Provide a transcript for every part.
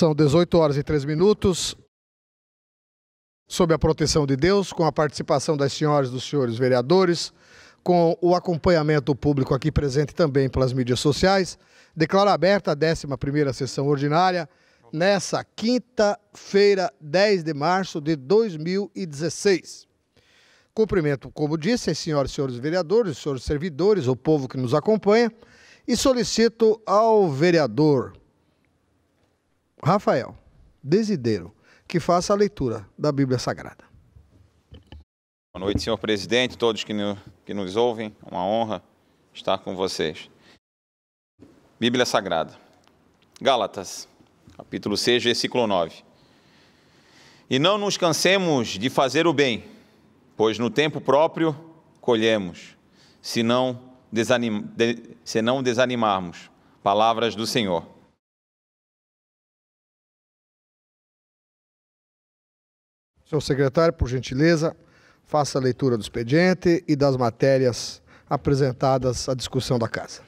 São 18 horas e 3 minutos. Sob a proteção de Deus, com a participação das senhoras e dos senhores vereadores, com o acompanhamento do público aqui presente também pelas mídias sociais, declaro aberta a 11ª sessão ordinária nessa quinta-feira, 10 de março de 2016. Cumprimento, como disse, as senhoras e senhores vereadores, os senhores servidores, o povo que nos acompanha, e solicito ao vereador Rafael desidero que faça a leitura da Bíblia Sagrada. Boa noite, senhor presidente, todos que, no, que nos ouvem. É uma honra estar com vocês. Bíblia Sagrada. Gálatas, capítulo 6, versículo 9. E não nos cansemos de fazer o bem, pois no tempo próprio colhemos, se não, desanim, de, se não desanimarmos. Palavras do Senhor. Senhor secretário, por gentileza, faça a leitura do expediente e das matérias apresentadas à discussão da Casa.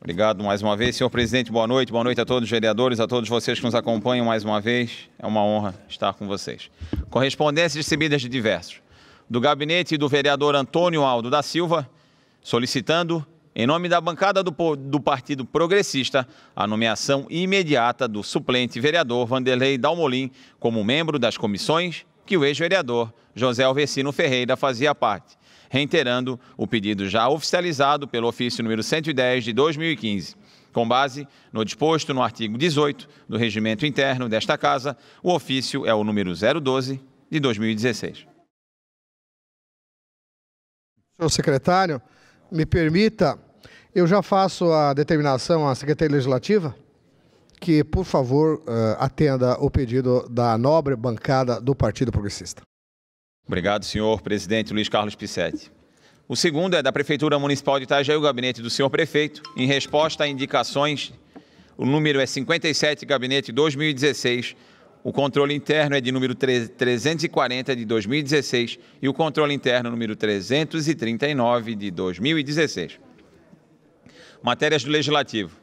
Obrigado mais uma vez, senhor presidente. Boa noite, boa noite a todos os vereadores, a todos vocês que nos acompanham mais uma vez. É uma honra estar com vocês. Correspondências recebidas de diversos. Do gabinete do vereador Antônio Aldo da Silva, solicitando, em nome da bancada do, do Partido Progressista, a nomeação imediata do suplente vereador Vanderlei Dalmolin como membro das comissões que o ex-vereador José Alvecino Ferreira fazia parte, reiterando o pedido já oficializado pelo ofício número 110 de 2015. Com base no disposto no artigo 18 do regimento interno desta Casa, o ofício é o número 012 de 2016. Senhor secretário, me permita, eu já faço a determinação à Secretaria Legislativa? que, por favor, eh, atenda o pedido da nobre bancada do Partido Progressista. Obrigado, senhor presidente Luiz Carlos Pissetti. O segundo é da Prefeitura Municipal de Itajaí, o gabinete do senhor prefeito, em resposta a indicações, o número é 57, gabinete 2016, o controle interno é de número 340 de 2016 e o controle interno número 339 de 2016. Matérias do Legislativo.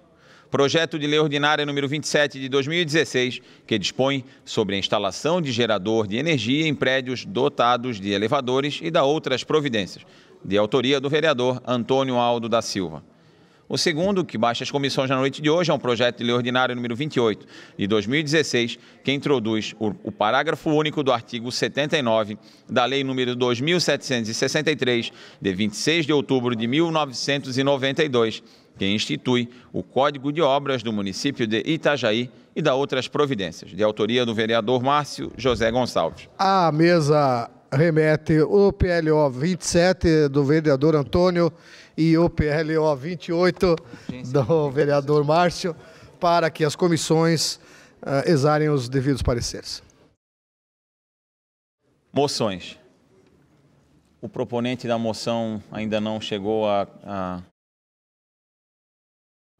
Projeto de Lei Ordinária número 27 de 2016, que dispõe sobre a instalação de gerador de energia em prédios dotados de elevadores e da outras providências, de autoria do vereador Antônio Aldo da Silva. O segundo, que baixa as comissões na noite de hoje, é um projeto de lei ordinário número 28 de 2016, que introduz o, o parágrafo único do artigo 79 da Lei número 2763, de 26 de outubro de 1992 que institui o Código de Obras do município de Itajaí e da outras providências, de autoria do vereador Márcio José Gonçalves. A mesa remete o PLO 27 do vereador Antônio e o PLO 28 do vereador Márcio para que as comissões uh, exarem os devidos pareceres. Moções. O proponente da moção ainda não chegou a, a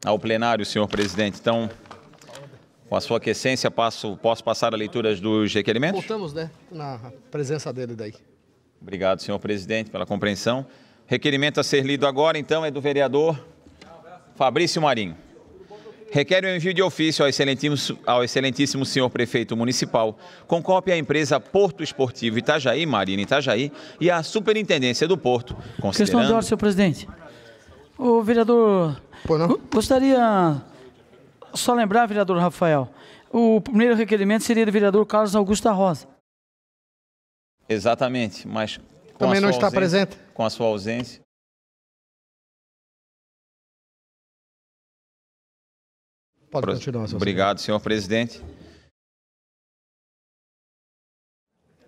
ao plenário, senhor presidente. Então, com a sua aquiescência, passo, posso passar a leitura dos requerimentos? Voltamos, né, na presença dele daí. Obrigado, senhor presidente, pela compreensão. Requerimento a ser lido agora, então, é do vereador Fabrício Marinho. Requer o envio de ofício ao excelentíssimo, ao excelentíssimo senhor prefeito municipal, com cópia à empresa Porto Esportivo Itajaí, Marina Itajaí, e à Superintendência do Porto, considerando... Questão de ordem, senhor presidente. O vereador não? Gostaria só lembrar, vereador Rafael, o primeiro requerimento seria do vereador Carlos Augusto da Rosa. Exatamente, mas também não está presente com a sua ausência. Pode continuar. Senhor Obrigado, senhor presidente.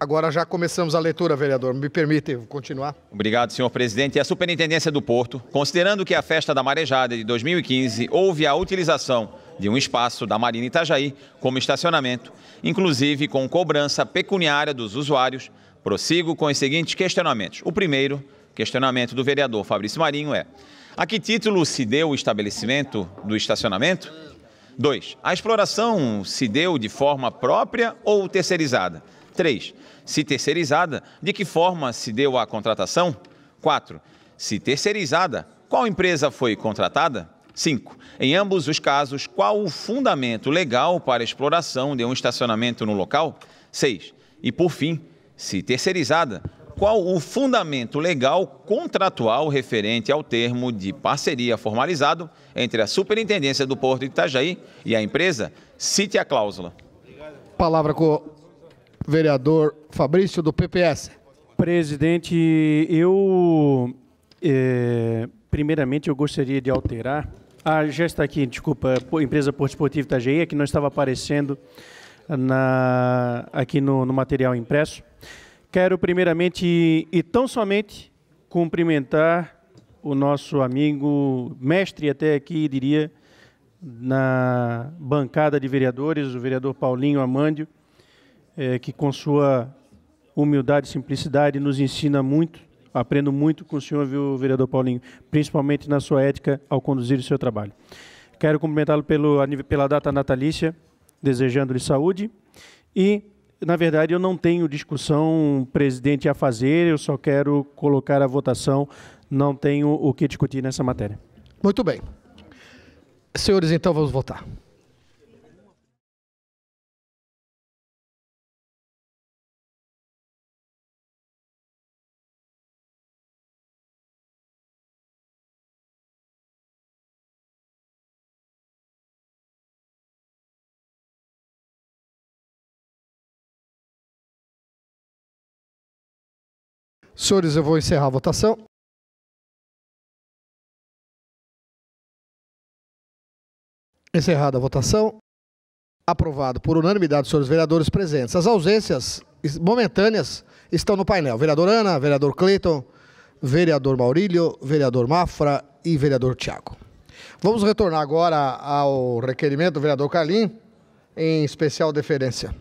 Agora já começamos a leitura, vereador. Me permite continuar? Obrigado, senhor presidente. E a Superintendência do Porto, considerando que a festa da Marejada de 2015 houve a utilização de um espaço da Marina Itajaí como estacionamento, inclusive com cobrança pecuniária dos usuários, prossigo com os seguintes questionamentos. O primeiro, questionamento do vereador Fabrício Marinho é: a que título se deu o estabelecimento do estacionamento? Dois, a exploração se deu de forma própria ou terceirizada? 3. Se terceirizada, de que forma se deu a contratação? 4. Se terceirizada, qual empresa foi contratada? 5. Em ambos os casos, qual o fundamento legal para exploração de um estacionamento no local? 6. E por fim, se terceirizada, qual o fundamento legal contratual referente ao termo de parceria formalizado entre a Superintendência do Porto de Itajaí e a empresa? Cite a cláusula. Palavra com vereador Fabrício, do PPS. Presidente, eu. Eh, primeiramente, eu gostaria de alterar. Ah, já está aqui, desculpa, empresa Porto Esportivo Itajaí, que não estava aparecendo na, aqui no, no material impresso. Quero, primeiramente, e tão somente, cumprimentar o nosso amigo, mestre até aqui, diria, na bancada de vereadores, o vereador Paulinho Amândio, é, que com sua humildade e simplicidade nos ensina muito. Aprendo muito com o senhor, viu, vereador Paulinho, principalmente na sua ética ao conduzir o seu trabalho. Quero cumprimentá-lo pela data natalícia, desejando-lhe saúde. E, na verdade, eu não tenho discussão, presidente, a fazer, eu só quero colocar a votação, não tenho o que discutir nessa matéria. Muito bem. Senhores, então vamos votar. Senhores, eu vou encerrar a votação. Encerrada a votação. Aprovado por unanimidade, senhores vereadores presentes. As ausências momentâneas estão no painel. Vereador Ana, vereador Cleiton, vereador Maurílio, vereador Mafra e vereador Tiago. Vamos retornar agora ao requerimento do vereador Carlim, em especial deferência.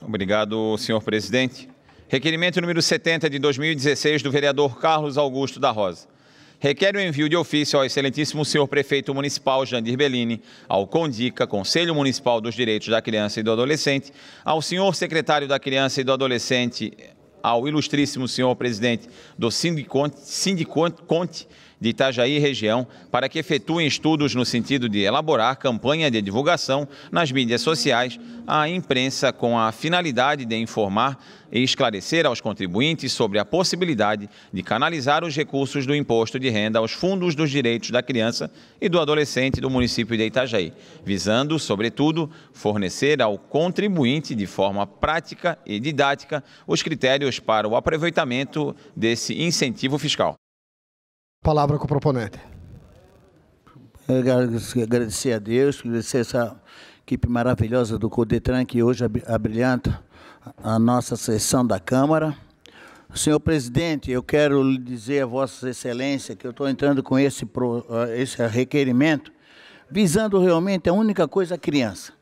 Obrigado, senhor presidente. Requerimento número 70 de 2016 do vereador Carlos Augusto da Rosa. Requer o envio de ofício ao excelentíssimo senhor prefeito municipal Jandir Bellini, ao CONDICA, Conselho Municipal dos Direitos da Criança e do Adolescente, ao senhor secretário da Criança e do Adolescente, ao ilustríssimo senhor presidente do Sindiconte, Sindiconte de Itajaí região para que efetuem estudos no sentido de elaborar campanha de divulgação nas mídias sociais à imprensa com a finalidade de informar e esclarecer aos contribuintes sobre a possibilidade de canalizar os recursos do imposto de renda aos fundos dos direitos da criança e do adolescente do município de Itajaí, visando, sobretudo, fornecer ao contribuinte de forma prática e didática os critérios para o aproveitamento desse incentivo fiscal. Palavra com o proponente. Eu agradecer a Deus, agradecer essa equipe maravilhosa do CODETRAN que hoje abrilhanta é é a nossa sessão da Câmara. Senhor presidente, eu quero lhe dizer a Vossa Excelência que eu estou entrando com esse, eh, esse requerimento visando realmente a única coisa a criança.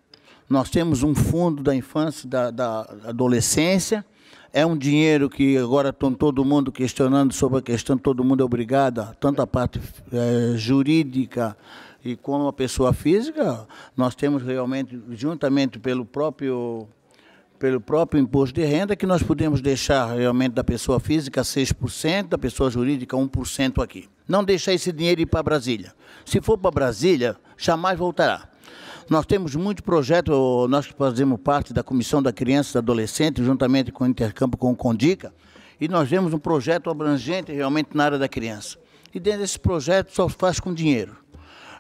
Nós temos um fundo da infância, da, da adolescência, é um dinheiro que agora estão todo mundo questionando sobre a questão, todo mundo é obrigado, tanto a parte é, jurídica e como a pessoa física, nós temos realmente, juntamente pelo próprio pelo próprio imposto de renda, que nós podemos deixar realmente da pessoa física 6%, da pessoa jurídica 1% aqui. Não deixar esse dinheiro ir para Brasília. Se for para Brasília, jamais voltará. Nós temos muitos projetos, nós fazemos parte da Comissão da Criança e do Adolescente, juntamente com o Intercampo com o Condica, e nós temos um projeto abrangente realmente na área da criança. E dentro desse projeto só faz com dinheiro.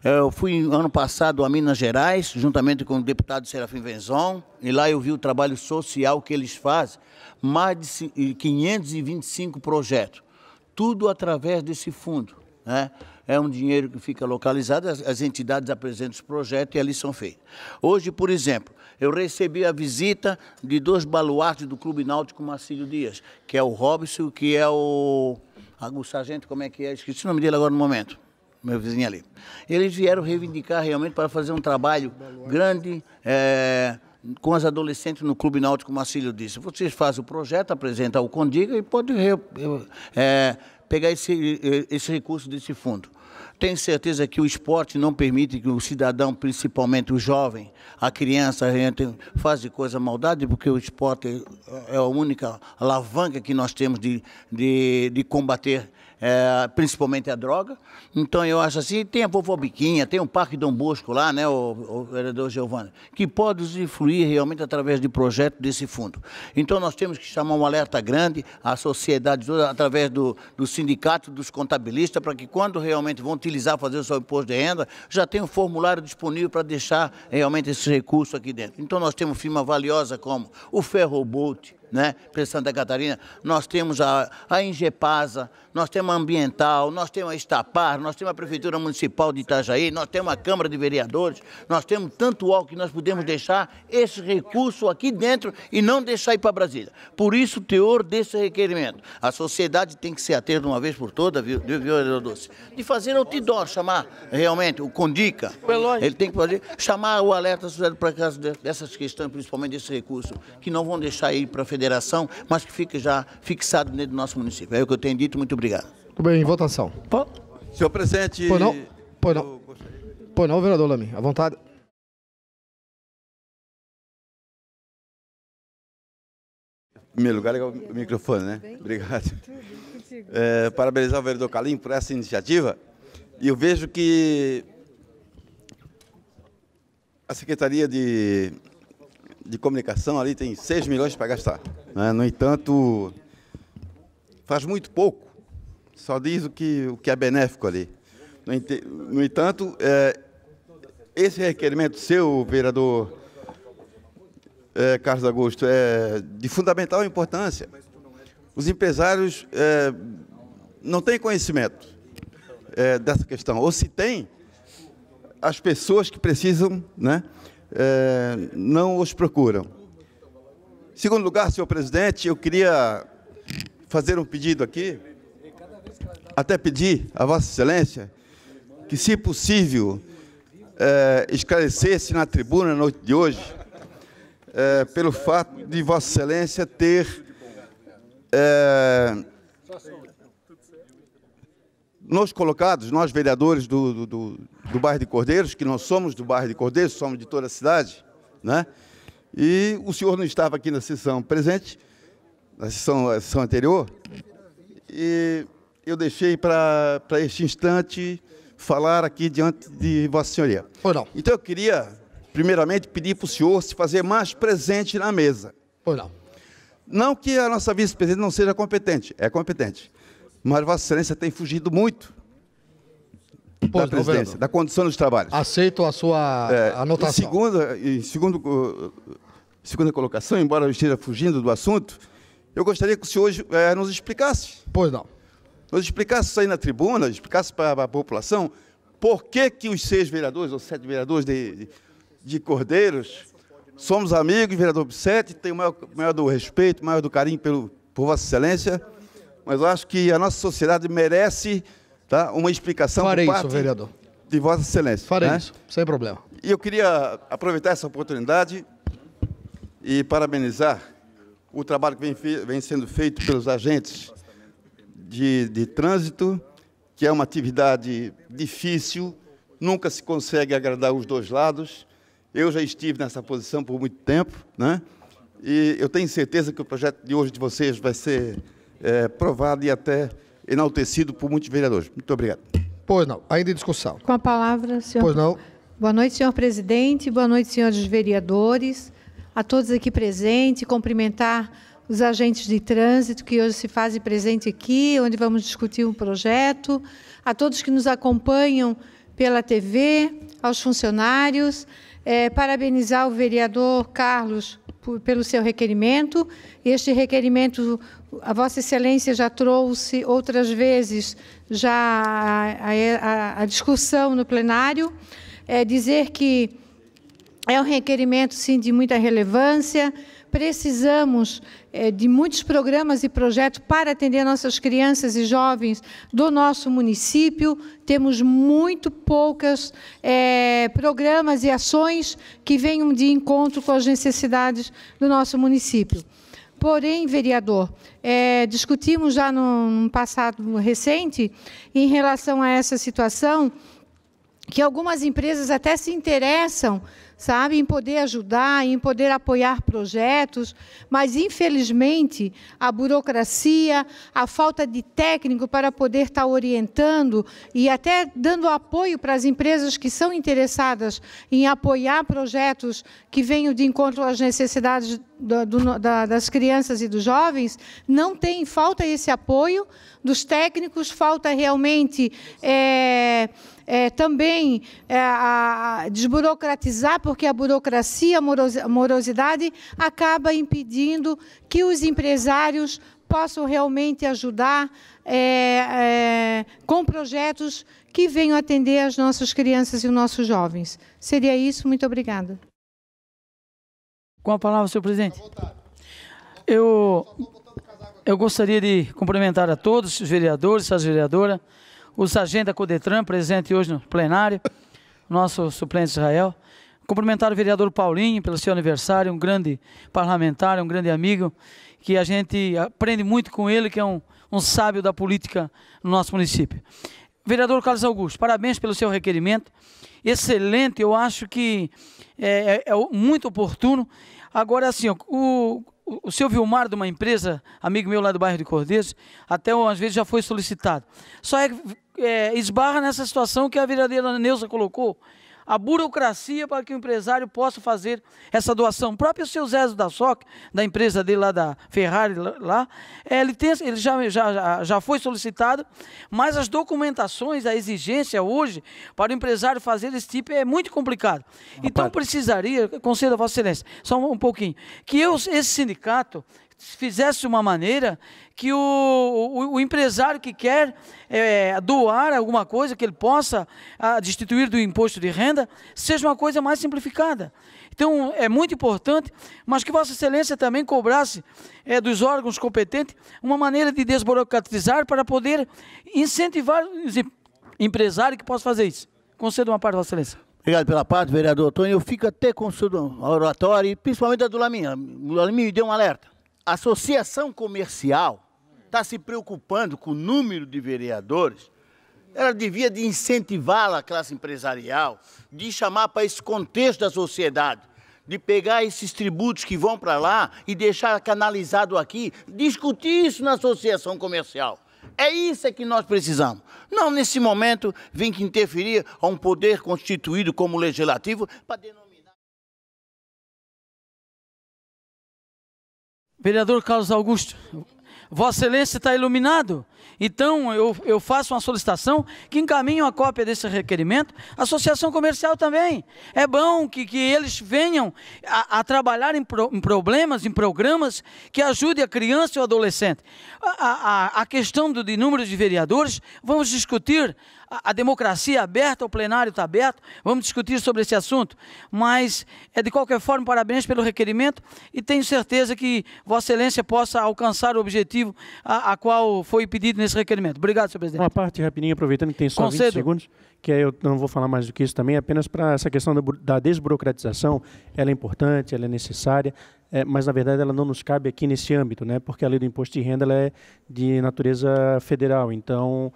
É, eu fui ano passado a Minas Gerais, juntamente com o deputado Serafim Venzon, e lá eu vi o trabalho social que eles fazem, mais de 525 projetos, tudo através desse fundo. Né? É um dinheiro que fica localizado, as, entidades apresentam os projetos e ali são feitos. Hoje, por exemplo, eu recebi a visita de dois baluartes do Clube Náutico Marcílio Dias, que é o Robson, que é o... O sargento, como é que é? Esqueci o nome dele agora no momento meu vizinho ali. Eles vieram reivindicar realmente para fazer um trabalho grande é, com as adolescentes no Clube Náutico Marcílio disse. Vocês fazem o projeto, apresentam o Condiga e pode é, pegar esse, esse recurso desse fundo. Tenho certeza que o esporte não permite que o cidadão, principalmente o jovem, a criança, a gente coisa maldade, porque o esporte é, é a única alavanca que nós temos de, de, de combater é, principalmente a droga. Então eu acho assim, tem a Vovobiquinha, tem o Parque Dom Bosco lá, né, o, o vereador Giovanni, que pode influir realmente através de projetos desse fundo. Então nós temos que chamar um alerta grande à sociedade toda, através do, do sindicato, dos contabilistas, para que quando realmente vão utilizar, fazer o seu imposto de renda, já tenha um formulário disponível para deixar realmente esse recurso aqui dentro. Então nós temos firma valiosa como o Ferrobolt, né, para Santa Catarina. Nós temos a, a Ingepasa, nós temos a Ambiental, nós temos a Estapar, nós temos a Prefeitura Municipal de Itajaí, nós temos a Câmara de Vereadores, nós temos tanto algo que nós podemos deixar esse recurso aqui dentro e não deixar ir para Brasília. Por isso o teor desse requerimento. A sociedade tem que se ater de uma vez por toda, viu, viu vereador Doce, de fazer outdoor, chamar realmente o Condica. Ele tem que fazer, chamar o alerta para casa dessas questões, principalmente desse recurso, que não vão deixar ir para a Federação federação, mas que fique já fixado dentro do nosso município. É o que eu tenho dito. Muito obrigado. Tudo bem, votação. Pô? Senhor presidente. pô não, pô não. pô não, vereador Lamin, à vontade. Em primeiro lugar, ligar o microfone, né? Obrigado. É, parabenizar o vereador Calim por essa iniciativa. E eu vejo que a Secretaria de de comunicação ali tem 6 milhões para gastar. Né? No entanto, faz muito pouco, só diz o que, o que é benéfico ali. No, ent no entanto, é, esse requerimento seu, vereador é, Carlos Augusto, é de fundamental importância. Os empresários é, não têm conhecimento é, dessa questão, ou se tem, as pessoas que precisam né, é, não os procuram. Em segundo lugar, senhor presidente, eu queria fazer um pedido aqui, até pedir a Vossa Excelência que, se possível, é, esclarecesse na tribuna na noite de hoje, é, pelo fato de Vossa Excelência ter é, nos colocados, nós vereadores do, do, do bairro de Cordeiros, que nós somos do bairro de Cordeiros, somos de toda a cidade, né? E o senhor não estava aqui na sessão presente, na sessão, na sessão anterior, e eu deixei para este instante falar aqui diante de Vossa Senhoria. Pois não. Então eu queria, primeiramente, pedir para o senhor se fazer mais presente na mesa. Pois não. Não que a nossa vice-presidente não seja competente, é competente, mas Vossa Excelência tem fugido muito Pois, da tá presidência, da condição dos trabalhos. Aceito a sua é, anotação. Em segunda, em segundo, eh, segunda colocação, embora eu esteja fugindo do assunto, eu gostaria que o senhor é, nos explicasse. Pois não. Nos explicasse isso aí na tribuna, explicasse para a população por que, que os seis vereadores, ou sete vereadores de, de, de Cordeiros, somos amigos, vereador Bissete, tenho o maior, maior do respeito, maior do carinho pelo, por Vossa Excelência, mas eu acho que a nossa sociedade merece tá? uma explicação Farei por parte isso, vereador. de Vossa Excelência. Farei né? isso, sem problema. E eu queria aproveitar essa oportunidade e parabenizar o trabalho que vem, vem sendo feito pelos agentes de, de trânsito, que é uma atividade difícil, nunca se consegue agradar os dois lados. Eu já estive nessa posição por muito tempo, né? e eu tenho certeza que o projeto de hoje de vocês vai ser é, eh, aprovado e até enaltecido por muitos vereadores. Muito obrigado. Pois não. Ainda em discussão. Com a palavra, senhor. Pois não. Boa noite, senhor presidente. Boa noite, senhores vereadores. A todos aqui presentes, cumprimentar os agentes de trânsito que hoje se fazem presente aqui, onde vamos discutir um projeto. A todos que nos acompanham pela TV, aos funcionários é, parabenizar o vereador Carlos por, pelo seu requerimento. Este requerimento, a Vossa Excelência já trouxe outras vezes já a, a, a discussão no plenário. É dizer que é um requerimento, sim, de muita relevância. Precisamos eh, de muitos programas e projetos para atender nossas crianças e jovens do nosso município. Temos muito poucas é, programas e ações que venham de encontro com as necessidades do nosso município. Porém, vereador, é, discutimos já num passado recente, em relação a essa situação, que algumas empresas até se interessam, sabe, em poder ajudar, em poder apoiar projetos, mas infelizmente a burocracia, a falta de técnico para poder estar tá orientando e até dando apoio para as empresas que são interessadas em apoiar projetos que venham de encontro às necessidades do, do, da, das crianças e dos jovens, não tem falta esse apoio dos técnicos, falta realmente é, é, também é, a desburocratizar, porque a burocracia, a morosidade, acaba impedindo que os empresários possam realmente ajudar é, é, com projetos que venham atender as nossas crianças e os nossos jovens. Seria isso, muito obrigada. Com a palavra, senhor presidente. Eu, eu gostaria de cumprimentar a todos os vereadores, as vereadoras, os Agenda Codetran, presente hoje no plenário, nosso suplente Israel. Cumprimentar o vereador Paulinho pelo seu aniversário, um grande parlamentar, um grande amigo, que a gente aprende muito com ele, que é um, um sábio da política no nosso município. Vereador Carlos Augusto, parabéns pelo seu requerimento. Excelente, eu acho que é, é, é muito oportuno. Agora, assim, o, o, seu Vilmar de uma empresa, amigo meu lá do bairro de Cordeiros, até às vezes já foi solicitado. Só é, é, esbarra nessa situação que a vereadora Neuza colocou, a burocracia para que o empresário possa fazer essa doação. O próprio seu Zésio da SOC, da empresa dele lá da Ferrari, lá, é, ele, tem, ele já, já, já foi solicitado, mas as documentações, a exigência hoje para o empresário fazer esse tipo é muito complicado. Então precisaria, conselho a Vossa Excelência, só um pouquinho, que eu, esse sindicato fizesse uma maneira que o, o, o empresário que quer é, doar alguma coisa, que ele possa a, ah, destituir do imposto de renda, seja uma coisa mais simplificada. Então, é muito importante, mas que Vossa Excelência também cobrasse é, dos órgãos competentes uma maneira de desburocratizar para poder incentivar os empresários que possam fazer isso. Concedo uma parte, Vossa Excelência. Obrigado pela parte, vereador Antônio. Eu fico até com o seu oratório, principalmente a do Laminha. O Laminha me deu um alerta associação comercial está se preocupando com o número de vereadores, ela devia de incentivar a classe empresarial, de chamar para esse contexto da sociedade, de pegar esses tributos que vão para lá e deixar canalizado aqui, discutir isso na associação comercial. É isso é que nós precisamos. Não, nesse momento, vem que interferir a um poder constituído como legislativo para denunciar. Vereador Carlos Augusto, Vossa Excelência está iluminado. Então, eu, eu faço uma solicitação que encaminhe uma cópia desse requerimento. A Associação Comercial também. É bom que, que eles venham a, a trabalhar em, pro, em, problemas, em programas que ajudem a criança e o adolescente. A, a, a questão do, de número de vereadores, vamos discutir a, democracia é aberta, o plenário está aberto, vamos discutir sobre esse assunto, mas é de qualquer forma, parabéns pelo requerimento e tenho certeza que Vossa Excelência possa alcançar o objetivo a, a qual foi pedido nesse requerimento. Obrigado, senhor presidente. Uma parte rapidinho, aproveitando que tem só Concedo. 20 segundos, que eu não vou falar mais do que isso também, é apenas para essa questão da desburocratização, ela é importante, ela é necessária, é, mas na verdade ela não nos cabe aqui nesse âmbito, né? porque a lei do imposto de renda ela é de natureza federal. Então,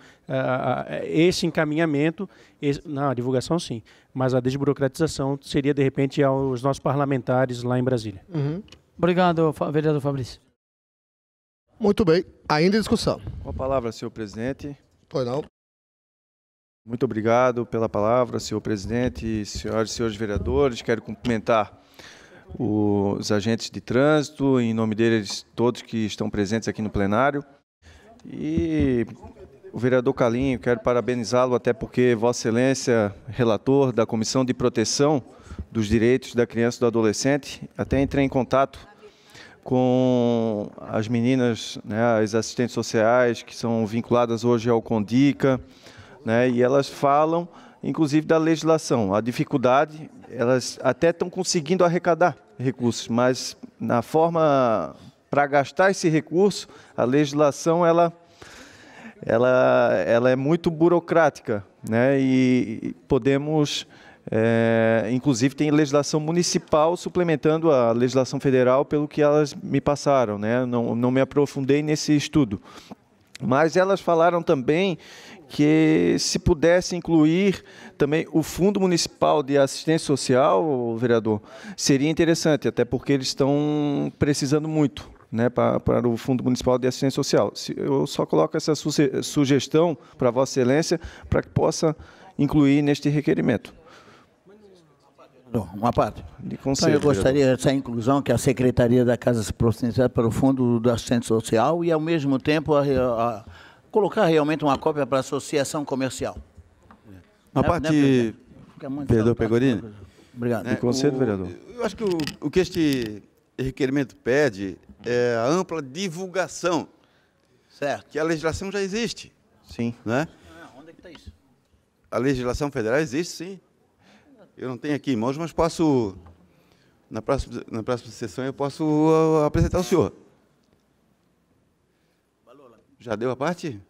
esse encaminhamento, esse, não, a divulgação sim, mas a desburocratização seria de repente aos nossos parlamentares lá em Brasília. Uhum. Obrigado, vereador Fabrício. Muito bem, ainda em discussão. Com a palavra, senhor presidente. Pois não. Muito obrigado pela palavra, senhor presidente, senhoras e senhores vereadores. Quero cumprimentar os agentes de trânsito, em nome deles todos que estão presentes aqui no plenário. E o vereador Calinho, quero parabenizá-lo até porque Vossa Excelência, relator da Comissão de Proteção dos Direitos da Criança e do Adolescente, até entrei em contato com as meninas, né, as assistentes sociais que são vinculadas hoje ao Condica, né, e elas falam, inclusive, da legislação. A dificuldade, elas até estão conseguindo arrecadar, recursos, mas na forma para gastar esse recurso, a legislação ela ela, ela é muito burocrática, né? E podemos, é, inclusive, tem legislação municipal suplementando a legislação federal, pelo que elas me passaram, né? Não, não me aprofundei nesse estudo. Mas elas falaram também que se pudesse incluir também o Fundo Municipal de Assistência Social, vereador, seria interessante, até porque eles estão precisando muito. Né, para, para o Fundo Municipal de Assistência Social. Eu só coloco essa sugestão para Vossa Excelência para que possa incluir neste requerimento. Uma parte. De então, conselho, então, eu gostaria dessa inclusão que a Secretaria da Casa se pronunciar para o Fundo do Assistente Social e, ao mesmo tempo, a, a colocar realmente uma cópia para a associação comercial. A né, né, parte... Né, vereador tá? Pegorini? Obrigado. Né, conselho, vereador. Eu acho que o, o que este requerimento pede é a ampla divulgação. Certo. Que a legislação já existe. Sim. Né? Ah, onde é que está isso? A legislação federal existe, sim. Eu não tenho aqui em mãos, mas posso, na próxima, na próxima sessão, eu posso ah, apresentar o senhor. Já deu a parte?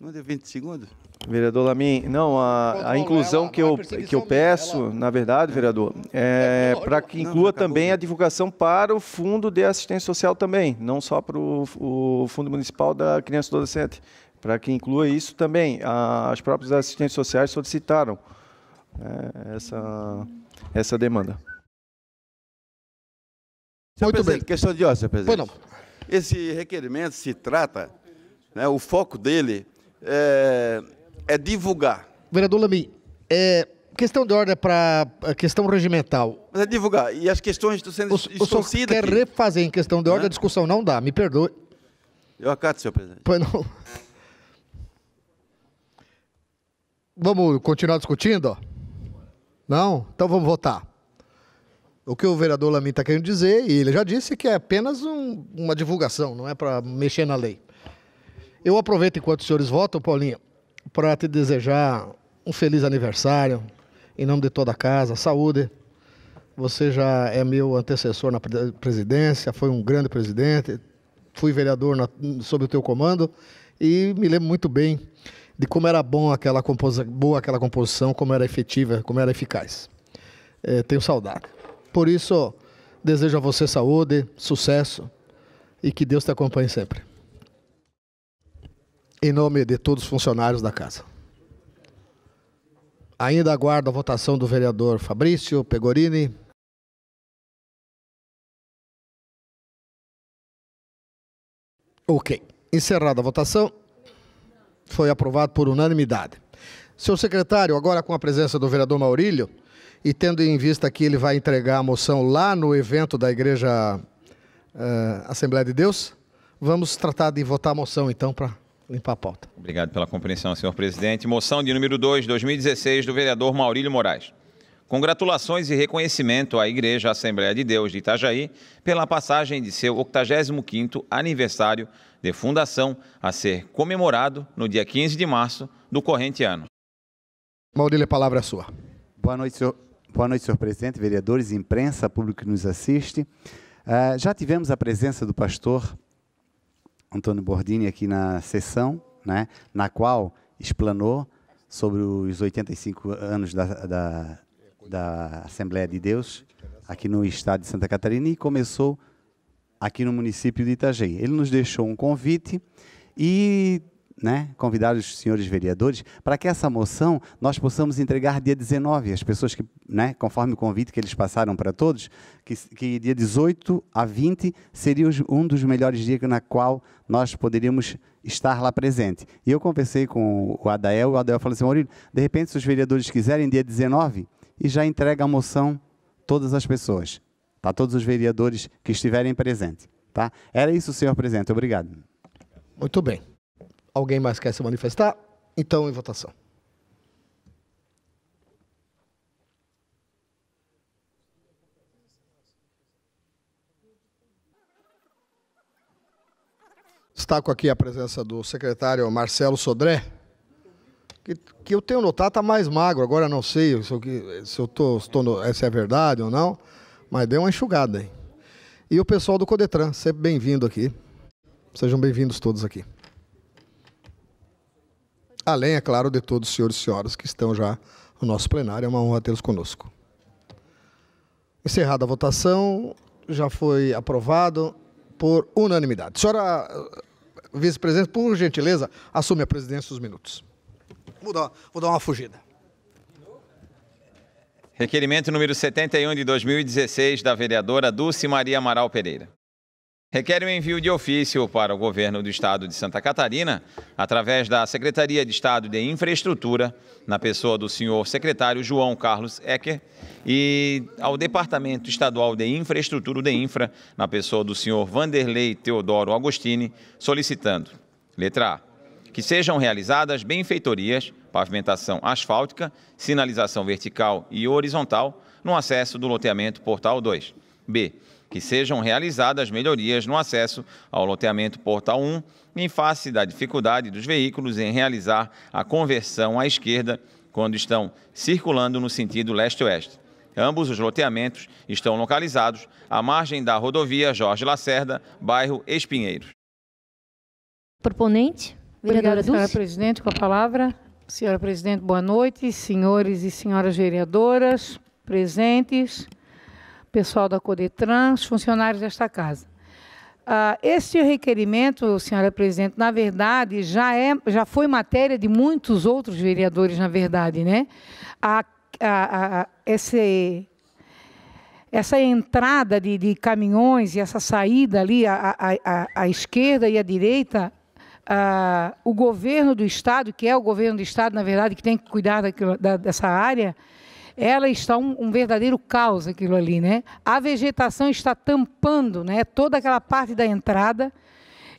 Não deu 20 segundos? Vereador Lamin, não, a, a inclusão que eu, que eu peço, na verdade, vereador, é, é para que inclua também né? a divulgação para o Fundo de Assistência Social também, não só para o, Fundo Municipal da Criança e Adolescente, para que inclua isso também. A, as próprias assistentes sociais solicitaram é, essa, essa demanda. Muito presidente, bem. Questão de ordem, senhor presidente. Pois não. Esse requerimento se trata, né, o foco dele é, é divulgar. Vereador Lamy, é, questão de ordem para a questão regimental. Mas é divulgar. E as questões estão sendo discutidas. O, senhor quer aqui. refazer em questão de ordem é? a discussão? Não dá, me perdoe. Eu acato, senhor presidente. Pois não. Vamos continuar discutindo? Não? Então vamos votar. O que o vereador Lamin está querendo dizer, e ele já disse, que é apenas um, uma divulgação, não é para mexer na lei. Eu aproveito enquanto os senhores votam, Paulinho, para te desejar um feliz aniversário, em nome de toda a casa, saúde. Você já é meu antecessor na presidência, foi um grande presidente, fui vereador na, sob o teu comando e me lembro muito bem de como era bom aquela boa aquela composição, como era efetiva, como era eficaz. É, tenho saudade. Por isso, desejo a você saúde, sucesso e que Deus te acompanhe sempre em nome de todos os funcionários da casa. Ainda aguardo a votação do vereador Fabrício Pegorini. Ok. Encerrada a votação, foi aprovado por unanimidade. Senhor secretário, agora com a presença do vereador Maurílio, e tendo em vista que ele vai entregar a moção lá no evento da Igreja uh, Assembleia de Deus, vamos tratar de votar a moção então para limpar a pauta. Obrigado pela compreensão, senhor presidente. Moção de número 2, 2016, do vereador Maurílio Moraes. Congratulações e reconhecimento à Igreja Assembleia de Deus de Itajaí pela passagem de seu 85º aniversário de fundação a ser comemorado no dia 15 de março do corrente ano. Maurílio, a palavra é sua. Boa noite, senhor, Boa noite, senhor presidente, vereadores, imprensa, público que nos assiste. Uh, já tivemos a presença do pastor Antônio Bordini aqui na sessão, né, na qual explanou sobre os 85 anos da, da, da Assembleia de Deus aqui no estado de Santa Catarina e começou aqui no município de Itajaí. Ele nos deixou um convite e né, convidar os senhores vereadores para que essa moção nós possamos entregar dia 19, as pessoas que, né, conforme o convite que eles passaram para todos, que, que dia 18 a 20 seria um dos melhores dias na qual nós poderíamos estar lá presente. E eu conversei com o Adael, o Adael falou assim, Maurílio, de repente se os vereadores quiserem dia 19 e já entrega a moção todas as pessoas, para tá? todos os vereadores que estiverem presentes. Tá? Era isso, senhor presidente. Obrigado. Muito bem. Alguém mais quer se manifestar? Então, em votação. Destaco aqui a presença do secretário Marcelo Sodré, que, que eu tenho notado está mais magro, agora não sei se eu, se eu tô, se, tô no, eh, se é verdade ou não, mas deu uma enxugada aí. E o pessoal do Codetran, sempre bem-vindo aqui. Sejam bem-vindos todos aqui além, é claro, de todos os senhores e senhoras que estão já no nosso plenário. É uma honra tê-los conosco. Encerrada a votação, já foi aprovado por unanimidade. Senhora eh, vice-presidente, por gentileza, assume a presidência os minutos. Vou dar, vou dar uma fugida. Requerimento número 71 de 2016 da vereadora Dulce Maria Amaral Pereira requer o um envio de ofício para o governo do estado de Santa Catarina, através da Secretaria de Estado de Infraestrutura, na pessoa do senhor secretário João Carlos Ecker, e ao Departamento Estadual de Infraestrutura, (de infra), na pessoa do senhor Vanderlei Teodoro Agostini, solicitando, letra A, que sejam realizadas benfeitorias, pavimentação asfáltica, sinalização vertical e horizontal, no acesso do loteamento Portal 2. B que sejam realizadas melhorias no acesso ao loteamento Portal 1, em face da dificuldade dos veículos em realizar a conversão à esquerda quando estão circulando no sentido leste-oeste. Ambos os loteamentos estão localizados à margem da rodovia Jorge Lacerda, bairro Espinheiros. Proponente, vereadora Obrigada, Dulce. senhora presidente, com a palavra. Senhora presidente, boa noite, senhores e senhoras vereadoras presentes pessoal da Codetran, os funcionários desta casa. Uh, ah, este requerimento, senhora presidente, na verdade, já, é, já foi matéria de muitos outros vereadores, na verdade. Né? A, a, a, esse, essa entrada de, de, caminhões e essa saída ali, à esquerda e à direita, uh, o governo do Estado, que é o governo do Estado, na verdade, que tem que cuidar daquilo, da, dessa área, ela está um, um, verdadeiro caos aquilo ali, né? A vegetação está tampando, né, toda aquela parte da entrada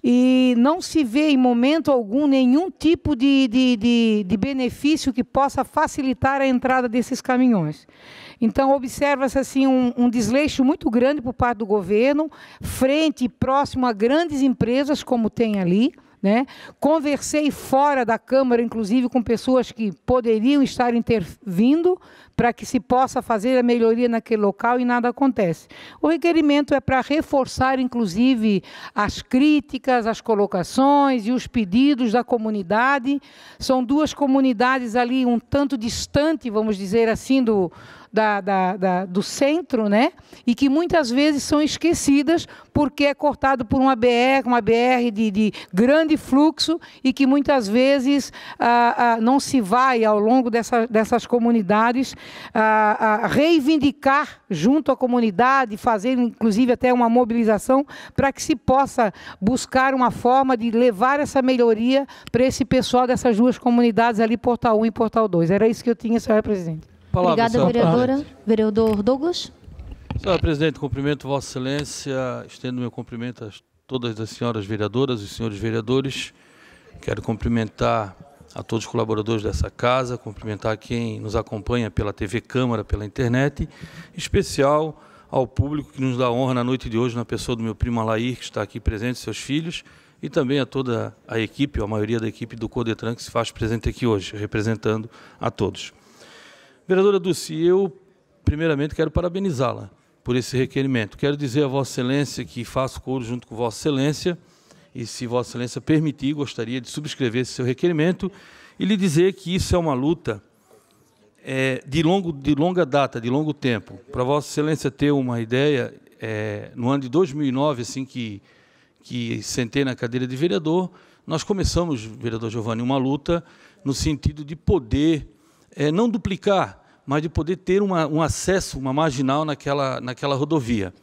e não se vê em momento algum nenhum tipo de, de, de, de benefício que possa facilitar a entrada desses caminhões. Então, observa-se assim, um, um, desleixo muito grande por parte do governo, frente e próximo a grandes empresas, como tem ali, né? Conversei fora da Câmara, inclusive, com pessoas que poderiam estar intervindo para que se possa fazer a melhoria naquele local e nada acontece. O requerimento é para reforçar, inclusive, as críticas, as colocações e os pedidos da comunidade. São duas comunidades ali um tanto distante, vamos dizer assim, do, da, da, da, do centro, né? e que muitas vezes são esquecidas porque é cortado por uma BR, uma BR de, de grande fluxo e que muitas vezes ah, ah, não se vai ao longo dessa, dessas comunidades ah, ah, reivindicar junto à comunidade, fazer inclusive até uma mobilização para que se possa buscar uma forma de levar essa melhoria para esse pessoal dessas duas comunidades ali, Portal 1 e Portal 2. Era isso que eu tinha, senhora presidente. Palavra, Obrigada, vereadora. Vereador Douglas. Senhora presidente, cumprimento Vossa Excelência, estendo meu cumprimento a todas as senhoras vereadoras e senhores vereadores. Quero cumprimentar a todos os colaboradores dessa casa, cumprimentar quem nos acompanha pela TV Câmara, pela internet, em especial ao público que nos dá honra na noite de hoje, na pessoa do meu primo Alair, que está aqui presente, seus filhos, e também a toda a equipe, a maioria da equipe do Codetran, que se faz presente aqui hoje, representando a todos. Vereadora Dulce, eu primeiramente quero parabenizá-la por esse requerimento. Quero dizer a Vossa Excelência que faço coro junto com Vossa Excelência e, se Vossa Excelência permitir, gostaria de subscrever esse seu requerimento e lhe dizer que isso é uma luta é, de, longo, de longa data, de longo tempo. Para Vossa Excelência ter uma ideia, é, no ano de 2009, assim que, que sentei na cadeira de vereador, nós começamos, vereador Giovanni, uma luta no sentido de poder é, não duplicar, mas de poder ter uma, um acesso, uma marginal naquela, naquela rodovia.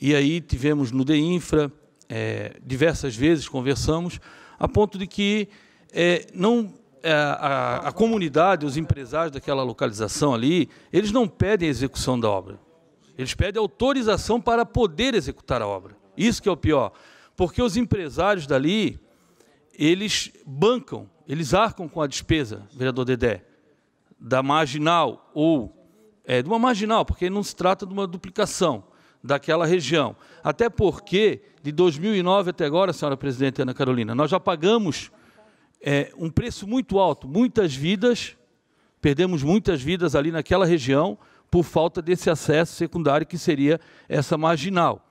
E aí tivemos no DEINFRA, é, diversas vezes conversamos, a ponto de que é, não a, é, a, a, comunidade, os empresários daquela localização ali, eles não pedem a execução da obra. Eles pedem autorização para poder executar a obra. Isso que é o pior. Porque os empresários dali, eles bancam, eles arcam com a despesa, vereador Dedé da marginal ou é, de uma marginal, porque não se trata de uma duplicação daquela região. Até porque, de 2009 até agora, senhora presidente Ana Carolina, nós já pagamos é, um preço muito alto, muitas vidas, perdemos muitas vidas ali naquela região por falta desse acesso secundário que seria essa marginal.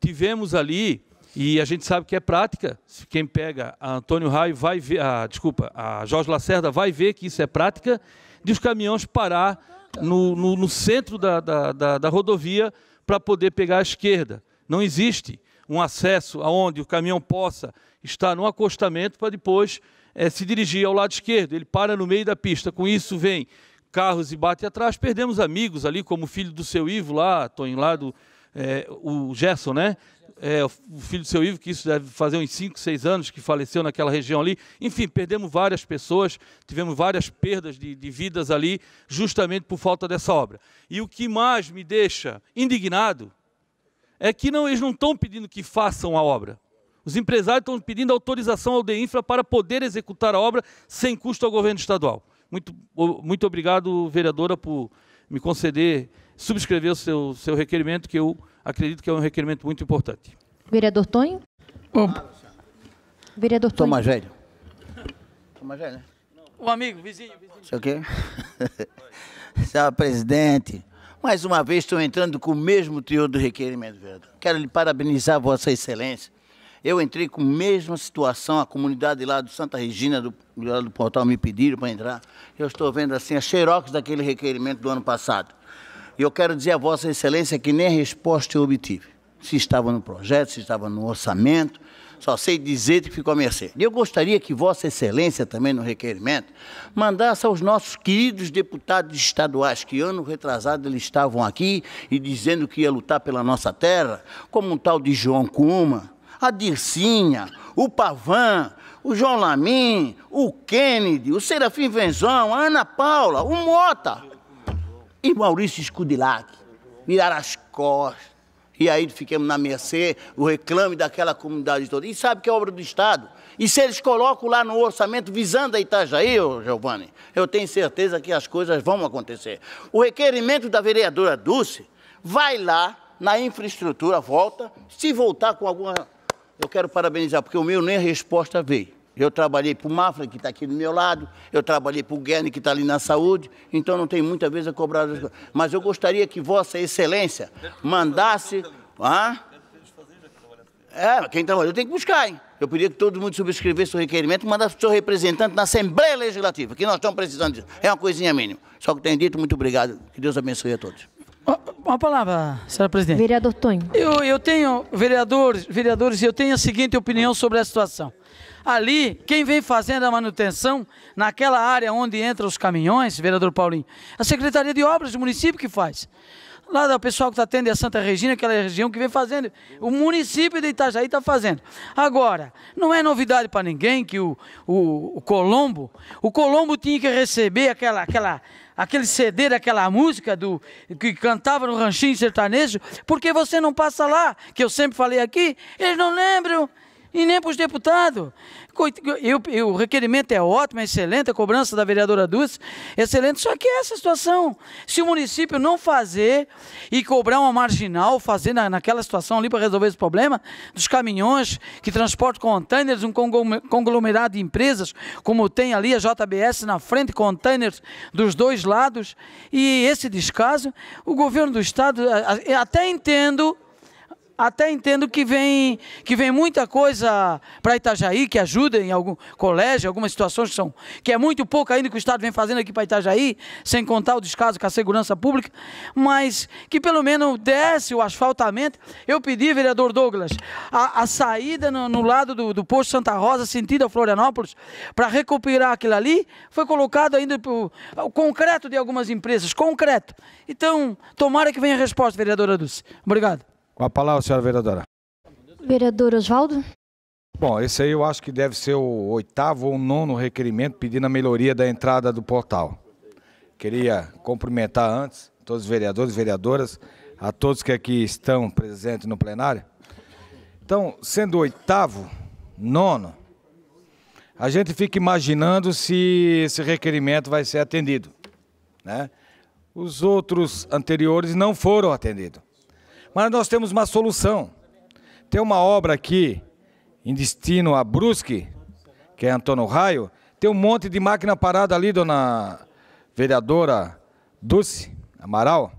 Tivemos ali, e a gente sabe que é prática, quem pega a Antônio Raio vai ver, a, desculpa, a Jorge Lacerda vai ver que isso é prática, de os caminhões parar no, no, no centro da, da, da, da rodovia para poder pegar a esquerda. Não existe um acesso aonde o caminhão possa estar no acostamento para depois é, se dirigir ao lado esquerdo. Ele para no meio da pista. Com isso vem carros e bate atrás. Perdemos amigos ali, como o filho do seu Ivo lá, Tonho, lá do é, o Gerson, né? é, o filho do seu Ivo, que isso deve fazer uns 5, 6 anos, que faleceu naquela região ali. Enfim, perdemos várias pessoas, tivemos várias perdas de, de vidas ali, justamente por falta dessa obra. E o que mais me deixa indignado é que não, eles não estão pedindo que façam a obra. Os empresários estão pedindo autorização ao DEINFRA para poder executar a obra sem custo ao governo estadual. Muito, muito obrigado, vereadora, por me conceder subscrever o seu, seu requerimento, que eu acredito que é um requerimento muito importante. Vereador Tonho? Bom. Vereador Tonho. Tomás velho. Tomás velho, né? Um amigo, vizinho. vizinho. Isso aqui? Senhora presidente, mais uma vez estou entrando com o mesmo teor do requerimento, vereador. Quero lhe parabenizar, Vossa Excelência. Eu entrei com a mesma situação, a comunidade lá do Santa Regina, do, do portal, me pediram para entrar. Eu estou vendo assim as xerox daquele requerimento do ano passado. E eu quero dizer a Vossa Excelência que nem resposta eu obtive. Se estava no projeto, se estava no orçamento, só sei dizer que ficou a mercê. E eu gostaria que Vossa Excelência, também no requerimento, mandasse aos nossos queridos deputados estaduais, que ano retrasado eles estavam aqui e dizendo que ia lutar pela nossa terra, como um tal de João Cuma, a Dircinha, o Pavan, o João Lamin, o Kennedy, o Serafim Venzão, a Ana Paula, o Mota e Maurício Scudilac. Viraram as costas. E aí ficamos na mercê, o reclame daquela comunidade toda. E sabe que é obra do Estado. E se eles colocam lá no orçamento visando a Itajaí, Giovanni, eu tenho certeza que as coisas vão acontecer. O requerimento da vereadora Dulce vai lá na infraestrutura, volta, se voltar com alguma. Eu quero parabenizar, porque o meu nem a resposta veio. Eu trabalhei para o Mafra, que está aqui do meu lado, eu trabalhei para o Guerni, que está ali na saúde, então não tem muita vez a cobrar. Mas eu gostaria que Vossa Excelência mandasse. Ah? É, quem tá eu tem que buscar, hein? Eu pedi que todo mundo subscrevesse o requerimento e mandasse o seu representante na Assembleia Legislativa, que nós estamos precisando disso. É uma coisinha mínima. Só que tenho dito, muito obrigado. Que Deus abençoe a todos. Uma palavra, senhora presidente. Vereador Tonho. Eu, eu tenho, vereadores, vereadores, eu tenho a seguinte opinião sobre a situação. Ali, quem vem fazendo a manutenção, naquela área onde entram os caminhões, vereador Paulinho, a Secretaria de Obras do município que faz. Lá o pessoal que está tendo é a Santa Regina, aquela região que vem fazendo. O município de Itajaí está fazendo. Agora, não é novidade para ninguém que o, o, o, Colombo, o Colombo tinha que receber aquela, aquela, aquele CD daquela música do que cantava no ranchinho sertanejo, porque você não passa lá, que eu sempre falei aqui, eles não lembram e nem para os deputados. o requerimento é ótimo, é excelente, a cobrança da vereadora Dulce, excelente, só que é essa situação. Se o município não fazer e cobrar uma marginal, fazer na, naquela situação ali para resolver esse problema, dos caminhões que transportam containers, um conglomerado de empresas, como tem ali a JBS na frente, containers dos dois lados, e esse descaso, o governo do Estado, até entendo até entendo que vem, que vem muita coisa para Itajaí, que ajuda em algum colégio, algumas situações que são, que é muito pouco ainda que o Estado vem fazendo aqui para Itajaí, sem contar o descaso com a segurança pública, mas que pelo menos desce o asfaltamento. Eu pedi, vereador Douglas, a, a saída no, no, lado do, do posto Santa Rosa, sentido a Florianópolis, para recuperar aquilo ali, foi colocado ainda pro, o concreto de algumas empresas, concreto. Então, tomara que venha a resposta, vereadora Dulce. Obrigado. Com a palavra, senhora vereadora. Vereador Oswaldo. Bom, esse aí eu acho que deve ser o oitavo ou nono requerimento pedindo a melhoria da entrada do portal. Queria cumprimentar antes todos os vereadores e vereadoras, a todos que aqui estão presentes no plenário. Então, sendo oitavo, nono, a gente fica imaginando se esse requerimento vai ser atendido. Né? Os outros anteriores não foram atendidos. Mas nós temos uma solução. Tem uma obra aqui, em destino a Brusque, que é Antônio Raio, tem um monte de máquina parada ali, dona vereadora Dulce Amaral,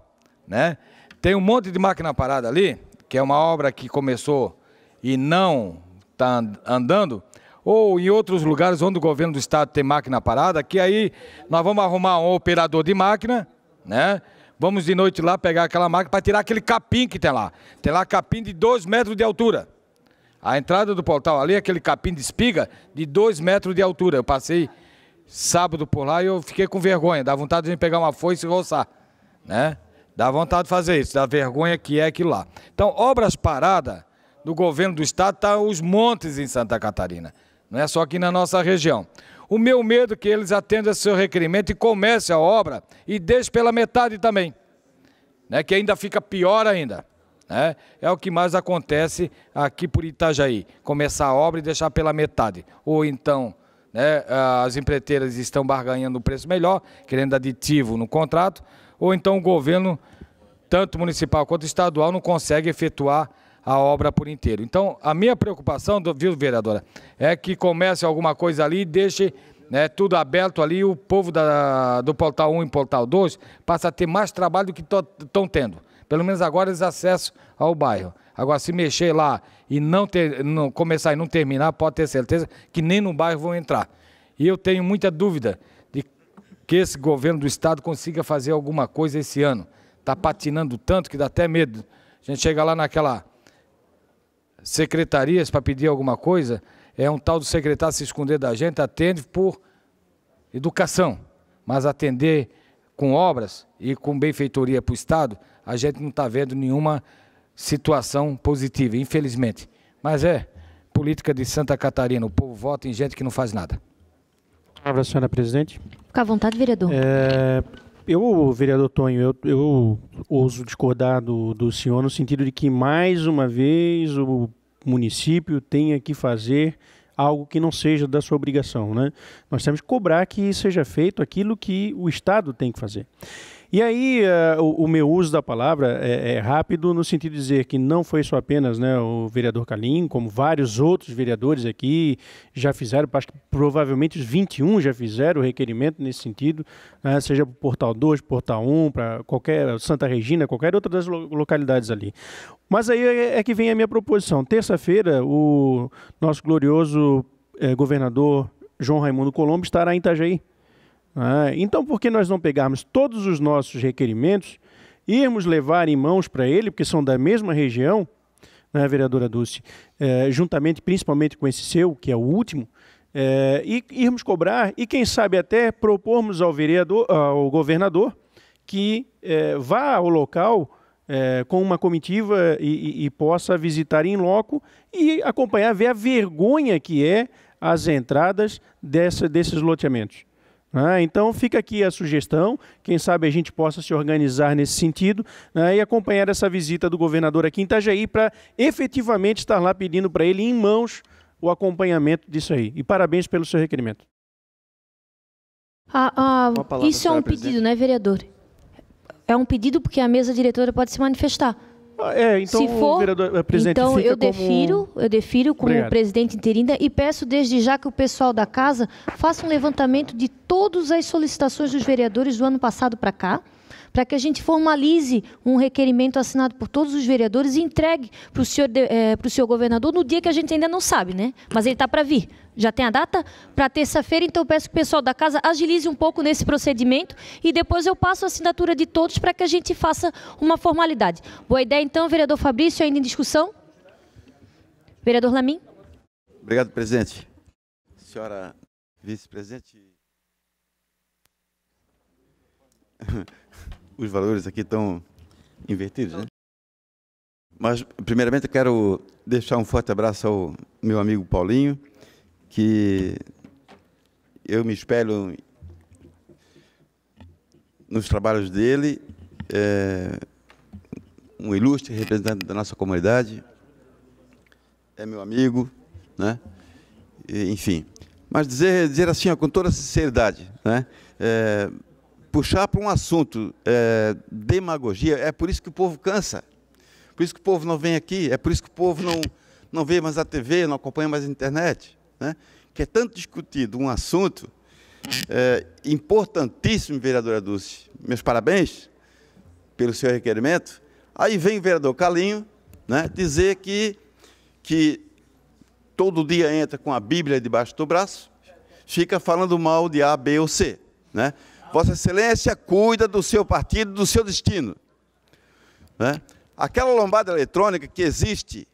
né? Tem um monte de máquina parada ali, que é uma obra que começou e não está andando, ou em outros lugares onde o governo do estado tem máquina parada, que aí nós vamos arrumar um operador de máquina, né? Vamos de noite lá pegar aquela máquina para tirar aquele capim que tem lá. Tem lá capim de 2 metros de altura. A entrada do portal ali, aquele capim de espiga de 2 metros de altura. Eu passei sábado por lá e eu fiquei com vergonha. Dá vontade de pegar uma foice e roçar, né? Dá vontade de fazer isso, dá vergonha que é aquilo lá. Então, obras paradas do governo do estado tá os montes em Santa Catarina. Não é só aqui na nossa região. O meu medo é que eles atendam a seu requerimento e comece a obra e deixe pela metade também, né? que ainda fica pior ainda. Né? É o que mais acontece aqui por Itajaí, começar a obra e deixar pela metade. Ou então né, as empreiteiras estão barganhando um preço melhor, querendo aditivo no contrato, ou então o governo, tanto municipal quanto estadual, não consegue efetuar a obra por inteiro. Então, a minha preocupação, viu, vereadora, é que comece alguma coisa ali e deixe né, tudo aberto ali, o povo da, do Portal 1 e Portal 2 passa a ter mais trabalho do que estão tendo. Pelo menos agora eles acessam ao bairro. Agora, se mexer lá e não, ter, não começar e não terminar, pode ter certeza que nem no bairro vão entrar. E eu tenho muita dúvida de que esse governo do Estado consiga fazer alguma coisa esse ano. Está patinando tanto que dá até medo. A gente chega lá naquela secretarias para pedir alguma coisa, é um tal do secretário se esconder da gente, atende por educação, mas atender com obras e com benfeitoria para o Estado, a gente não está vendo nenhuma situação positiva, infelizmente. Mas é política de Santa Catarina, o povo vota em gente que não faz nada. Palavra, senhora presidente. Fica à vontade, vereador. É... Eu, vereador Tonho, eu, eu ouso discordar do, do senhor no sentido de que, mais uma vez, o município tenha que fazer algo que não seja da sua obrigação. Né? Nós temos que cobrar que seja feito aquilo que o Estado tem que fazer. E aí, uh, o, o, meu uso da palavra é, é, rápido no sentido de dizer que não foi só apenas né, o vereador Calim, como vários outros vereadores aqui já fizeram, acho que provavelmente os 21 já fizeram o requerimento nesse sentido, né, seja para o Portal 2, Portal 1, para qualquer Santa Regina, qualquer outra das localidades ali. Mas aí é, é que vem a minha proposição. Terça-feira, o nosso glorioso eh, governador João Raimundo Colombo estará em Itajaí. Ah, então, por que nós não pegarmos todos os nossos requerimentos, irmos levar em mãos para ele, porque são da mesma região, né, vereadora Dulce, é, juntamente, principalmente com esse seu, que é o último, é, e irmos cobrar e, quem sabe, até propormos ao vereador, ah, ao governador, que é, vá ao local é, com uma comitiva e, e, e, possa visitar em loco e acompanhar, ver a vergonha que é as entradas dessa, desses loteamentos. Né? então fica aqui a sugestão, quem sabe a gente possa se organizar nesse sentido né, e acompanhar essa visita do governador aqui em Itajaí para efetivamente estar lá pedindo para ele em mãos o acompanhamento disso aí. E parabéns pelo seu requerimento. Ah, ah, isso é um presidente. pedido, né, vereador? É um pedido porque a mesa diretora pode se manifestar. Ah, é, então, Se for, vereador, eh, presidente, então eu defiro, como... eu defiro como Obrigado. presidente interina e peço desde já que o pessoal da casa faça um levantamento de todas as solicitações dos vereadores do ano passado para cá para que a gente formalize um requerimento assinado por todos os vereadores e entregue para o senhor, é, senhor governador no dia que a gente ainda não sabe, né? Mas ele está para vir. Já tem a data? Para terça-feira, então eu peço que o pessoal da casa agilize um pouco nesse procedimento e depois eu passo a assinatura de todos para que a gente faça uma formalidade. Boa ideia, então, vereador Fabrício, ainda em discussão? Vereador Lamin? Obrigado, presidente. Senhora vice-presidente. os valores aqui estão invertidos, né? Mas, primeiramente, eu quero deixar um forte abraço ao meu amigo Paulinho, que eu me espelho nos trabalhos dele, é um ilustre representante da nossa comunidade, é meu amigo, né? E, enfim. Mas dizer, dizer assim, ó, com toda sinceridade, né? É, puxar para um assunto é, demagogia, é por isso que o povo cansa. Por isso que o povo não vem aqui, é por isso que o povo não, não vê mais a TV, não acompanha mais a internet. Né? Que é tanto discutido um assunto é, importantíssimo, vereadora Dulce. Meus parabéns pelo seu requerimento. Aí vem o vereador Calinho né, dizer que, que todo dia entra com a Bíblia debaixo do braço, fica falando mal de A, B ou C. Né? Vossa Excelência cuida do seu partido, do seu destino. Né? Aquela lombada eletrônica que existe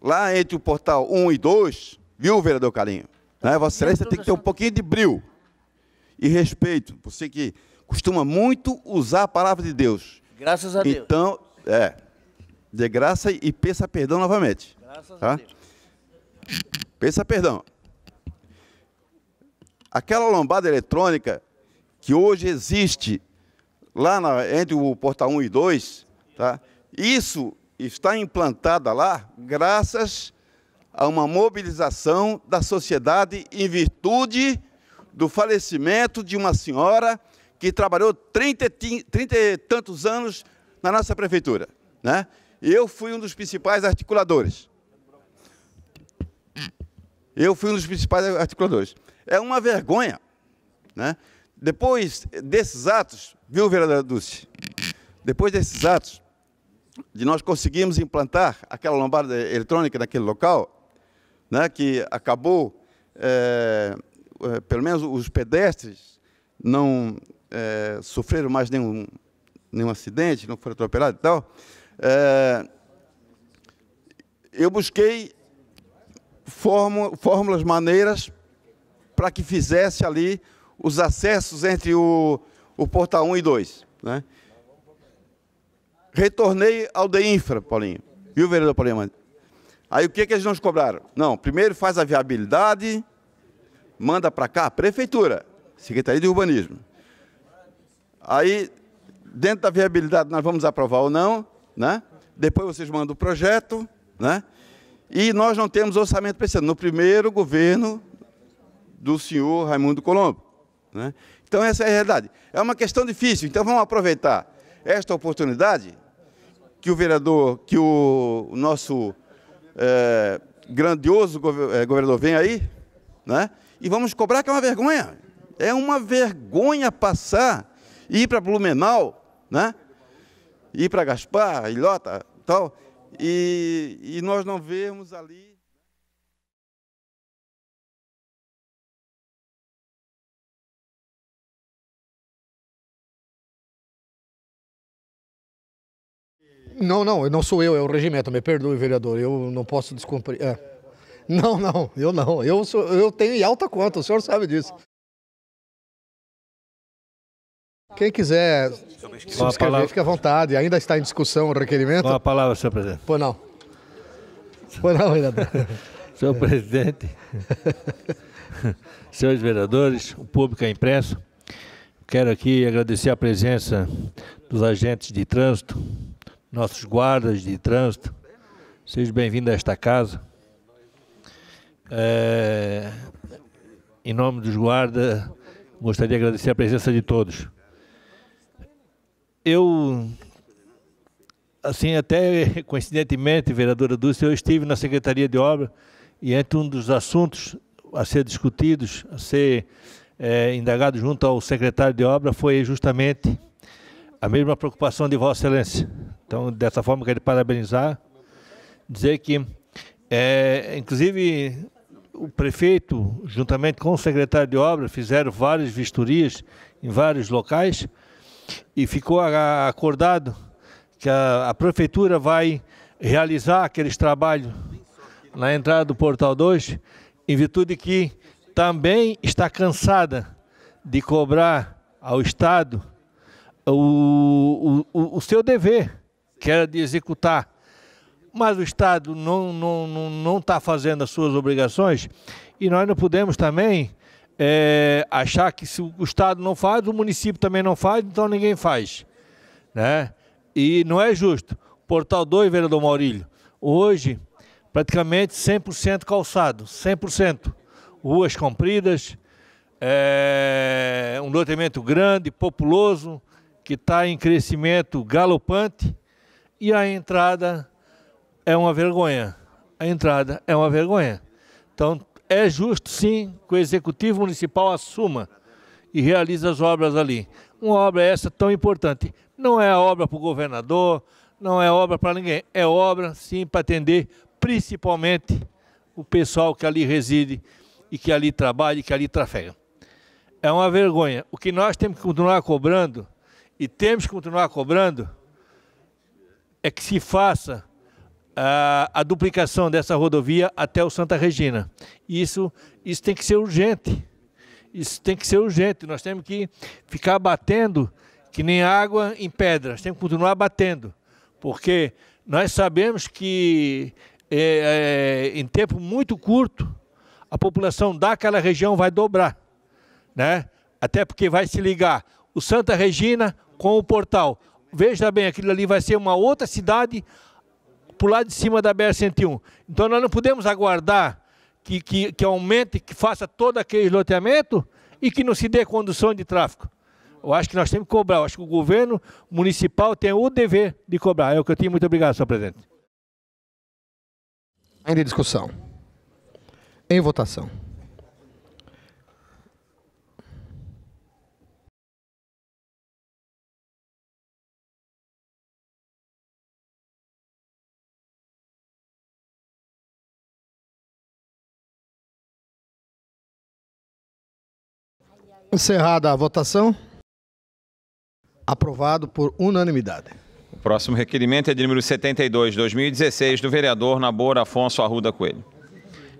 lá entre o portal 1 e 2, viu, vereador Carinho? Né? Vossa Excelência tem que ter um pouquinho de brilho e respeito. Você que costuma muito usar a palavra de Deus. Graças a Deus. Então, é. De graça e peça perdão novamente. Graças tá? a Deus. Peça perdão. Aquela lombada eletrônica que hoje existe lá na, entre o portal 1 e 2, tá? isso está implantada lá graças a uma mobilização da sociedade em virtude do falecimento de uma senhora que trabalhou 30, 30 e tantos anos na nossa prefeitura. Né? Eu fui um dos principais articuladores. Eu fui um dos principais articuladores. É uma vergonha né? Depois desses atos, viu, vereadora Dulce? Depois desses atos, de nós conseguimos implantar aquela lombada eletrônica naquele local, né, que acabou, é, pelo menos os pedestres não é, sofreram mais nenhum, nenhum acidente, não foram atropelados e tal. É, eu busquei fórmulas, maneiras para que fizesse ali os acessos entre o, o Porta 1 e 2. Né? Retornei ao de infra, Paulinho. Viu, vereador Paulinho Aí o que, é que eles nos cobraram? Não, primeiro faz a viabilidade, manda para cá, Prefeitura, Secretaria de Urbanismo. Aí, dentro da viabilidade, nós vamos aprovar ou não, né? Depois vocês mandam o projeto, né? E nós não temos orçamento para ano. no primeiro governo do senhor Raimundo Colombo. Né? Então, essa é a realidade. É uma questão difícil, então vamos aproveitar esta oportunidade que o vereador, que o nosso é, grandioso eh, governador vem aí, né? e vamos cobrar que é uma vergonha. É uma vergonha passar ir para Blumenau, né? ir para Gaspar, Ilhota tal, e, e nós não vermos ali. Não, não, não sou eu, é o regimento. Me perdoe, vereador, eu não posso descumprir. É. Não, não, eu não. Eu, sou, eu tenho em alta conta, o senhor sabe disso. Quem quiser se inscrever, fique à vontade. Ainda está em discussão o requerimento. Com a palavra, senhor presidente. Pois não. Pois não, vereador. senhor presidente, senhores vereadores, o público é impresso. Quero aqui agradecer a presença dos agentes de trânsito, nossos guardas de trânsito, seja bem-vindo a esta casa. É, em nome dos guardas, gostaria de agradecer a presença de todos. Eu, assim, até coincidentemente, vereadora Dulce, eu estive na Secretaria de Obra e entre um dos assuntos a ser discutidos, a ser é, indagado junto ao secretário de obra, foi justamente a mesma preocupação de Vossa Excelência então, dessa forma, quero parabenizar, dizer que, é, inclusive, o prefeito, juntamente com o secretário de obras fizeram várias vistorias em vários locais e ficou acordado que a, a prefeitura vai realizar aqueles trabalhos na entrada do Portal 2, em virtude que também está cansada de cobrar ao Estado o, o, o seu dever que era de executar. Mas o Estado não está não, não, não tá fazendo as suas obrigações e nós não podemos também é, achar que se o Estado não faz, o município também não faz, então ninguém faz. Né? E não é justo. Portal 2, vereador Maurílio, hoje praticamente 100% calçado, 100%. Ruas compridas, é, um loteamento grande, populoso, que está em crescimento galopante e a entrada é uma vergonha. A entrada é uma vergonha. Então, é justo, sim, que o Executivo Municipal assuma e realize as obras ali. Uma obra essa tão importante. Não é obra para o governador, não é obra para ninguém. É obra, sim, para atender principalmente o pessoal que ali reside e que ali trabalha e que ali trafega. É uma vergonha. O que nós temos que continuar cobrando, e temos que continuar cobrando, é que se faça a, a duplicação dessa rodovia até o Santa Regina. Isso, isso tem que ser urgente. Isso tem que ser urgente. Nós temos que ficar batendo que nem água em pedra. Nós temos que continuar batendo, porque nós sabemos que é, é, em tempo muito curto a população daquela região vai dobrar, né? Até porque vai se ligar o Santa Regina com o Portal veja bem, aquilo ali vai ser uma outra cidade por lá de cima da BR-101. Então nós não podemos aguardar que, que, que aumente, que faça todo aquele loteamento e que não se dê condução de tráfego. Eu acho que nós temos que cobrar, eu acho que o governo municipal tem o dever de cobrar. É o que eu tinha. Muito obrigado, senhor presidente. Ainda em discussão. Em votação. Encerrada a votação. Aprovado por unanimidade. O próximo requerimento é de número 72, 2016, do vereador Nabor Afonso Arruda Coelho.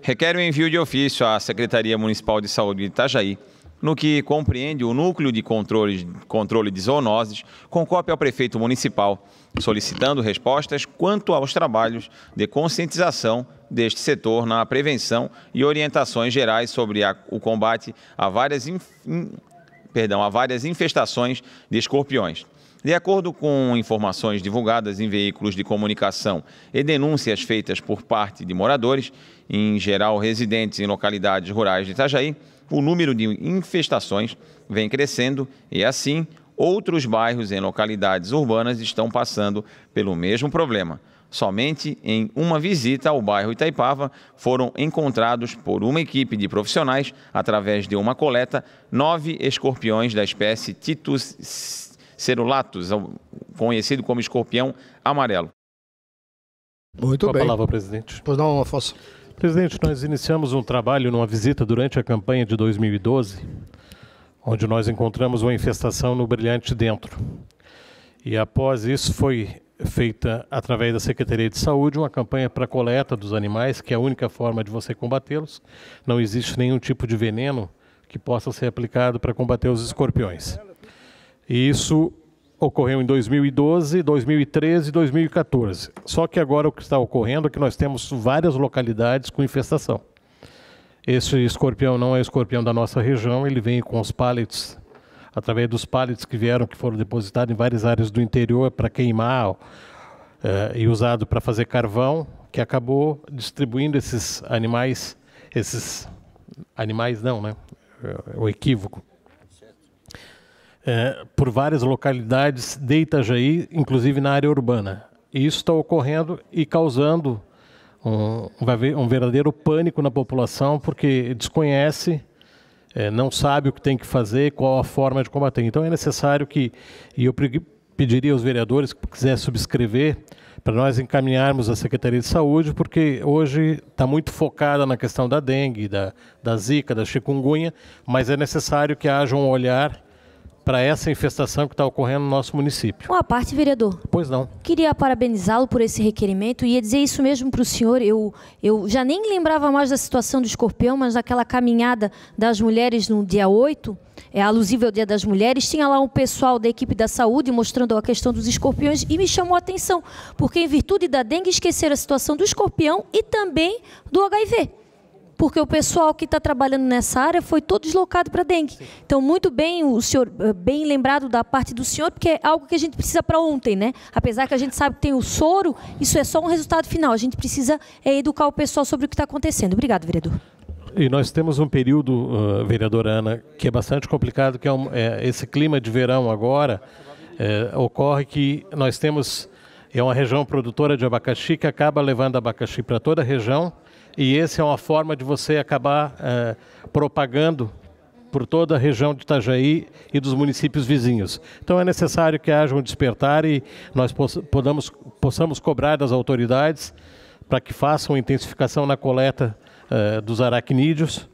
Requer o envio de ofício à Secretaria Municipal de Saúde de Itajaí no que compreende o núcleo de controle, controle de zoonoses, com cópia ao prefeito municipal, solicitando respostas quanto aos trabalhos de conscientização deste setor na prevenção e orientações gerais sobre a, o combate a várias, in, in, perdão, a várias infestações de escorpiões. De acordo com informações divulgadas em veículos de comunicação e denúncias feitas por parte de moradores, em geral residentes em localidades rurais de Itajaí, o número de infestações vem crescendo e, assim, outros bairros em localidades urbanas estão passando pelo mesmo problema. Somente em uma visita ao bairro Itaipava foram encontrados por uma equipe de profissionais, através de uma coleta, nove escorpiões da espécie Titus cerulatus, conhecido como escorpião amarelo. Muito Qual bem. a palavra, presidente. Pois não, Afonso. Presidente, nós iniciamos um trabalho numa visita durante a campanha de 2012, onde nós encontramos uma infestação no brilhante dentro. E após isso foi feita através da Secretaria de Saúde uma campanha para coleta dos animais, que é a única forma de você combatê-los. Não existe nenhum tipo de veneno que possa ser aplicado para combater os escorpiões. E isso ocorreu em 2012, 2013 e 2014. Só que agora o que está ocorrendo é que nós temos várias localidades com infestação. Esse escorpião não é escorpião da nossa região, ele vem com os pallets, através dos pallets que vieram, que foram depositados em várias áreas do interior para queimar é, e usado para fazer carvão, que acabou distribuindo esses animais, esses animais não, né? É, o equívoco é, por várias localidades de Itajaí, inclusive na área urbana. E isso está ocorrendo e causando um, um verdadeiro pânico na população, porque desconhece, é, não sabe o que tem que fazer, qual a forma de combater. Então é necessário que, e eu pediria aos vereadores que quisessem subscrever, para nós encaminharmos a Secretaria de Saúde, porque hoje está muito focada na questão da dengue, da, da zika, da chikungunya, mas é necessário que haja um olhar para essa infestação que está ocorrendo no nosso município. Uma parte, vereador. Pois não. Queria parabenizá-lo por esse requerimento e ia dizer isso mesmo para o senhor. Eu, eu já nem lembrava mais da situação do escorpião, mas naquela caminhada das mulheres no dia 8, é alusivo ao Dia das Mulheres, tinha lá um pessoal da equipe da saúde mostrando a questão dos escorpiões e me chamou a atenção, porque em virtude da dengue esqueceram a situação do escorpião e também do HIV porque o pessoal que está trabalhando nessa área foi todo deslocado para dengue. Sim. Então, muito bem, o senhor, eh, bem lembrado da parte do senhor, porque é algo que a gente precisa para ontem, né? Apesar que a gente sabe que tem o soro, isso é só um resultado final. A gente precisa é, educar o pessoal sobre o que está acontecendo. Obrigado, vereador. E nós temos um período, uh, vereadora Ana, que é bastante complicado, que é, um, é esse clima de verão agora, é, ocorre que nós temos é uma região produtora de abacaxi que acaba levando abacaxi para toda a região e essa é uma forma de você acabar é, propagando por toda a região de Itajaí e dos municípios vizinhos. Então é necessário que haja um despertar e nós possamos possamos cobrar das autoridades para que façam intensificação na coleta eh, dos aracnídeos.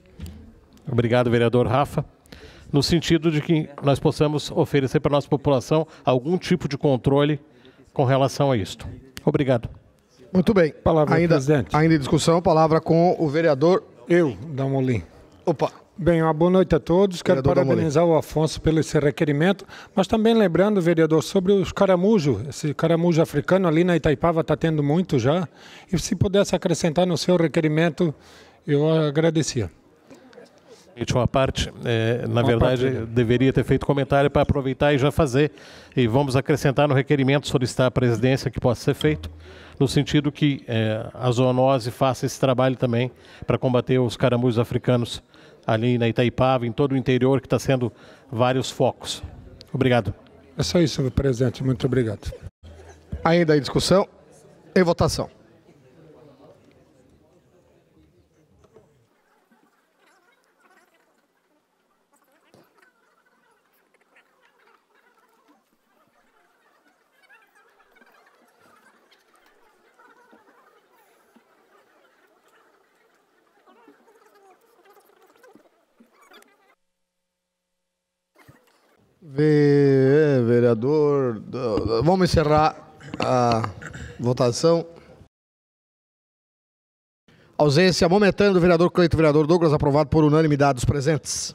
Obrigado, vereador Rafa. No sentido de que nós possamos oferecer para a nossa população algum tipo de controle com relação a isto. Obrigado. Muito bem. Palavra ainda, presidente. Ainda em discussão, palavra com o vereador. Eu, Damolim. Opa. Bem, uma boa noite a todos. Quero vereador parabenizar Damolim. o Afonso pelo esse requerimento, mas também lembrando, vereador, sobre os caramujo, esse caramujo africano ali na Itaipava está tendo muito já. E se pudesse acrescentar no seu requerimento, eu agradecia. Última parte, é, na uma verdade, parte, né? deveria ter feito comentário para aproveitar e já fazer. E vamos acrescentar no requerimento, solicitar à presidência que possa ser feito no sentido que é, a zoonose faça esse trabalho também para combater os caramujos africanos ali na Itaipava, em todo o interior, que está sendo vários focos. Obrigado. É só isso, presidente. Muito obrigado. Ainda em discussão, em votação. É, vereador, vamos encerrar a votação. Ausência momentânea do vereador Cleito, vereador Douglas, aprovado por unanimidade dos presentes.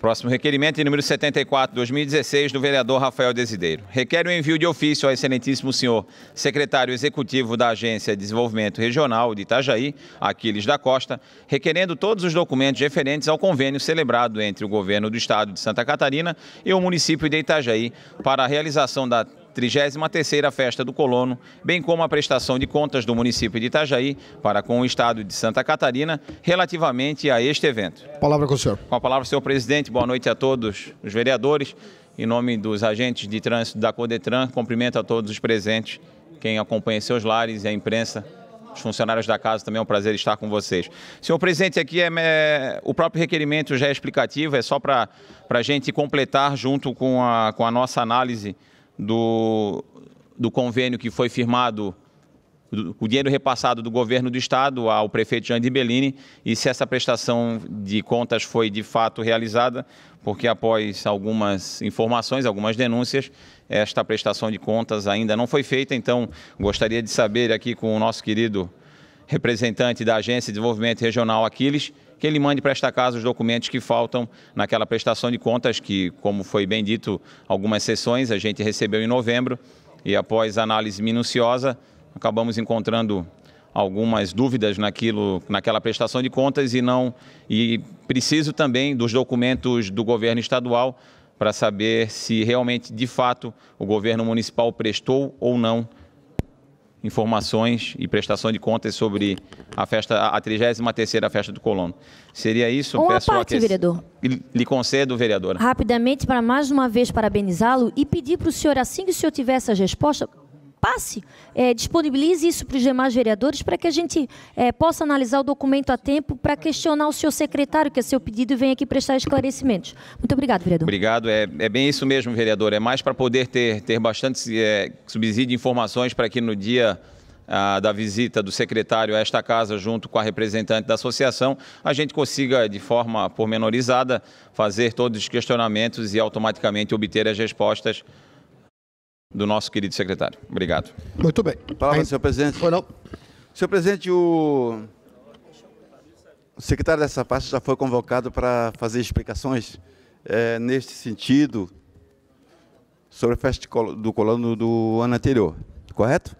Próximo requerimento, número 74, 2016, do vereador Rafael Desideiro. Requer o envio de ofício ao excelentíssimo senhor secretário executivo da Agência de Desenvolvimento Regional de Itajaí, Aquiles da Costa, requerendo todos os documentos referentes ao convênio celebrado entre o governo do estado de Santa Catarina e o município de Itajaí para a realização da 33ª Festa do Colono, bem como a prestação de contas do município de Itajaí para com o Estado de Santa Catarina relativamente a este evento. Palavra com o senhor. Com a palavra, senhor presidente. Boa noite a todos os vereadores. Em nome dos agentes de trânsito da Codetran, cumprimento a todos os presentes, quem acompanha seus lares e a imprensa os funcionários da casa, também é um prazer estar com vocês. Senhor presidente, aqui é, é o próprio requerimento já é explicativo, é só para a gente completar junto com a, com a nossa análise do, do convênio que foi firmado, o dinheiro repassado do governo do Estado ao prefeito Jandir Bellini, e se essa prestação de contas foi de fato realizada, porque após algumas informações, algumas denúncias, esta prestação de contas ainda não foi feita. Então, gostaria de saber aqui com o nosso querido representante da Agência de Desenvolvimento Regional Aquiles, que ele mande para esta casa os documentos que faltam naquela prestação de contas que, como foi bem dito, algumas sessões a gente recebeu em novembro e após análise minuciosa acabamos encontrando algumas dúvidas naquilo, naquela prestação de contas e não e preciso também dos documentos do governo estadual para saber se realmente de fato o governo municipal prestou ou não informações e prestação de contas sobre a festa, a 33ª Festa do Colono. Seria isso? Uma Peço parte, que... vereador. Lhe concedo, vereadora. Rapidamente, para mais uma vez parabenizá-lo e pedir para o senhor, assim que o senhor tiver essa resposta, passe, é, disponibilize isso para os demais vereadores para que a gente é, possa analisar o documento a tempo para questionar o senhor secretário que é seu pedido e venha aqui prestar esclarecimentos. Muito obrigado, vereador. Obrigado. É, é bem isso mesmo, vereador. É mais para poder ter, ter bastante é, subsídio de informações para que no dia ah, da visita do secretário a esta casa, junto com a representante da associação, a gente consiga, de forma pormenorizada, fazer todos os questionamentos e automaticamente obter as respostas do nosso querido secretário. Obrigado. Muito bem. Palavra, senhor presidente. Foi não. Senhor presidente, o... o secretário dessa parte já foi convocado para fazer explicações é, neste sentido sobre a festa do colono do ano anterior, correto?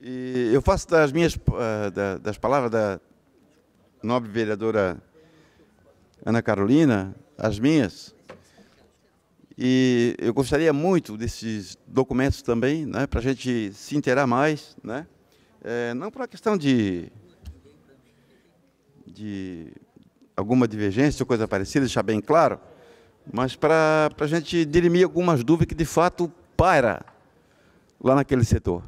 E eu faço das minhas eh, das palavras da nobre vereadora Ana Carolina as minhas e eu gostaria muito desses documentos também, né, para a gente se inteirar mais, né? É, não para questão de, de alguma divergência ou coisa parecida, deixar bem claro, mas para a gente dirimir algumas dúvidas que de fato para lá naquele setor.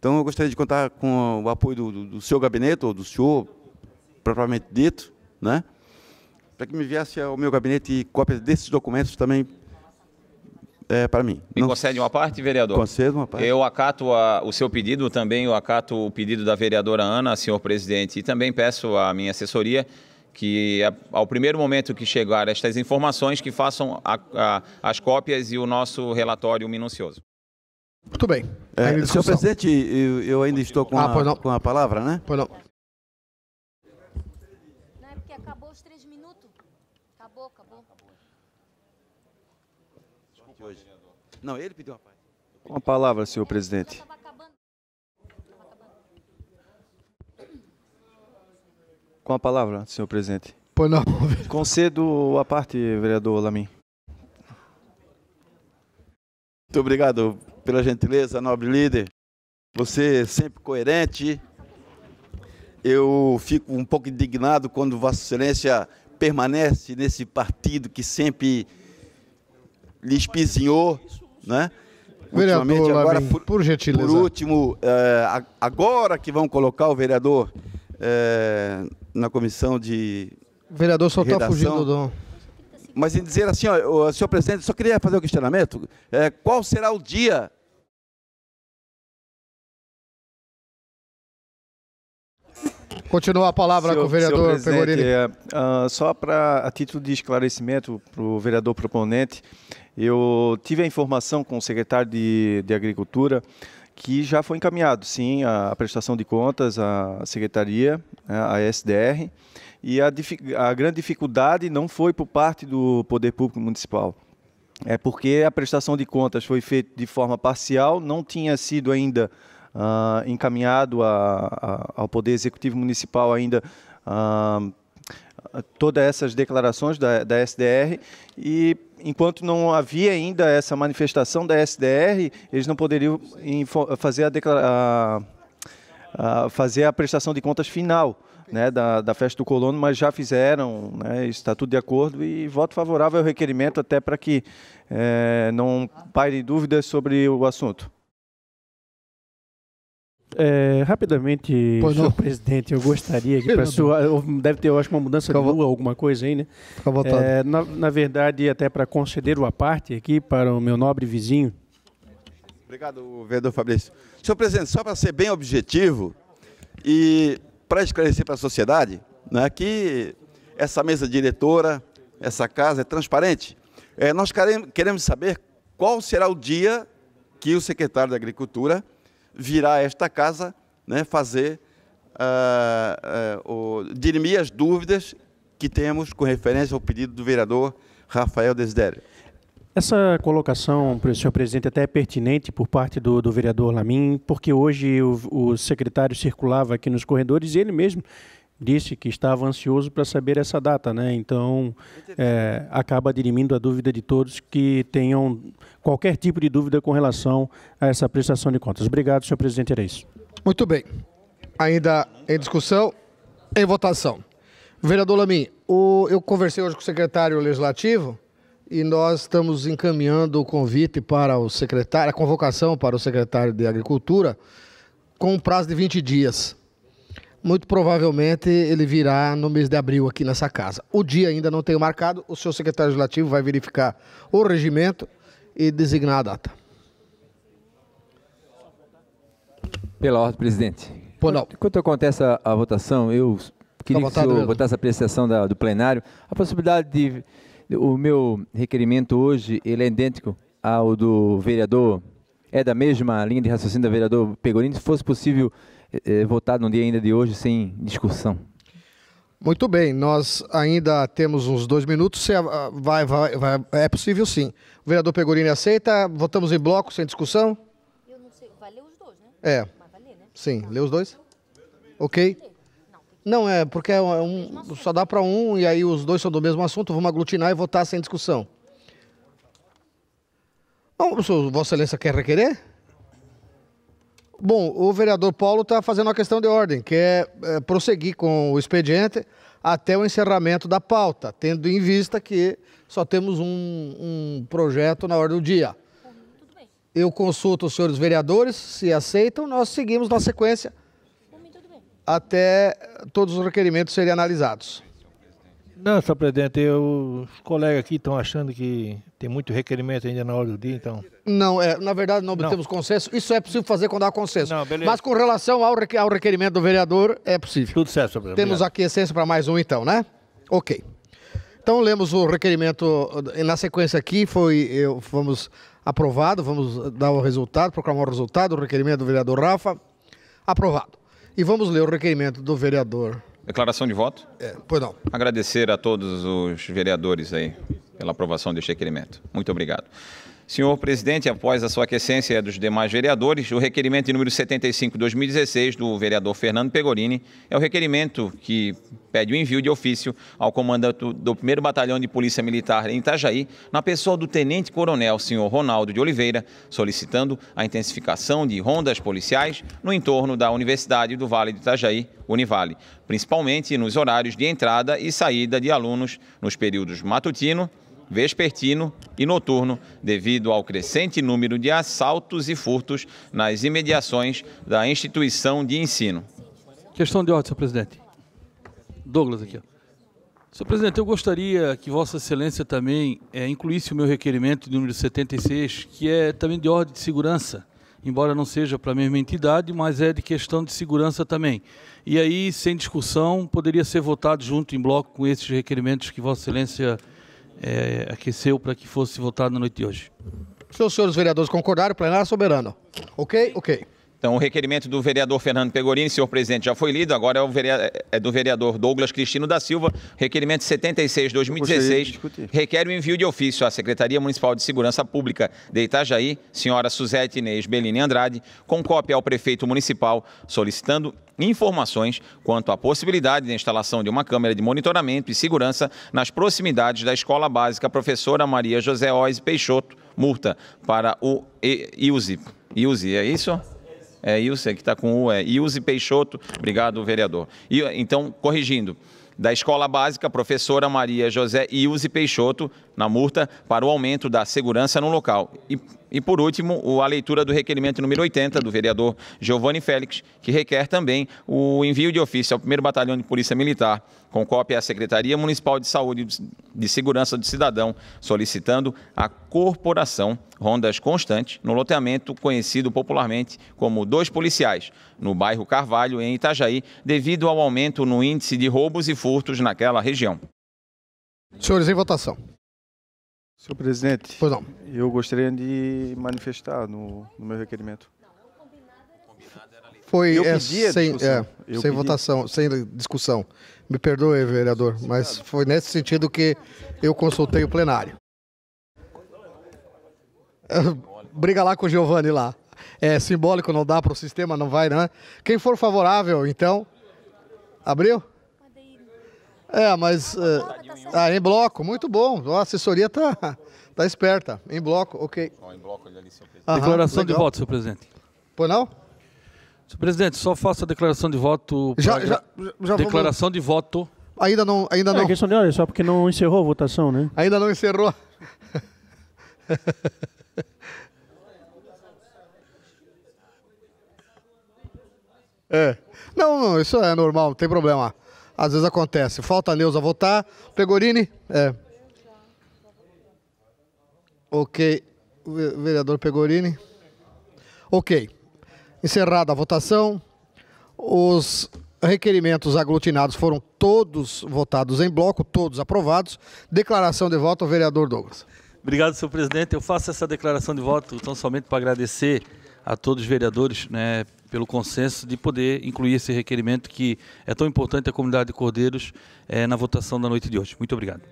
Então, eu gostaria de contar com o apoio do, do, do seu gabinete, ou do senhor, propriamente dito, né? para que me viesse ao meu gabinete cópias desses documentos também é, para mim. Me não... concede uma parte, vereador? Concedo uma parte. Eu acato a, o seu pedido, também eu acato o pedido da vereadora Ana, senhor presidente, e também peço à minha assessoria que ao primeiro momento que chegar estas informações, que façam a, a, as cópias e o nosso relatório minucioso. Muito bem. É, senhor presidente, eu, eu ainda estou com, ah, a, com a palavra, né? Pois não. Não, ele pediu a paz. Com a palavra, senhor presidente. Com a palavra, senhor presidente. Pois não. Concedo a parte, vereador Lamin. Muito obrigado pela gentileza, nobre líder. Você é sempre coerente. Eu fico um pouco indignado quando Vossa Excelência permanece nesse partido que sempre lhe espizinhou né? Vereador, agora, por, por, gentileza. Por último, é, agora que vão colocar o vereador é, na comissão de. O vereador só está fugindo do. Mas em dizer assim, ó, senhor presidente, só queria fazer um questionamento. É, qual será o dia Continua a palavra senhor, com o vereador Pegorini. É, uh, só para a título de esclarecimento para o vereador proponente, eu tive a informação com o secretário de, de Agricultura que já foi encaminhado, sim, a, a prestação de contas à secretaria, né, à SDR, e a, a grande dificuldade não foi por parte do Poder Público Municipal. É porque a prestação de contas foi feita de forma parcial, não tinha sido ainda uh, encaminhado a, a, ao Poder Executivo Municipal ainda uh, todas essas declarações da, da SDR e enquanto não havia ainda essa manifestação da SDR, eles não poderiam fazer a, a, a, fazer a prestação de contas final. Né, da, da, festa do colono, mas já fizeram, né, está tudo de acordo e voto favorável ao é requerimento até para que é, não pare dúvidas sobre o assunto. É, rapidamente, senhor presidente, eu gostaria que para sua. Deve ter, eu acho, uma mudança Fica de lua, alguma coisa aí, né? Fica é, na, na verdade, até para conceder o parte aqui para o meu nobre vizinho. Obrigado, vereador Fabrício. Senhor presidente, só para ser bem objetivo e para esclarecer para a sociedade né, que essa mesa diretora, essa casa é transparente. É, nós queremos saber qual será o dia que o secretário da Agricultura virá a esta casa né, fazer, uh, uh, o, dirimir as dúvidas que temos com referência ao pedido do vereador Rafael Desidério. Essa colocação, senhor presidente, até é pertinente por parte do, do vereador Lamin, porque hoje o, o secretário circulava aqui nos corredores e ele mesmo disse que estava ansioso para saber essa data, né? Então é, acaba dirimindo a dúvida de todos que tenham qualquer tipo de dúvida com relação a essa prestação de contas. Obrigado, senhor presidente. Era isso. Muito bem. Ainda em discussão, em votação. Vereador Lamin, o, eu conversei hoje com o secretário legislativo e nós estamos encaminhando o convite para o secretário, a convocação para o secretário de Agricultura com um prazo de 20 dias. Muito provavelmente ele virá no mês de abril aqui nessa casa. O dia ainda não tenho marcado, o seu secretário legislativo vai verificar o regimento e designar a data. Pela ordem, presidente. Pô, não. Enquanto acontece a, a votação, eu queria tá que o senhor a apreciação da, do plenário. A possibilidade de, de. O meu requerimento hoje ele é idêntico ao do vereador, é da mesma linha de raciocínio do vereador Pegorini. Se fosse possível é, eh, eh, votado no dia ainda de hoje sem discussão. Muito bem, nós ainda temos uns dois minutos. Se vai, vai, vai, é possível sim. O vereador Pegorini aceita? Votamos em bloco sem discussão? Eu não sei, vai ler os dois, né? É. Vai ler, né? Sim, não. Tá. lê os dois? Ok. Não, é porque é um, só dá para um e aí os dois são do mesmo assunto. Vamos aglutinar e votar sem discussão. Bom, Vossa Excelência quer requerer? Bom, o vereador Paulo está fazendo uma questão de ordem, que é, é prosseguir com o expediente até o encerramento da pauta, tendo em vista que só temos um, um projeto na ordem do dia. Eu consulto os senhores vereadores, se aceitam, nós seguimos na sequência até todos os requerimentos serem analisados. Não, senhor presidente, eu, os colegas aqui estão achando que tem muito requerimento ainda na hora do dia, então. Não, é, na verdade não obtemos não. consenso. Isso é possível fazer quando há consenso. Não, Mas com relação ao, ao, requerimento do vereador, é possível. Tudo certo, senhor presidente. Temos aqui essência para mais um, então, né? Ok. Então lemos o requerimento eh, na sequência aqui, foi eu, vamos aprovado, vamos dar o resultado, proclamar o resultado, o requerimento do vereador Rafa, aprovado. E vamos ler o requerimento do vereador Declaração de voto? É, pois não. Agradecer a todos os vereadores aí pela aprovação deste requerimento. Muito obrigado. Senhor presidente, após a sua aquecência dos demais vereadores, o requerimento número 75-2016 do vereador Fernando Pegorini é o requerimento que pede o envio de ofício ao comandante do 1 Batalhão de Polícia Militar em Itajaí, na pessoa do Tenente Coronel Sr. Ronaldo de Oliveira, solicitando a intensificação de rondas policiais no entorno da Universidade do Vale de Itajaí, Univale, principalmente nos horários de entrada e saída de alunos nos períodos matutino, vespertino e noturno, devido ao crescente número de assaltos e furtos nas imediações da instituição de ensino. Questão de ordem, senhor presidente. Douglas aqui. Senhor presidente, eu gostaria que Vossa Excelência também é, incluísse o meu requerimento de número 76, que é também de ordem de segurança, embora não seja para a mesma entidade, mas é de questão de segurança também. E aí, sem discussão, poderia ser votado junto em bloco com esses requerimentos que Vossa Excelência é, aqueceu para que fosse votado na noite de hoje. Se os senhores vereadores concordarem, plenário é soberano. Ok? Ok. Então, o requerimento do vereador Fernando Pegorini, senhor presidente, já foi lido, agora é, é do vereador Douglas Cristino da Silva, requerimento 76-2016, requer o envio de ofício à Secretaria Municipal de Segurança Pública de Itajaí, senhora Suzete Inês Bellini Andrade, com cópia ao prefeito municipal, solicitando informações quanto à possibilidade de instalação de uma câmera de monitoramento e segurança nas proximidades da Escola Básica Professora Maria José Oise Peixoto, Murta, para o IUSI. IUSI, é isso? é Ilse, que está com U, é Ilse Peixoto. Obrigado, vereador. E, então, corrigindo da escola básica, professora Maria José Ilse Peixoto, na multa para o aumento da segurança no local. E, e por último, a leitura do requerimento número 80 do vereador Giovanni Félix, que requer também o envio de ofício ao 1 Batalhão de Polícia Militar, com cópia à Secretaria Municipal de Saúde de Segurança do Cidadão, solicitando a corporação rondas constantes no loteamento conhecido popularmente como Dois Policiais, no bairro Carvalho, em Itajaí, devido ao aumento no índice de roubos e furtos naquela região. Senhores, em votação. Senhor Presidente, pois não. eu gostaria de manifestar no, no meu requerimento. Foi eu é, sem, é, eu sem votação, sem discussão. Me perdoe, vereador, mas foi nesse sentido que eu consultei o plenário. Briga lá com o Giovanni lá. É simbólico, não dá para o sistema, não vai, né? Quem for favorável, então. Abriu? É, mas. É, tá ah, em bloco, muito bom. A assessoria está, tá esperta. Em bloco, ok. em bloco ali, senhor presidente. Aham, declaração legal. de voto, senhor presidente. Pois não? Senhor presidente, só faça a declaração de voto. Já, já, já Declaração vamos... de voto. Ainda não. Ainda é, não. É questão de hora, só porque não encerrou a votação, né? Ainda não encerrou. é. Não, não, isso é normal, não tem problema às vezes acontece. Falta a Neuza votar. Pegorini? É. Ok. Vereador Pegorini. Ok. Encerrada a votação. Os requerimentos aglutinados foram todos votados em bloco, todos aprovados. Declaração de voto, vereador Douglas. Obrigado, senhor presidente. Eu faço essa declaração de voto tão somente para agradecer a todos os vereadores né, pelo consenso de poder incluir esse requerimento que é tão importante à comunidade de Cordeiros é, na votação da noite de hoje. Muito obrigado.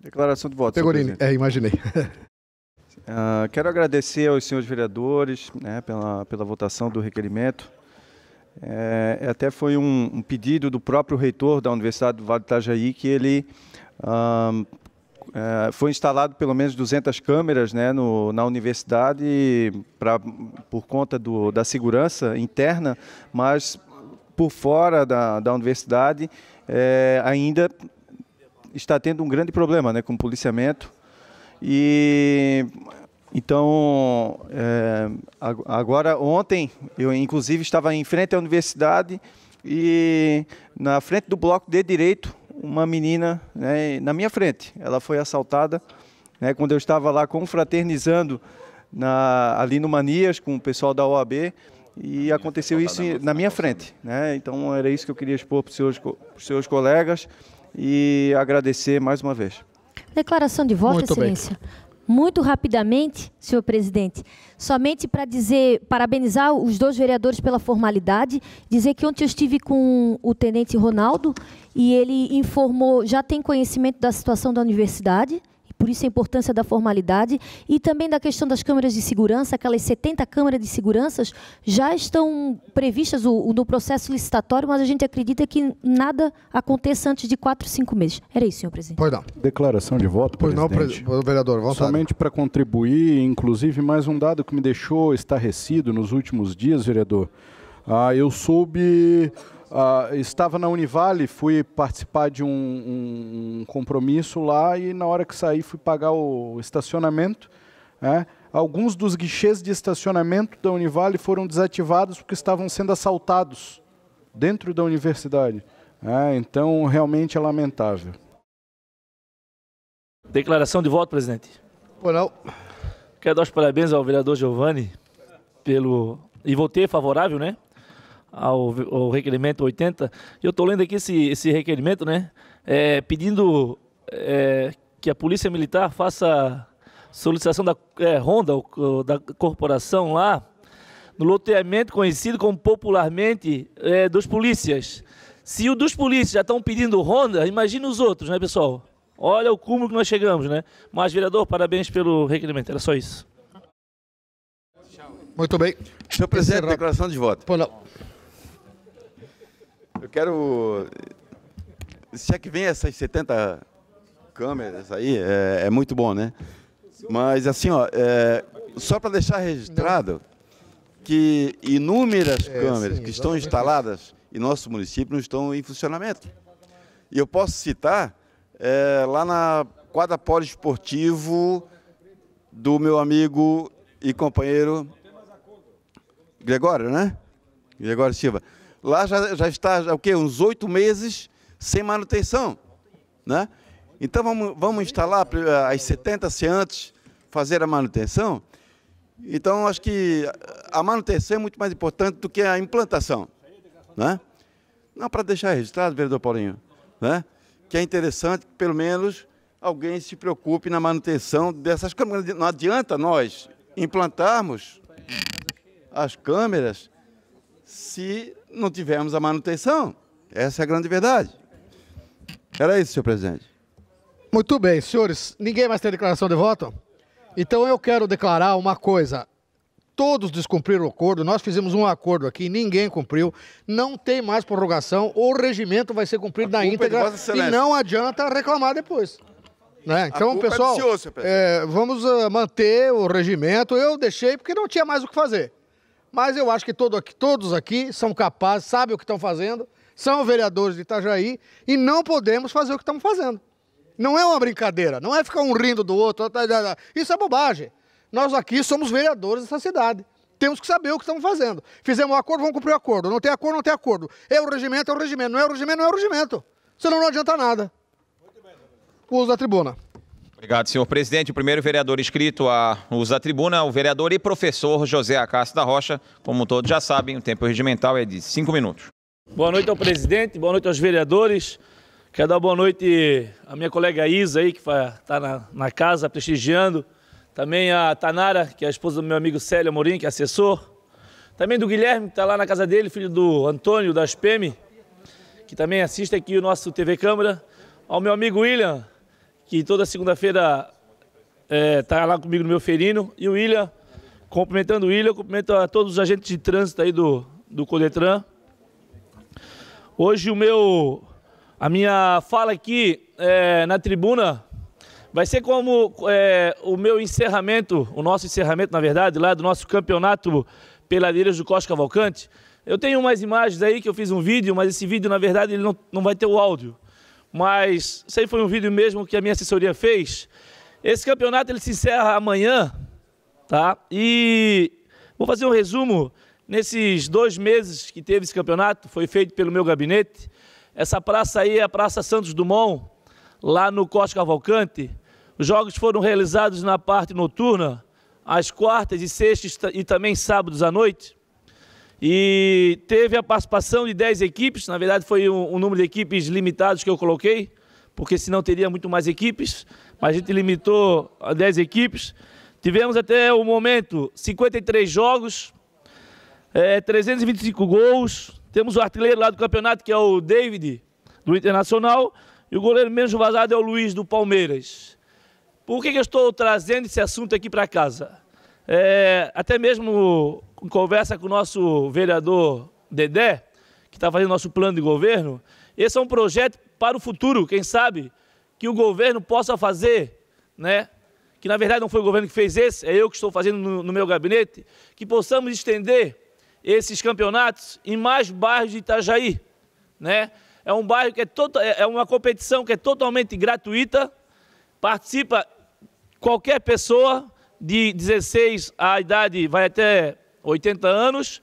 Declaração de voto. Pegorini, é, imaginei. uh, quero agradecer aos senhores vereadores né, pela, pela votação do requerimento. É, até foi um, um, pedido do próprio reitor da Universidade do Vale do Itajaí que ele uh, é, foi instalado pelo menos 200 câmeras né, no, na universidade pra, por conta do, da segurança interna, mas por fora da, da universidade é, ainda está tendo um grande problema né, com o policiamento. E então é, agora ontem eu inclusive estava em frente à universidade e na frente do bloco de direito uma menina né, na minha frente. Ela foi assaltada né, quando eu estava lá confraternizando na, ali no Manias com o pessoal da OAB e aconteceu isso na minha frente. Né? né? Então era isso que eu queria expor para os seus, seus colegas e agradecer mais uma vez. Declaração de voto, Muito Excelência. Bem muito rapidamente, senhor presidente, somente para dizer, parabenizar os dois vereadores pela formalidade, dizer que ontem eu estive com o tenente Ronaldo e ele informou, já tem conhecimento da situação da universidade, por isso a importância da formalidade e também da questão das câmeras de segurança, aquelas 70 câmeras de seguranças já estão previstas no processo licitatório, mas a gente acredita que nada aconteça antes de 4, 5 meses. Era isso, senhor presidente. Pois não. Declaração de voto, pois presidente. Pois não, vereador, vontade. Somente para contribuir, inclusive, mais um dado que me deixou estarrecido nos últimos dias, vereador. Ah, eu soube Uh, estava na Univale, fui participar de um, um, compromisso lá e na hora que saí fui pagar o estacionamento. Né? Alguns dos guichês de estacionamento da Univale foram desativados porque estavam sendo assaltados dentro da universidade. Né? Então, realmente é lamentável. Declaração de voto, presidente. Oral. Quero dar os parabéns ao vereador Giovanni pelo... E votei favorável, né? ao, ao requerimento 80. Eu estou lendo aqui esse, esse requerimento, né? É, pedindo é, que a Polícia Militar faça solicitação da é, ronda, da corporação lá, no loteamento conhecido como popularmente é, dos polícias. Se o dos polícias já estão pedindo ronda, imagina os outros, né, pessoal? Olha o cúmulo que nós chegamos, né? Mas, vereador, parabéns pelo requerimento. Era só isso. Muito bem. Senhor presidente, declaração de voto. Pô, eu quero. Se é que vem essas 70 câmeras aí, é, é muito bom, né? Mas assim, ó, é, só para deixar registrado que inúmeras é, câmeras sim, que estão instaladas em nosso município não estão em funcionamento. E eu posso citar é, lá na quadra poliesportivo do meu amigo e companheiro Gregório, né? Gregório Silva lá já, já está o quê? uns oito meses sem manutenção. Né? Então vamos, vamos instalar eh, as 70 antes fazer a manutenção. Então acho que a manutenção é muito mais importante do que a implantação. Né? Não para deixar registrado, vereador Paulinho, né? que é interessante que pelo menos alguém se preocupe na manutenção dessas câmeras. Não adianta nós implantarmos as câmeras se não tivemos a manutenção. Essa é a grande verdade. Era isso, senhor presidente. Muito bem, senhores. Ninguém mais tem declaração de voto? Então eu quero declarar uma coisa. Todos descumpriram o acordo, nós fizemos um acordo aqui, ninguém cumpriu, não tem mais prorrogação, o regimento vai ser cumprido na é íntegra é e não adianta reclamar depois. Né? Então, é pessoal, é senhor, senhor é, vamos eh, manter o regimento. Eu deixei porque não tinha mais o que fazer mas eu acho que todo aqui, todos aqui são capazes, sabem o que estão fazendo, são vereadores de Itajaí e não podemos fazer o que estamos fazendo. Não é uma brincadeira, não é ficar um rindo do outro. Tá, tá, tá. Isso é bobagem. Nós aqui somos vereadores dessa cidade. Temos que saber o que estamos fazendo. Fizemos um acordo, vamos cumprir o um acordo. Não tem acordo, não tem acordo. É o regimento, é o regimento. Não é o regimento, não é o regimento. Senão não adianta nada. Uso da tribuna. Obrigado, senhor presidente. O primeiro vereador inscrito a usar a tribuna, o vereador e professor José Acácio da Rocha. Como todos já sabem, o tempo regimental é de cinco minutos. Boa noite ao presidente, boa noite aos vereadores. Quero dar boa noite à minha colega Isa aí, que está na, na, casa prestigiando. Também a Tanara, que é a esposa do meu amigo Célio Amorim, que é assessor. Também do Guilherme, que está lá na casa dele, filho do Antônio, da SPEM, que também assiste aqui o nosso TV Câmara. Ao meu amigo William, que toda segunda-feira está é, tá lá comigo no meu ferino. E o William, cumprimentando o William, cumprimento a todos os agentes de trânsito aí do, do Codetran. Hoje o meu, a minha fala aqui é, na tribuna vai ser como é, o meu encerramento, o nosso encerramento, na verdade, lá do nosso campeonato Peladeiras do Costa Cavalcante. Eu tenho umas imagens aí que eu fiz um vídeo, mas esse vídeo, na verdade, ele não, não vai ter o áudio mas sei foi um vídeo mesmo que a minha assessoria fez. Esse campeonato ele se encerra amanhã, tá? E vou fazer um resumo nesses dois meses que teve esse campeonato, foi feito pelo meu gabinete. Essa praça aí é a Praça Santos Dumont, lá no Costa Cavalcante. Os jogos foram realizados na parte noturna, às quartas e sextas e também sábados à noite. E teve a participação de 10 equipes, na verdade foi um, um número de equipes limitados que eu coloquei, porque senão teria muito mais equipes, mas a gente limitou a 10 equipes. Tivemos até o momento 53 jogos, é, 325 gols. Temos o artilheiro lá do campeonato, que é o David, do Internacional, e o goleiro menos vazado é o Luiz, do Palmeiras. Por que, que eu estou trazendo esse assunto aqui para casa? É, até mesmo em conversa com o nosso vereador Dedé, que está fazendo nosso plano de governo, esse é um projeto para o futuro, quem sabe, que o governo possa fazer, né? que na verdade não foi o governo que fez esse, é eu que estou fazendo no, no meu gabinete, que possamos estender esses campeonatos em mais bairros de Itajaí. Né? É um bairro que é, to tota, é, é uma competição que é totalmente gratuita, participa qualquer pessoa de 16 a idade, vai até 80 anos.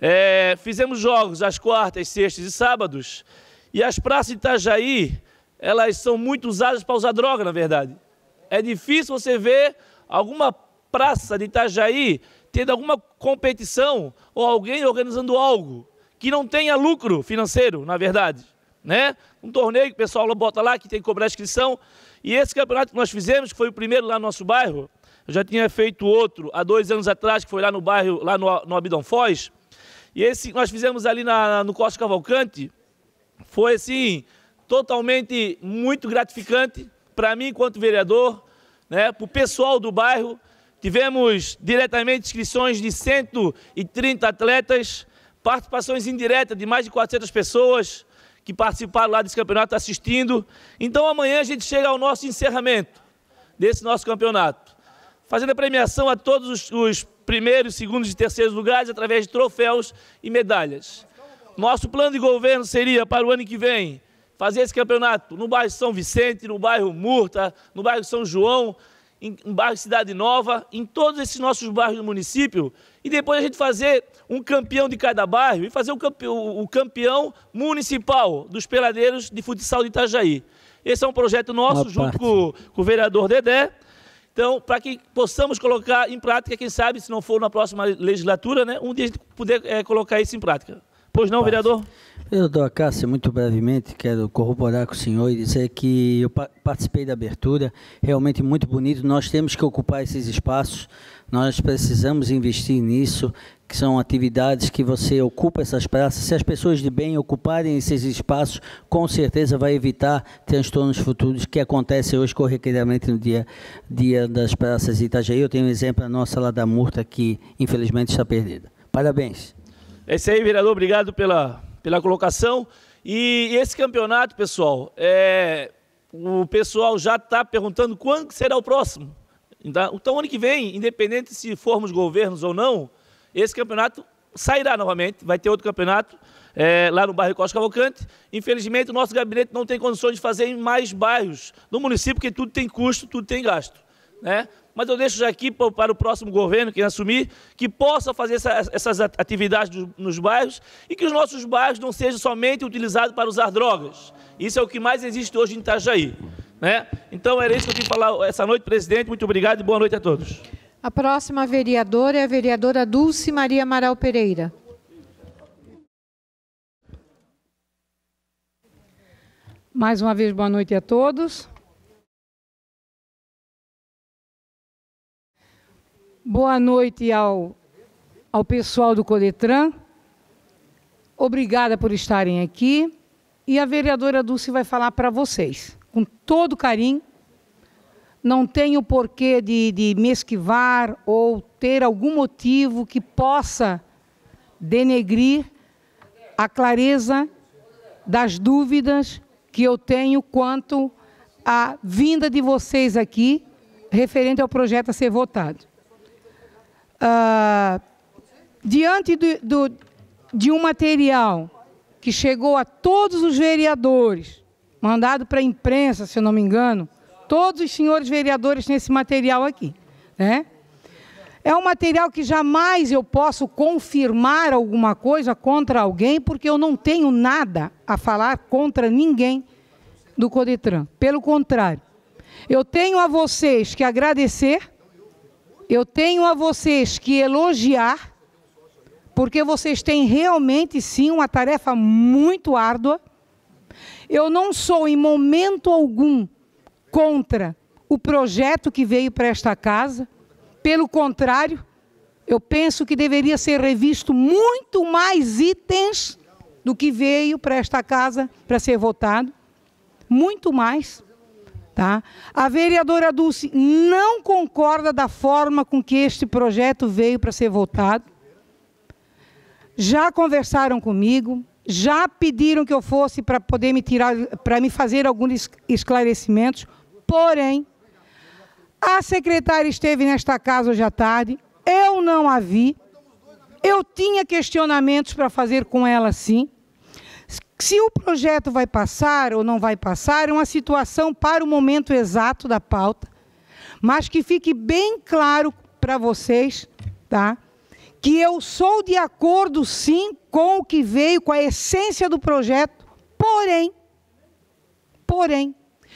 É, fizemos jogos às quartas, sextas e sábados. E as praças de Itajaí, elas são muito usadas para usar droga, na verdade. É difícil você ver alguma praça de Itajaí tendo alguma competição ou alguém organizando algo que não tenha lucro financeiro, na verdade. Né? Um torneio que o pessoal bota lá, que tem que cobrar inscrição. E esse campeonato que nós fizemos, que foi o primeiro lá no nosso bairro, eu já tinha feito outro há dois anos atrás, que foi lá no bairro, lá no, no Abidão Foz. E esse nós fizemos ali na, no Costa Cavalcante foi, assim, totalmente muito gratificante para mim, enquanto vereador, né, para o pessoal do bairro. Tivemos diretamente inscrições de 130 atletas, participações indiretas de mais de 400 pessoas que participaram lá desse campeonato assistindo. Então amanhã a gente chega ao nosso encerramento desse nosso campeonato fazendo a premiação a todos os, os primeiros, segundos e terceiros lugares através de troféus e medalhas. Nosso plano de governo seria, para o ano que vem, fazer esse campeonato no bairro São Vicente, no bairro Murta, no bairro São João, em, no bairro Cidade Nova, em todos esses nossos bairros do município, e depois a gente fazer um campeão de cada bairro e fazer o campeão, o campeão municipal dos peladeiros de futsal de Itajaí. Esse é um projeto nosso, Uma junto com, com o vereador Dedé, então, para que possamos colocar em prática, quem sabe, se não for na próxima legislatura, né, um dia a gente puder é, colocar isso em prática. Pois não, vereador? Vereador Acácio, muito brevemente, quero corroborar com o senhor e dizer que eu participei da abertura, realmente muito bonito. Nós temos que ocupar esses espaços. Nós precisamos investir nisso, que são atividades que você ocupa essas praças. Se as pessoas de bem ocuparem esses espaços, com certeza vai evitar transtornos futuros que acontecem hoje corriqueiramente no dia, dia das praças de Itajaí. Eu tenho um exemplo, a nossa lá da Murta, que infelizmente está perdida. Parabéns. É isso aí, vereador. Obrigado pela, pela colocação. E esse campeonato, pessoal, é, o pessoal já está perguntando quando será o próximo. Então, ano que vem, independente se formos governos ou não, esse campeonato sairá novamente, vai ter outro campeonato é, lá no bairro Costa Cavalcante. Infelizmente, o nosso gabinete não tem condições de fazer em mais bairros no município, porque tudo tem custo, tudo tem gasto. Né? Mas eu deixo já aqui para o próximo governo, quem assumir, que possa fazer essa, essas atividades nos bairros e que os nossos bairros não sejam somente utilizados para usar drogas. Isso é o que mais existe hoje em Itajaí. Né? Então era isso que eu vim falar essa noite, presidente. Muito obrigado e boa noite a todos. A próxima vereadora é a vereadora Dulce Maria Amaral Pereira. Mais uma vez, boa noite a todos. Boa noite ao, ao pessoal do Coletran. Obrigada por estarem aqui. E a vereadora Dulce vai falar para vocês com todo carinho. Não tenho porquê de, de me esquivar ou ter algum motivo que possa denegrir a clareza das dúvidas que eu tenho quanto à vinda de vocês aqui referente ao projeto a ser votado. Uh, diante do, do, de um material que chegou a todos os vereadores mandado para a imprensa, se eu não me engano, todos os senhores vereadores nesse material aqui. Né? É um material que jamais eu posso confirmar alguma coisa contra alguém, porque eu não tenho nada a falar contra ninguém do Codetran. Pelo contrário, eu tenho a vocês que agradecer, eu tenho a vocês que elogiar, porque vocês têm realmente sim uma tarefa muito árdua eu não sou em momento algum contra o projeto que veio para esta casa. Pelo contrário, eu penso que deveria ser revisto muito mais itens do que veio para esta casa para ser votado. Muito mais. Tá? A vereadora Dulce não concorda da forma com que este projeto veio para ser votado. Já conversaram comigo, já pediram que eu fosse para poder me tirar, para me fazer alguns esclarecimentos, porém, a secretária esteve nesta casa hoje à tarde, eu não a vi, eu tinha questionamentos para fazer com ela sim. Se o projeto vai passar ou não vai passar, é uma situação para o momento exato da pauta, mas que fique bem claro para vocês, tá? que eu sou de acordo sim com o que veio, com a essência do projeto, porém, porém,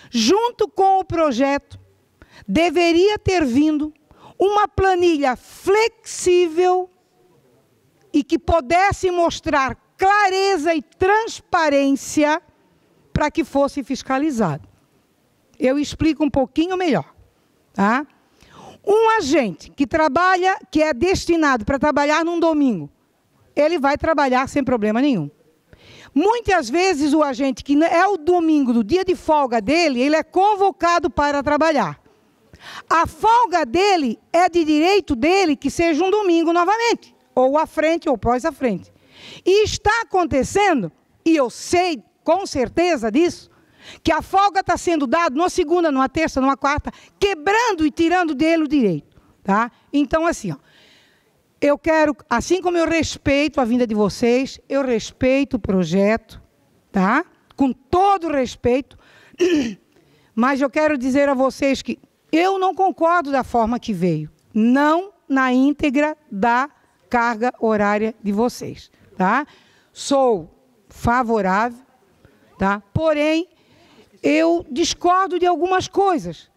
junto com o projeto, deveria ter vindo uma planilha flexível e que pudesse mostrar clareza e transparência para que fosse fiscalizado. Eu explico um pouquinho melhor, tá? Um agente que trabalha, que é destinado para trabalhar num domingo, ele vai trabalhar sem problema nenhum. Muitas vezes o agente que é o domingo, do dia de folga dele, ele é convocado para trabalhar. A folga dele é de direito dele que seja um domingo novamente, ou à frente ou pós à frente. E está acontecendo, e eu sei com certeza disso, que a folga está sendo dada numa segunda, numa terça, numa quarta, quebrando e tirando dele o direito. Tá? Então, assim, ó, eu quero, assim como eu respeito a vinda de vocês, eu respeito o projeto, tá? com todo respeito, mas eu quero dizer a vocês que eu não concordo da forma que veio, não na íntegra da carga horária de vocês. Tá? Sou favorável, tá? porém, eu discordo de algumas coisas.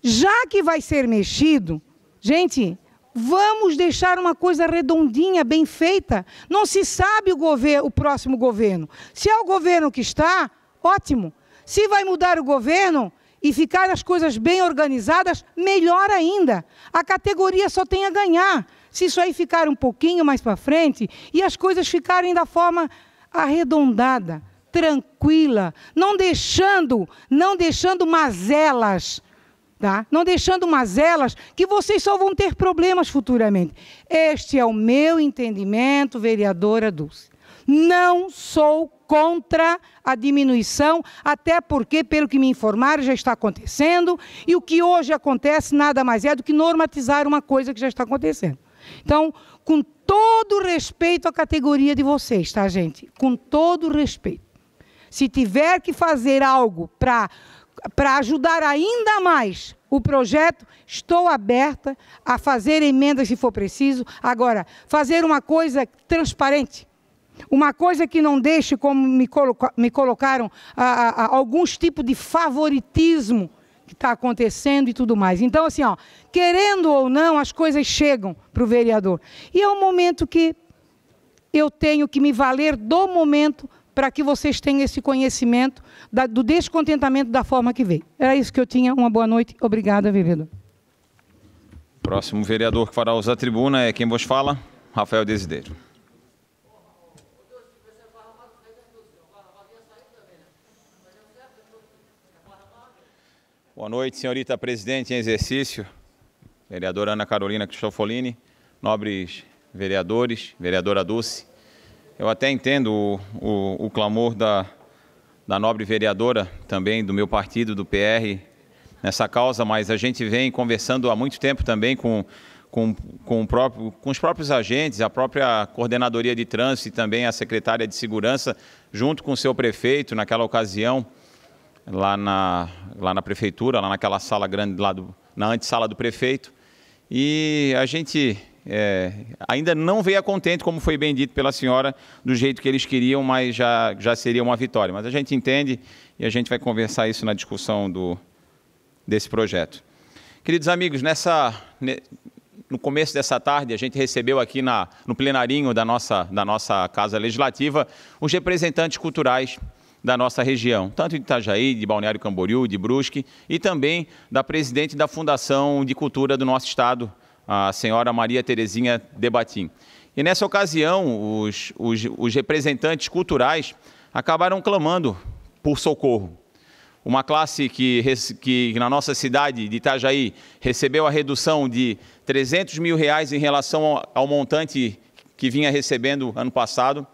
Já que vai ser mexido, gente, vamos deixar uma coisa redondinha, bem feita. Não se sabe o, governo, o próximo governo. Se é o governo que está, ótimo. Se vai mudar o governo e ficar as coisas bem organizadas, melhor ainda. A categoria só tem a ganhar. Se isso aí ficar um pouquinho mais para frente e as coisas ficarem da forma arredondada tranquila, não deixando, não deixando mazelas, tá? Não deixando mazelas que vocês só vão ter problemas futuramente. Este é o meu entendimento, vereadora Dulce. Não sou contra a diminuição, até porque, pelo que me informaram, já está acontecendo, e o que hoje acontece nada mais é do que normatizar uma coisa que já está acontecendo. Então, com todo respeito à categoria de vocês, tá, gente? Com todo respeito. Se tiver que fazer algo para para ajudar ainda mais o projeto, estou aberta a fazer emendas se for preciso. Agora, fazer uma coisa transparente, uma coisa que não deixe, como me, coloca, me colocaram, a, a, a alguns tipos de favoritismo que está acontecendo e tudo mais. Então, assim, ó, querendo ou não, as coisas chegam para o vereador. E é um momento que eu tenho que me valer do momento para que vocês tenham esse conhecimento da, do descontentamento da forma que veio. Era isso que eu tinha. Uma boa noite. Obrigada, vereador. Próximo vereador que fará uso da tribuna é quem vos fala, Rafael Desideiro. Boa noite, senhorita presidente em exercício, vereadora Ana Carolina Cristofolini, nobres vereadores, vereadora Dulce, eu até entendo o, o, o clamor da, da nobre vereadora também do meu partido, do PR, nessa causa, mas a gente vem conversando há muito tempo também com, com, com, próprio, com, os próprios agentes, a própria Coordenadoria de Trânsito e também a Secretária de Segurança, junto com o seu prefeito, naquela ocasião, lá na, lá na Prefeitura, lá naquela sala grande, lá do, na antessala do prefeito. E a gente é, ainda não veio a contente, como foi bem dito pela senhora, do jeito que eles queriam, mas já, já seria uma vitória. Mas a gente entende e a gente vai conversar isso na discussão do, desse projeto. Queridos amigos, nessa, no começo dessa tarde, a gente recebeu aqui na, no plenarinho da nossa, da nossa Casa Legislativa os representantes culturais da nossa região, tanto de Itajaí, de Balneário Camboriú, de Brusque, e também da presidente da Fundação de Cultura do nosso estado, a senhora Maria Terezinha Batim. E nessa ocasião, os, os, os representantes culturais acabaram clamando por socorro. Uma classe que, que na nossa cidade de Itajaí recebeu a redução de 300 mil reais em relação ao, ao montante que vinha recebendo ano passado.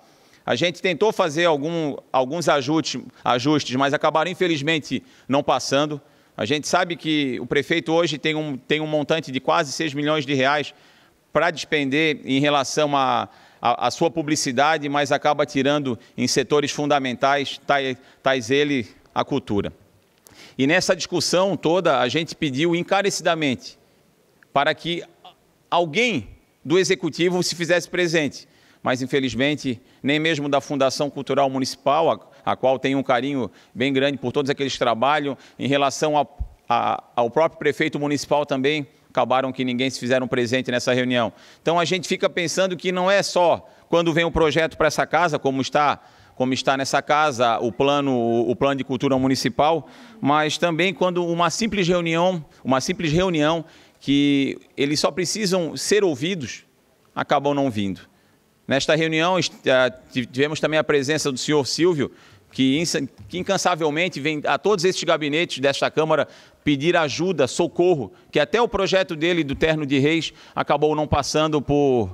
A gente tentou fazer algum, alguns ajustes, ajustes, mas acabaram infelizmente não passando. A gente sabe que o prefeito hoje tem um, tem um montante de quase 6 milhões de reais para despender em relação a, a, a, sua publicidade, mas acaba tirando em setores fundamentais, tais, tá, tais ele a cultura. E nessa discussão toda, a gente pediu encarecidamente para que alguém do executivo se fizesse presente. Mas, infelizmente, nem mesmo da Fundação Cultural Municipal, a qual tenho um carinho bem grande por todos aqueles que trabalham, em relação a, a, ao próprio prefeito municipal também, acabaram que ninguém se fizeram presente nessa reunião. Então a gente fica pensando que não é só quando vem um projeto para essa casa, como está como está nessa casa o plano, o plano de cultura municipal, mas também quando uma simples reunião, uma simples reunião que eles só precisam ser ouvidos, acabam não vindo. Nesta reunião, ah, tivemos também a presença do senhor Silvio, que, incansavelmente vem a todos estes gabinetes desta Câmara pedir ajuda, socorro, que até o projeto dele do Terno de Reis acabou não passando por,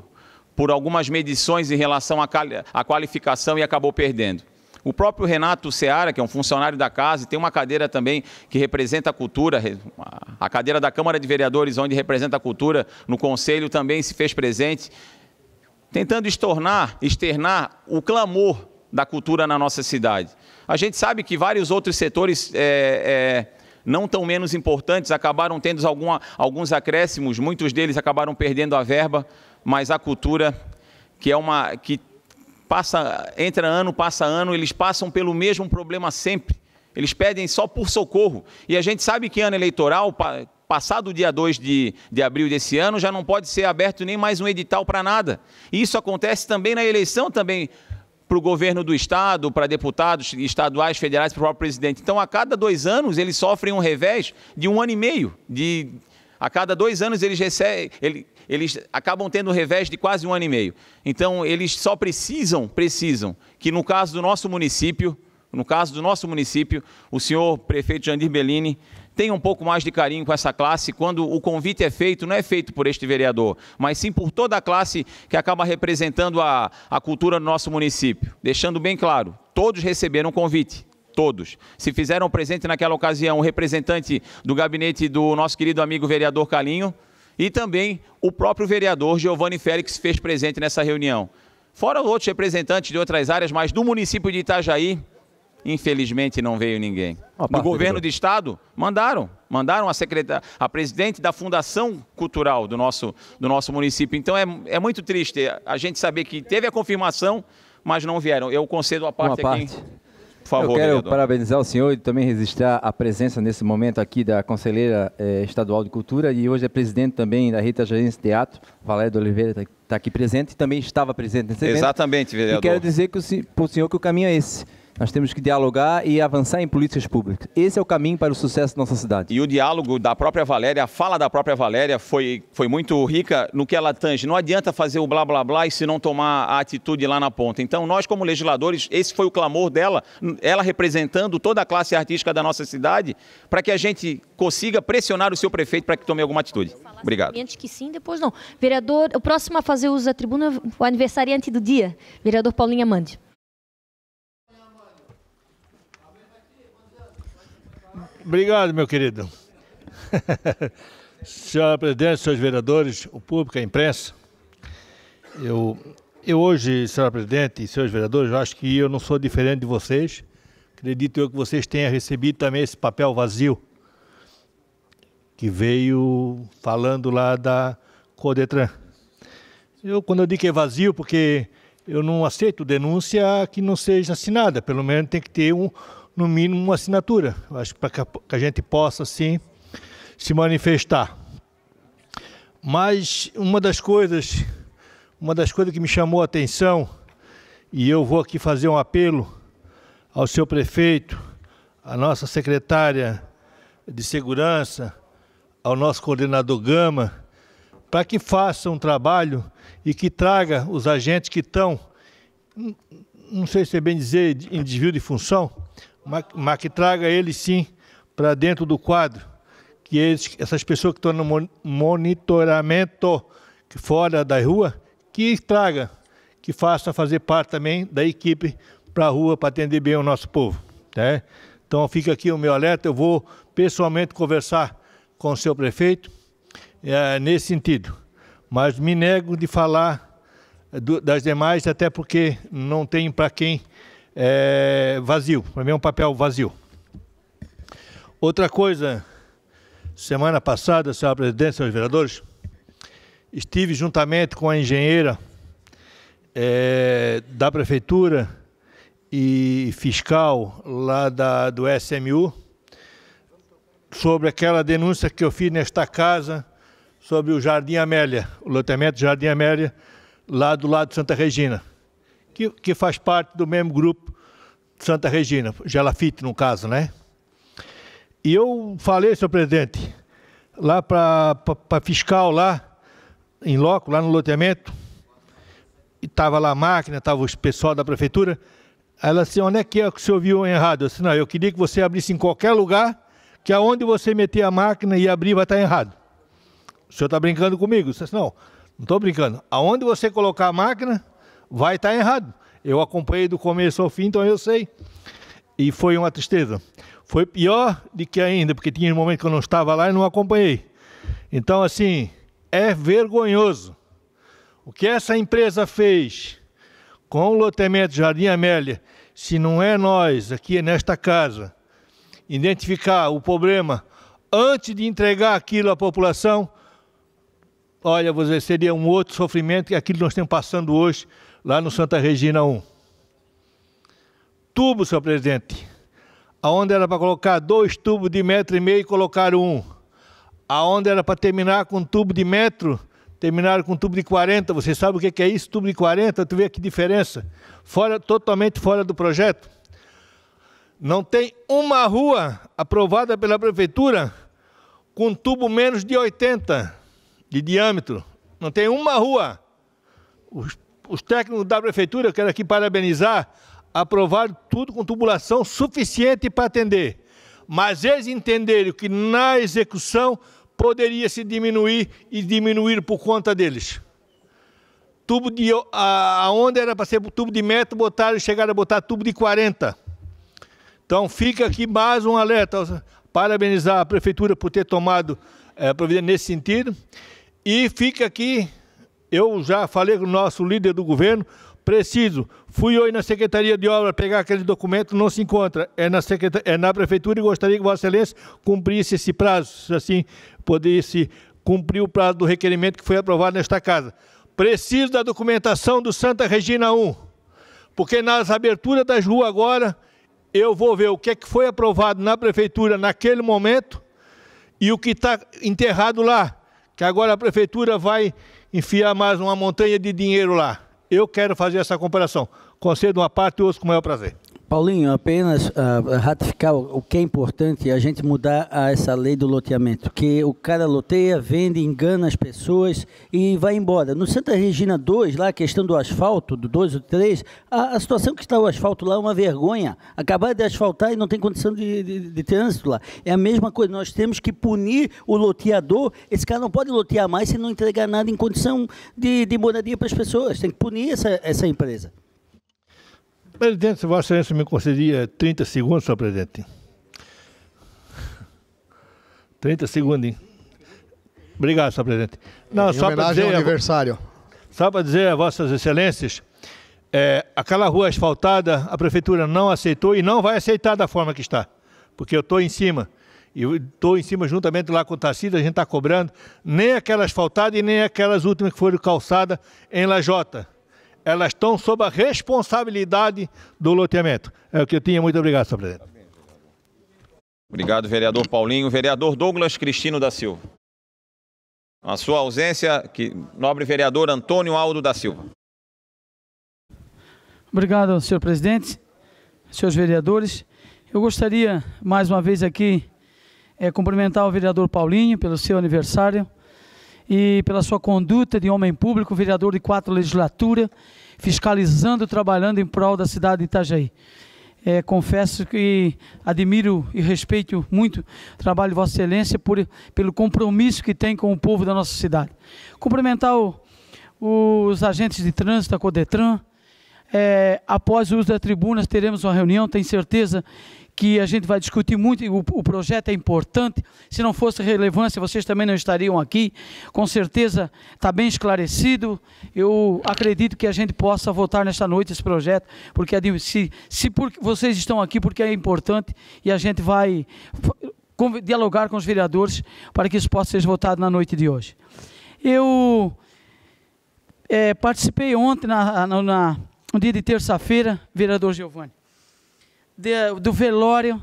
por algumas medições em relação à qualificação e acabou perdendo. O próprio Renato Seara, que é um funcionário da casa, e tem uma cadeira também que representa a cultura, a cadeira da Câmara de Vereadores, onde representa a cultura, no Conselho também se fez presente tentando externar, externar o clamor da cultura na nossa cidade. A gente sabe que vários outros setores é, é, não tão menos importantes acabaram tendo alguma, alguns acréscimos, muitos deles acabaram perdendo a verba, mas a cultura, que é uma que passa entra ano, passa ano, eles passam pelo mesmo problema sempre. Eles pedem só por socorro. E a gente sabe que ano eleitoral, passado o dia 2 de, de abril desse ano, já não pode ser aberto nem mais um edital para nada. E isso acontece também na eleição também para o governo do Estado, para deputados estaduais, federais, para o próprio presidente. Então, a cada dois anos, eles sofrem um revés de um ano e meio. De, a cada dois anos, eles, recebem, eles acabam tendo um revés de quase um ano e meio. Então, eles só precisam, precisam, que no caso do nosso município, no caso do nosso município, o senhor prefeito Jandir Bellini tenha um pouco mais de carinho com essa classe quando o convite é feito, não é feito por este vereador, mas sim por toda a classe que acaba representando a, a cultura do nosso município. Deixando bem claro, todos receberam o convite, todos. Se fizeram presente naquela ocasião o representante do gabinete do nosso querido amigo vereador Calinho e também o próprio vereador Giovanni Félix fez presente nessa reunião. Fora outros representantes de outras áreas, mas do município de Itajaí, Infelizmente não veio ninguém. Uma no governo de estado, mandaram. Mandaram a, secretária, a presidente da Fundação Cultural do nosso, do nosso município. Então é, é muito triste a gente saber que teve a confirmação, mas não vieram. Eu concedo a parte, Uma aqui. Favor, eu quero vereador. parabenizar o senhor e também registrar a presença nesse momento aqui da conselheira eh, estadual de cultura e hoje é presidente também da Rita Gerência Teatro, Valéria Oliveira está tá aqui presente e também estava presente nesse Exatamente, evento. Exatamente, vereador. E quero dizer para o senhor que o caminho é esse nós temos que dialogar e avançar em políticas públicas. Esse é o caminho para o sucesso da nossa cidade. E o diálogo da própria Valéria, a fala da própria Valéria foi, foi muito rica no que ela tange. Não adianta fazer o blá blá blá e se não tomar a atitude lá na ponta. Então, nós, como legisladores, esse foi o clamor dela, ela representando toda a classe artística da nossa cidade, para que a gente consiga pressionar o seu prefeito para que tome alguma atitude. Assim, Obrigado. Antes que sim, depois não. Vereador, o próximo a fazer uso da tribuna é o aniversariante do dia, vereador Paulinho Mande. Obrigado, meu querido. Senhora Presidente, senhores vereadores, o público, a imprensa, eu, eu hoje, senhora Presidente e senhores vereadores, eu acho que eu não sou diferente de vocês. Acredito eu que vocês tenham recebido também esse papel vazio que veio falando lá da Codetran. Eu, quando eu digo que é vazio, porque eu não aceito denúncia que não seja assinada, pelo menos tem que ter um, no mínimo uma assinatura. acho que para que a gente possa assim se manifestar. Mas uma das coisas, uma das coisas que me chamou a atenção, e eu vou aqui fazer um apelo ao seu prefeito, à nossa secretária de segurança, ao nosso coordenador Gama, para que faça um trabalho e que traga os agentes que estão, não sei se é bem dizer, em desvio de função, mas que traga eles sim para dentro do quadro, que eles, essas pessoas que estão no monitoramento fora da rua, que traga, que faça fazer parte também da equipe para a rua para atender bem o nosso povo. Né? Então fica aqui o meu alerta, eu vou pessoalmente conversar com o seu prefeito é, nesse sentido. Mas me nego de falar do, das demais, até porque não tem para quem é, vazio. Para mim é um papel vazio. Outra coisa, semana passada, senhora presidente, senhores vereadores, estive juntamente com a engenheira é, da prefeitura e fiscal lá da, do SMU sobre aquela denúncia que eu fiz nesta casa sobre o Jardim Amélia, o loteamento Jardim Amélia, lá do lado de Santa Regina que, que faz parte do mesmo grupo Santa Regina, Gelafite no caso, né? E eu falei, senhor presidente, lá para fiscal lá, em loco, lá no loteamento, e estava lá a máquina, estava o pessoal da prefeitura, ela disse, onde é que, é que o senhor viu errado? Eu disse, não, eu queria que você abrisse em qualquer lugar, que aonde você meter a máquina e abrir vai estar tá errado. O senhor está brincando comigo? Eu disse, não, não estou brincando. Aonde você colocar a máquina, vai estar tá errado. Eu acompanhei do começo ao fim, então eu sei. E foi uma tristeza. Foi pior do que ainda, porque tinha um momento que eu não estava lá e não acompanhei. Então, assim, é vergonhoso. O que essa empresa fez com o loteamento Jardim Amélia, se não é nós aqui nesta casa identificar o problema antes de entregar aquilo à população, olha, você seria um outro sofrimento que aquilo que nós estamos passando hoje lá no Santa Regina 1. Tubo, senhor presidente. Aonde era para colocar dois tubos de metro e meio, e colocar um. Aonde era para terminar com um tubo de metro, terminaram com um tubo de 40. Você sabe o que é, é isso? Tubo de 40? Tu vê que diferença. Fora, totalmente fora do projeto. Não tem uma rua aprovada pela prefeitura com tubo menos de 80 de diâmetro. Não tem uma rua. Os os técnicos da prefeitura, quero aqui parabenizar, aprovaram tudo com tubulação suficiente para atender. Mas eles entenderam que na execução poderia se diminuir e diminuir por conta deles. Tubo de, a, a onda era para ser tubo de metro, botaram, chegaram a botar tubo de 40. Então fica aqui mais um alerta. Parabenizar a prefeitura por ter tomado é, providência nesse sentido. E fica aqui eu já falei com o nosso líder do governo, preciso. Fui hoje na Secretaria de Obras pegar aquele documento, não se encontra. É na, secretar... é na Prefeitura e gostaria que Vossa Excelência cumprisse esse prazo, assim, pudesse cumprir o prazo do requerimento que foi aprovado nesta casa. Preciso da documentação do Santa Regina 1, porque nas aberturas das ruas agora, eu vou ver o que, é que foi aprovado na Prefeitura naquele momento e o que está enterrado lá, que agora a Prefeitura vai enfiar mais uma montanha de dinheiro lá. Eu quero fazer essa comparação. Concedo uma parte e ouço com o maior prazer. Paulinho, apenas uh, ratificar o, que é importante é a gente mudar a essa lei do loteamento, que o cara loteia, vende, engana as pessoas e vai embora. No Santa Regina 2, lá a questão do asfalto, do 2 ou 3, a, a, situação que está o asfalto lá é uma vergonha. Acabaram de asfaltar e não tem condição de, de, de, trânsito lá. É a mesma coisa, nós temos que punir o loteador. Esse cara não pode lotear mais se não entregar nada em condição de, de moradia para as pessoas. Tem que punir essa, essa empresa. Presidente, se Vossa Excelência me concedia 30 segundos, senhor presidente. 30 segundos, hein? Obrigado, senhor presidente. Não, em só para dizer. aniversário. Só para dizer a Vossas Excelências, é, aquela rua asfaltada, a prefeitura não aceitou e não vai aceitar da forma que está, porque eu estou em cima. E estou em cima juntamente lá com o Tarcísio, a gente está cobrando nem aquela asfaltada e nem aquelas últimas que foram calçadas em Lajota elas estão sob a responsabilidade do loteamento. É o que eu tinha. Muito obrigado, senhor presidente. Obrigado, vereador Paulinho. Vereador Douglas Cristino da Silva. A sua ausência, que, nobre vereador Antônio Aldo da Silva. Obrigado, senhor presidente, senhores vereadores. Eu gostaria, mais uma vez aqui, é, cumprimentar o vereador Paulinho pelo seu aniversário e pela sua conduta de homem público, vereador de quatro legislaturas, fiscalizando, trabalhando em prol da cidade de Itajaí. É, confesso que admiro e respeito muito o trabalho de Vossa Excelência por, pelo compromisso que tem com o povo da nossa cidade. Cumprimentar o, os agentes de trânsito da Codetran. É, após o uso da tribuna, teremos uma reunião, tenho certeza que a gente vai discutir muito, o, o projeto é importante. Se não fosse relevância, vocês também não estariam aqui. Com certeza está bem esclarecido. Eu acredito que a gente possa votar nesta noite esse projeto, porque se, se por, vocês estão aqui porque é importante e a gente vai dialogar com os vereadores para que isso possa ser votado na noite de hoje. Eu é, participei ontem, na, na, na, no dia de terça-feira, vereador Giovanni, de, do velório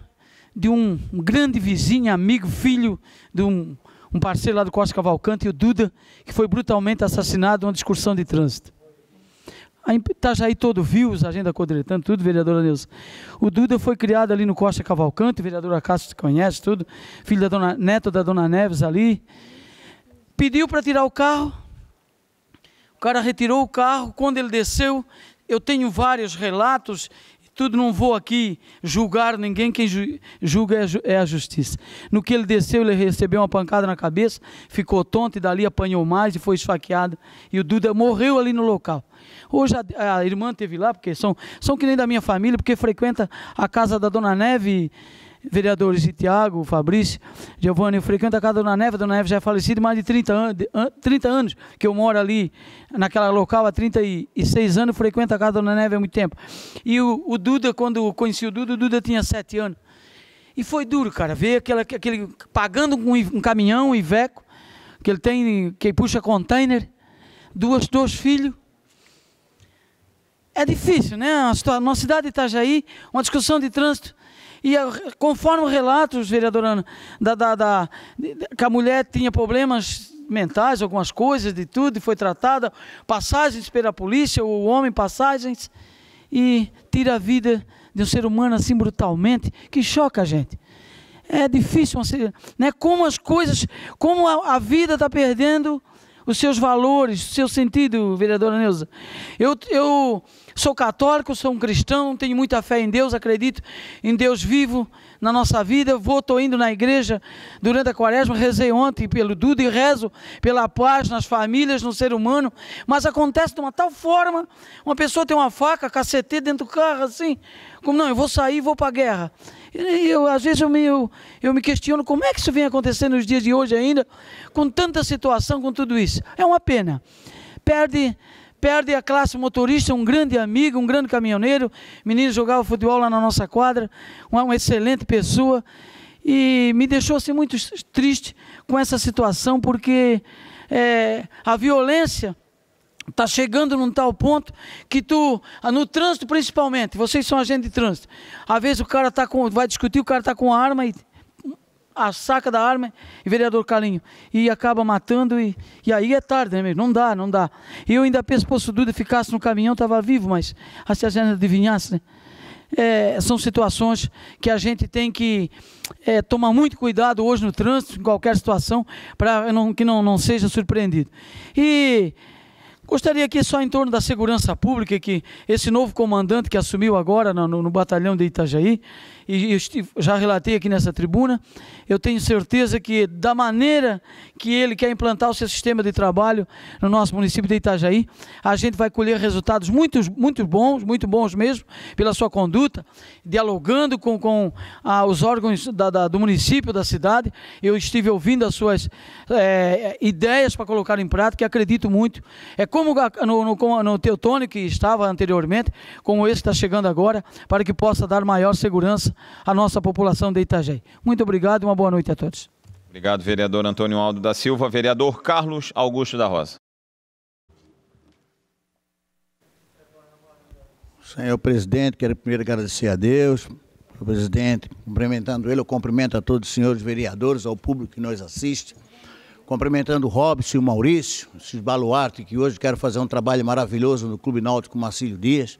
de um grande vizinho, amigo, filho de um, um parceiro lá do Costa Cavalcante, o Duda, que foi brutalmente assassinado numa discussão de trânsito. já Itajaí todo viu, os agenda da tudo, vereadora Neuza. O Duda foi criado ali no Costa Cavalcante, vereadora Castro conhece tudo, filho da dona, neto da dona Neves ali. Pediu para tirar o carro, o cara retirou o carro, quando ele desceu, eu tenho vários relatos tudo, não vou aqui julgar ninguém, quem julga é, é a justiça. No que ele desceu, ele recebeu uma pancada na cabeça, ficou tonto e dali apanhou mais e foi esfaqueado. E o Duda morreu ali no local. Hoje a, a irmã teve lá, porque são, são que nem da minha família, porque frequenta a casa da dona Neve. E, vereadores de Tiago, Fabrício, Giovanni, eu frequento a casa da Dona Neve, a Dona Neve já é falecida mais de 30 anos, 30 anos que eu moro ali, naquela local há 36 anos, frequento a casa da Dona Neve há é muito tempo. E o, o Duda, quando eu conheci o Duda, o Duda tinha 7 anos. E foi duro, cara, ver aquele, aquele pagando um, um caminhão, um Iveco, que ele tem, que puxa container, duas, dois filhos, é difícil, né? A nossa cidade de Itajaí, uma discussão de trânsito e eh, conforme o relato, vereadora Ana, da, da, da, que a mulher tinha problemas mentais, algumas coisas de tudo, e foi tratada, passagens pela polícia, o homem, passagens, e tira a vida de um ser humano assim brutalmente, que choca a gente. É difícil, né? como as coisas, como a, a vida está perdendo os seus valores, o seu sentido, vereadora Neuza. Eu, eu Sou católico, sou um cristão, tenho muita fé em Deus, acredito em Deus vivo na nossa vida. Vou, estou indo na igreja durante a quaresma, rezei ontem pelo Duda e rezo pela paz nas famílias, no ser humano. Mas acontece de uma tal forma, uma pessoa tem uma faca, cacete dentro do carro, assim, como não, eu vou sair e vou para a guerra. E eu, às vezes eu me, eu, eu me questiono como é que isso vem acontecendo nos dias de hoje ainda, com tanta situação, com tudo isso. É uma pena. Perde perde a classe motorista, um grande amigo, um grande caminhoneiro. O menino jogava futebol lá na nossa quadra, uma, uma excelente pessoa. E me deixou assim, muito triste com essa situação, porque é, a violência está chegando num tal ponto que tu, ah, no trânsito principalmente, vocês são agentes de trânsito, às vezes o cara tá com, vai discutir, o cara está com arma e a saca da arma, e vereador Calinho, e acaba matando, e, e aí é tarde, né, mesmo? não dá, não dá. E eu ainda penso, que se o Duda ficasse no caminhão, estava vivo, mas a se a gente adivinhasse, né? É, são situações que a gente tem que é, tomar muito cuidado hoje no trânsito, em qualquer situação, para que não, não seja surpreendido. E gostaria aqui só em torno da segurança pública, que esse novo comandante que assumiu agora no, no batalhão de Itajaí, e já relatei aqui nessa tribuna, eu tenho certeza que da maneira que ele quer implantar o seu sistema de trabalho no nosso município de Itajaí, a gente vai colher resultados muito, muito bons, muito bons mesmo, pela sua conduta, dialogando com, com ah, os órgãos da, da, do município, da cidade. Eu estive ouvindo as suas é, ideias para colocar em prática, acredito muito. É como no, no, no Teutônio que estava anteriormente, como esse que está chegando agora, para que possa dar maior segurança a nossa população de Itajaí. Muito obrigado e uma boa noite a todos. Obrigado, vereador Antônio Aldo da Silva. Vereador Carlos Augusto da Rosa. Senhor presidente, quero primeiro agradecer a Deus, ao presidente, cumprimentando ele, eu cumprimento a todos os senhores vereadores, ao público que nos assiste, cumprimentando o Robson e o Maurício, esses baluarte que hoje quero fazer um trabalho maravilhoso no Clube Náutico Marcílio Dias.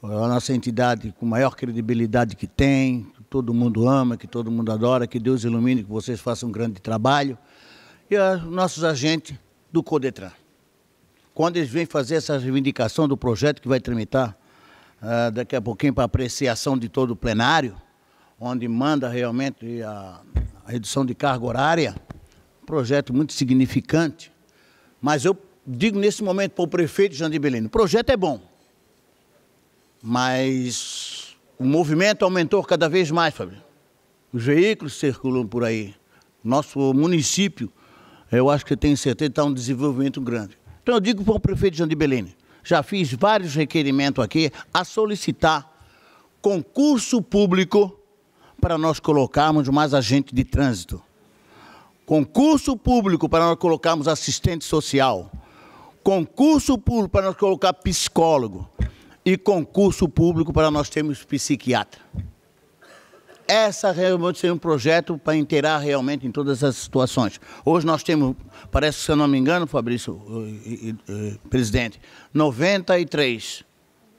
É a nossa entidade com maior credibilidade que tem, que todo mundo ama, que todo mundo adora, que Deus ilumine, que vocês façam um grande trabalho. E os nossos agentes do CODETRAN. Quando eles vêm fazer essa reivindicação do projeto que vai tramitar uh, daqui a pouquinho para apreciação de todo o plenário, onde manda realmente a, a redução de carga horária, um projeto muito significante. Mas eu digo nesse momento para o prefeito de Belém, o projeto é bom, mas o movimento aumentou cada vez mais, Fabrício. Os veículos circulam por aí. Nosso município, eu acho que tem certeza, está um desenvolvimento grande. Então eu digo para o prefeito João de Belém, já fiz vários requerimentos aqui a solicitar concurso público para nós colocarmos mais agente de trânsito. Concurso público para nós colocarmos assistente social. Concurso público para nós colocar psicólogo e concurso público para nós termos psiquiatra. Essa realmente seria um projeto para inteirar realmente em todas as situações. Hoje nós temos, parece que se eu não me engano, Fabrício, presidente, 93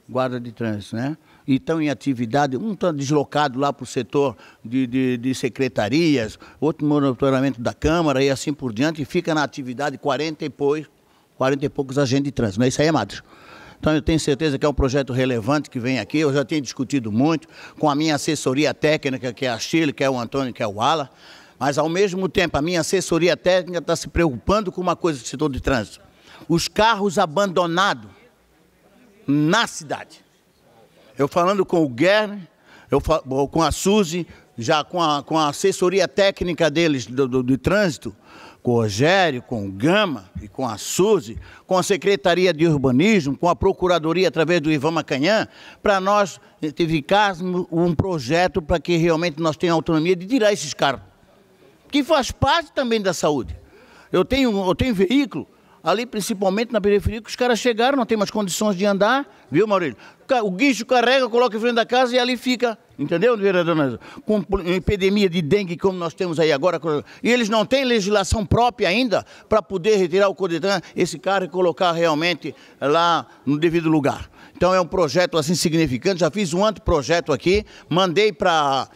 guarda de trânsito, né? E estão em atividade, um está deslocado lá para o setor de, de, de, secretarias, outro monitoramento da Câmara e assim por diante, e fica na atividade 40 e, poucos, 40 e poucos agentes de trânsito. Não é isso aí, Amados? É então eu tenho certeza que é um projeto relevante que vem aqui. Eu já tenho discutido muito com a minha assessoria técnica, que é a Chile, que é o Antônio, que é o Ala. Mas, ao mesmo tempo, a minha assessoria técnica está se preocupando com uma coisa do setor de trânsito. Os carros abandonados na cidade. Eu falando com o Guilherme, eu falo, com a Suzy, já com a, com a assessoria técnica deles do, do, do trânsito, com o Rogério, com o Gama e com a Suzy, com a Secretaria de Urbanismo, com a Procuradoria através do Ivan Macanhã, para nós identificarmos eh, um projeto para que realmente nós tenhamos autonomia de tirar esses carros, que faz parte também da saúde. Eu tenho, eu tenho veículo ali principalmente na periferia, que os caras chegaram, não tem mais condições de andar, viu, Maurício? O guincho carrega, coloca em frente da casa e ali fica, entendeu, vereador? Com epidemia de dengue como nós temos aí agora, e eles não têm legislação própria ainda para poder retirar o Codetran, esse cara e colocar realmente lá no devido lugar. Então é um projeto assim significante, já fiz um anteprojeto aqui, mandei para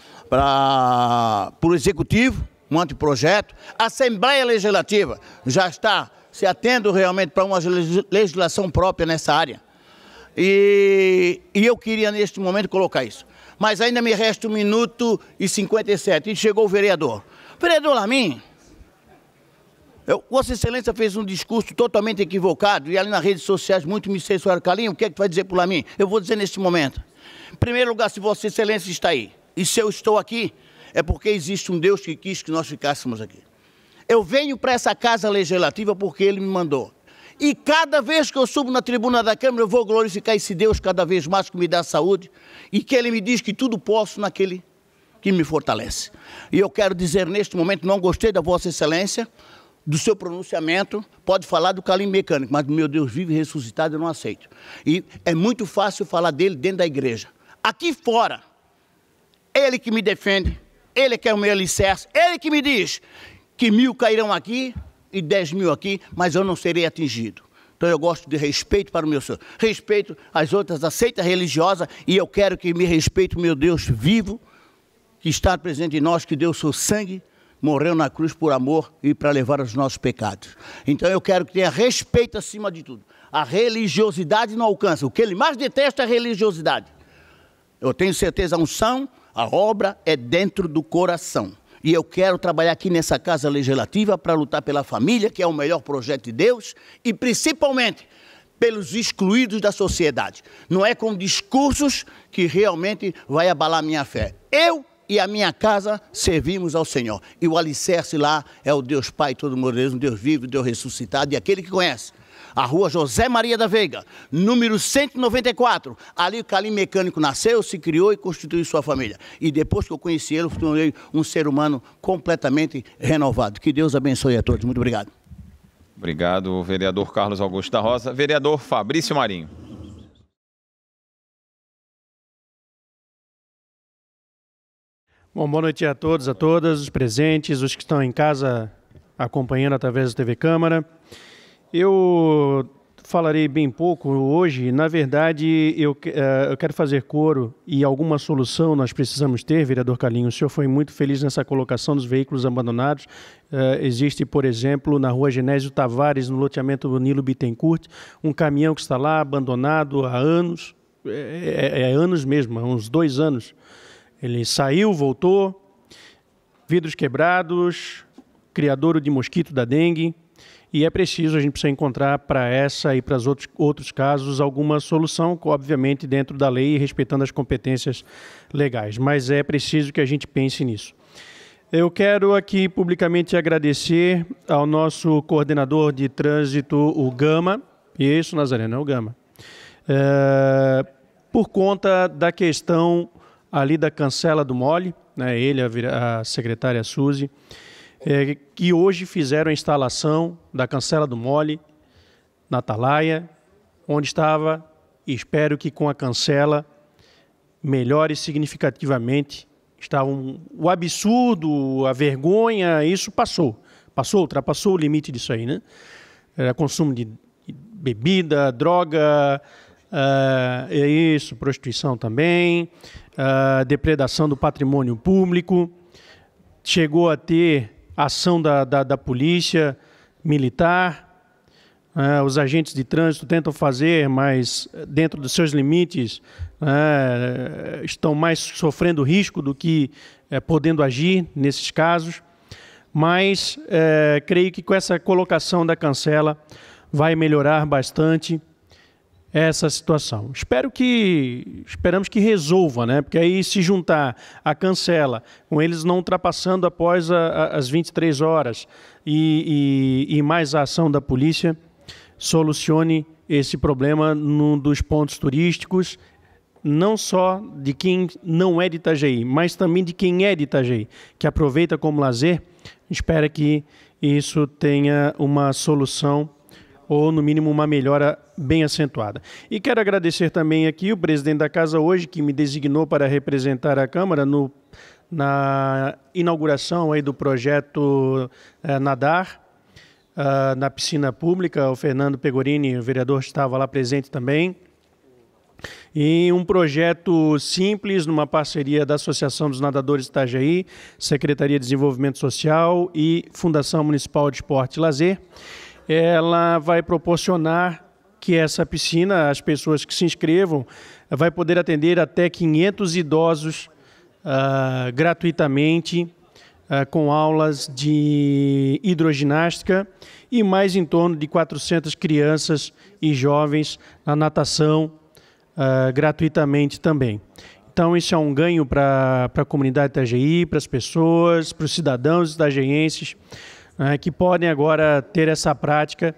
o Executivo, um anteprojeto. A Assembleia Legislativa já está se atendo realmente para uma legislação própria nessa área. E, e, eu queria, neste momento, colocar isso. Mas ainda me resta um minuto e 57. E chegou o vereador. Vereador Lamin, eu, Vossa Excelência fez um discurso totalmente equivocado e ali nas redes sociais muito me censuraram. Calinho, o que é que tu vai dizer para o Lamin? Eu vou dizer neste momento. Em primeiro lugar, se Vossa Excelência está aí e se eu estou aqui, é porque existe um Deus que quis que nós ficássemos aqui. Eu venho para essa casa legislativa porque ele me mandou. E cada vez que eu subo na tribuna da Câmara, eu vou glorificar esse Deus cada vez mais que me dá saúde e que ele me diz que tudo posso naquele que me fortalece. E eu quero dizer neste momento, não gostei da Vossa Excelência, do seu pronunciamento, pode falar do Calim Mecânico, mas meu Deus vive ressuscitado, eu não aceito. E é muito fácil falar dele dentro da igreja. Aqui fora, ele que me defende, ele que é o meu alicerce, ele que me diz que mil cairão aqui e dez mil aqui, mas eu não serei atingido. Então eu gosto de respeito para o meu Senhor, respeito às outras às seitas religiosas e eu quero que me respeite o meu Deus vivo, que está presente em nós, que deu o seu sangue, morreu na cruz por amor e para levar os nossos pecados. Então eu quero que tenha respeito acima de tudo. A religiosidade não alcança. O que ele mais detesta é a religiosidade. Eu tenho certeza, a unção, a obra é dentro do coração. E eu quero trabalhar aqui nessa casa legislativa para lutar pela família, que é o melhor projeto de Deus, e principalmente pelos excluídos da sociedade. Não é com discursos que realmente vai abalar minha fé. Eu e a minha casa servimos ao Senhor. E o alicerce lá é o Deus Pai Todo-Poderoso, Deus vivo, Deus ressuscitado e aquele que conhece a rua José Maria da Veiga, número 194. Ali o Calim Mecânico nasceu, se criou e constituiu sua família. E depois que eu conheci ele, eu tornei um ser humano completamente renovado. Que Deus abençoe a todos. Muito obrigado. Obrigado, vereador Carlos Augusto da Rosa. Vereador Fabrício Marinho. Bom, boa noite a todos, a todas, os presentes, os que estão em casa acompanhando através da TV Câmara. Eu falarei bem pouco hoje. Na verdade, eu, uh, eu, quero fazer coro e alguma solução nós precisamos ter, vereador Calinho. O senhor foi muito feliz nessa colocação dos veículos abandonados. Uh, existe, por exemplo, na rua Genésio Tavares, no loteamento do Nilo Bittencourt, um caminhão que está lá abandonado há anos. É, é, é, é anos mesmo, há uns dois anos. Ele saiu, voltou, vidros quebrados, criadouro de mosquito da dengue e é preciso, a gente precisa encontrar para essa e para os outros, outros casos alguma solução, obviamente dentro da lei e respeitando as competências legais, mas é preciso que a gente pense nisso. Eu quero aqui publicamente agradecer ao nosso coordenador de trânsito, o Gama, isso, Nazareno, é o Gama, é, por conta da questão ali da cancela do mole, né, ele, a, a secretária Suzy, é, que hoje fizeram a instalação da cancela do mole na Atalaia, onde estava, e espero que com a cancela melhore significativamente. Estava um, o absurdo, a vergonha, isso passou. Passou, ultrapassou o limite disso aí, né? Era consumo de bebida, droga, uh, é isso, prostituição também, uh, depredação do patrimônio público. Chegou a ter a ação da, da, da polícia militar. É, os agentes de trânsito tentam fazer, mas dentro dos seus limites é, estão mais sofrendo risco do que é, podendo agir nesses casos. Mas eh, creio que com essa colocação da cancela vai melhorar bastante essa situação. Espero que esperamos que resolva, né? Porque aí se juntar a cancela com eles não ultrapassando após a, a, as 23 horas e, e, e, mais a ação da polícia solucione esse problema num dos pontos turísticos, não só de quem não é de Itajaí, mas também de quem é de Itajaí, que aproveita como lazer. Espera que isso tenha uma solução ou no mínimo uma melhora bem acentuada. E quero agradecer também aqui o presidente da casa hoje que me designou para representar a Câmara no, na inauguração aí do projeto é, Nadar uh, na piscina pública. O Fernando Pegorini, o vereador, estava lá presente também. E um projeto simples, numa parceria da Associação dos Nadadores Itajaí, Secretaria de Desenvolvimento Social e Fundação Municipal de Esporte e Lazer ela vai proporcionar que essa piscina, as pessoas que se inscrevam, vai poder atender até 500 idosos uh, gratuitamente, uh, com aulas de hidroginástica e mais em torno de 400 crianças e jovens na natação uh, gratuitamente também. Então, isso é um ganho para a comunidade Itajaí, para as pessoas, para os cidadãos itageienses né, que podem agora ter essa prática.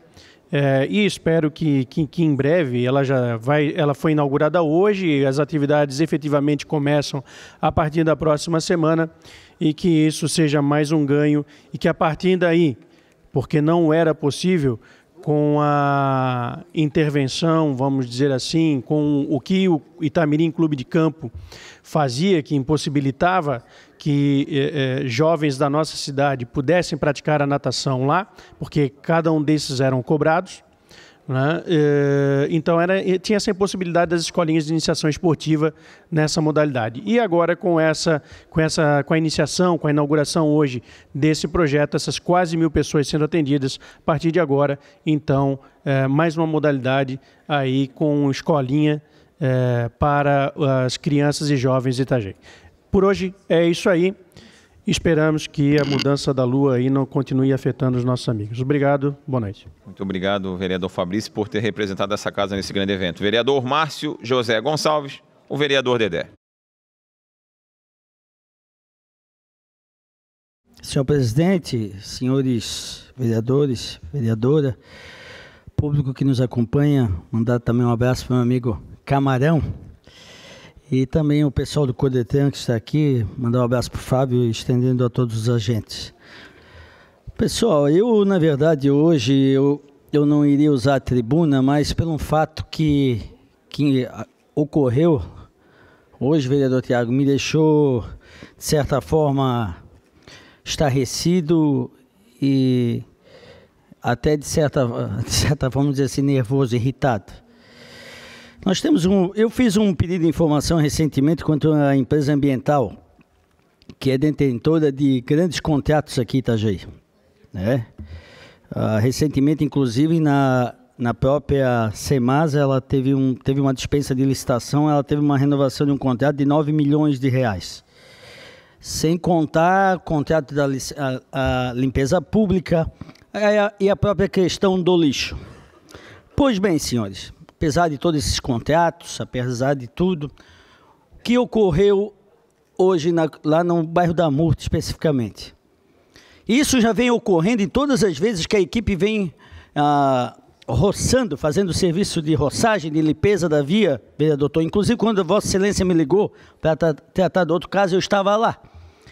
É, e espero que, que, que, em breve ela já vai, ela foi inaugurada hoje, as atividades efetivamente começam a partir da próxima semana e que isso seja mais um ganho e que a partir daí, porque não era possível, com a intervenção, vamos dizer assim, com o que o Itamirim Clube de Campo fazia, que impossibilitava que eh, eh, jovens da nossa cidade pudessem praticar a natação lá, porque cada um desses eram cobrados. Né? Eh, então era, eh, tinha essa impossibilidade das escolinhas de iniciação esportiva nessa modalidade. E agora com essa, com essa, com a iniciação, com a inauguração hoje desse projeto, essas quase mil pessoas sendo atendidas a partir de agora, então é, mais uma modalidade aí com escolinha é, para as crianças e jovens de Itajaí. Por hoje é isso aí esperamos que a mudança da lua aí não continue afetando os nossos amigos. Obrigado, boa noite. Muito obrigado, vereador Fabrício, por ter representado essa casa nesse grande evento. Vereador Márcio José Gonçalves, o vereador Dedé. Senhor presidente, senhores vereadores, vereadora, público que nos acompanha, mandar também um abraço para o meu amigo Camarão, e também o pessoal do Codetran que está aqui, mandar um abraço para o Fábio, estendendo a todos os agentes. Pessoal, eu na verdade hoje eu, eu não iria usar a tribuna, mas pelo um fato que, que ocorreu, hoje, vereador Tiago, me deixou, de certa forma, estarrecido e até de certa, de certa forma, dizer assim, nervoso, irritado. Nós temos um. Eu fiz um pedido de informação recentemente quanto à empresa ambiental, que é detentora de grandes contratos aqui em tá, Itajaí. Né? Uh, ah, recentemente, inclusive, na, na própria Semasa, ela teve, um, teve uma dispensa de licitação, ela teve uma renovação de um contrato de 9 milhões de reais. Sem contar o contrato da a, a limpeza pública a, é, e a própria questão do lixo. Pois bem, senhores, apesar de todos esses contratos, apesar de tudo, o que ocorreu hoje na, lá no bairro da Murta especificamente. Isso já vem ocorrendo em todas as vezes que a equipe vem ah, roçando, fazendo serviço de roçagem, de limpeza da via, doutor. Inclusive, quando Vossa Excelência me ligou para tratar de outro caso, eu estava lá.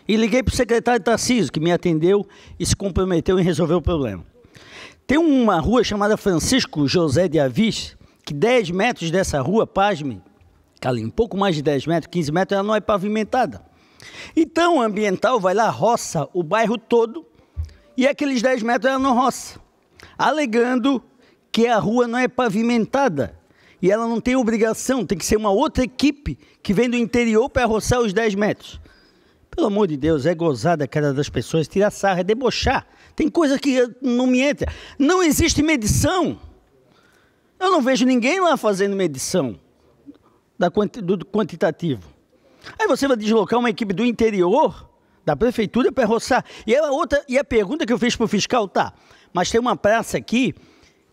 E liguei para o secretário Tarcísio, que me atendeu e se comprometeu em resolver o problema. Tem uma rua chamada Francisco José de Avis, que 10 metros dessa rua, pasme, ali um pouco mais de 10 metros, 15 metros, ela não é pavimentada. Então o ambiental vai lá, roça o bairro todo e aqueles 10 metros ela não roça, alegando que a rua não é pavimentada e ela não tem obrigação, tem que ser uma outra equipe que vem do interior para roçar os 10 metros. Pelo amor de Deus, é gozada da cara das pessoas, tirar sarra, é debochar. Tem coisa que não me entra. Não existe medição. Eu não vejo ninguém lá fazendo medição da quanti, do quantitativo. Aí você vai deslocar uma equipe do interior da prefeitura para roçar. E a é outra, e a pergunta que eu fiz para o fiscal, tá, mas tem uma praça aqui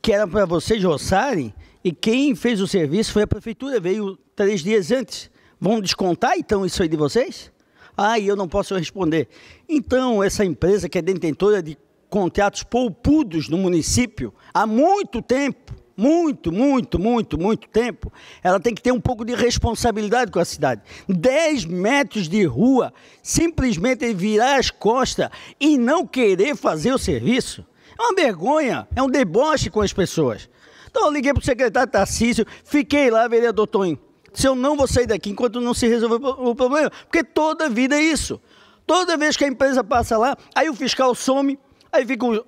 que era para vocês roçarem e quem fez o serviço foi a prefeitura, veio três dias antes. Vão descontar então isso aí de vocês? Ah, e eu não posso responder. Então, essa empresa que é detentora de contratos poupudos no município há muito tempo, muito, muito, muito, muito tempo, ela tem que ter um pouco de responsabilidade com a cidade. 10 metros de rua, simplesmente virar as costas e não querer fazer o serviço. É uma vergonha, é um deboche com as pessoas. Então eu liguei para o secretário Tarcísio, fiquei lá, vereador Tonho. Se eu não vou sair daqui enquanto não se resolver o problema, porque toda vida é isso. Toda vez que a empresa passa lá, aí o fiscal some, Aí ficam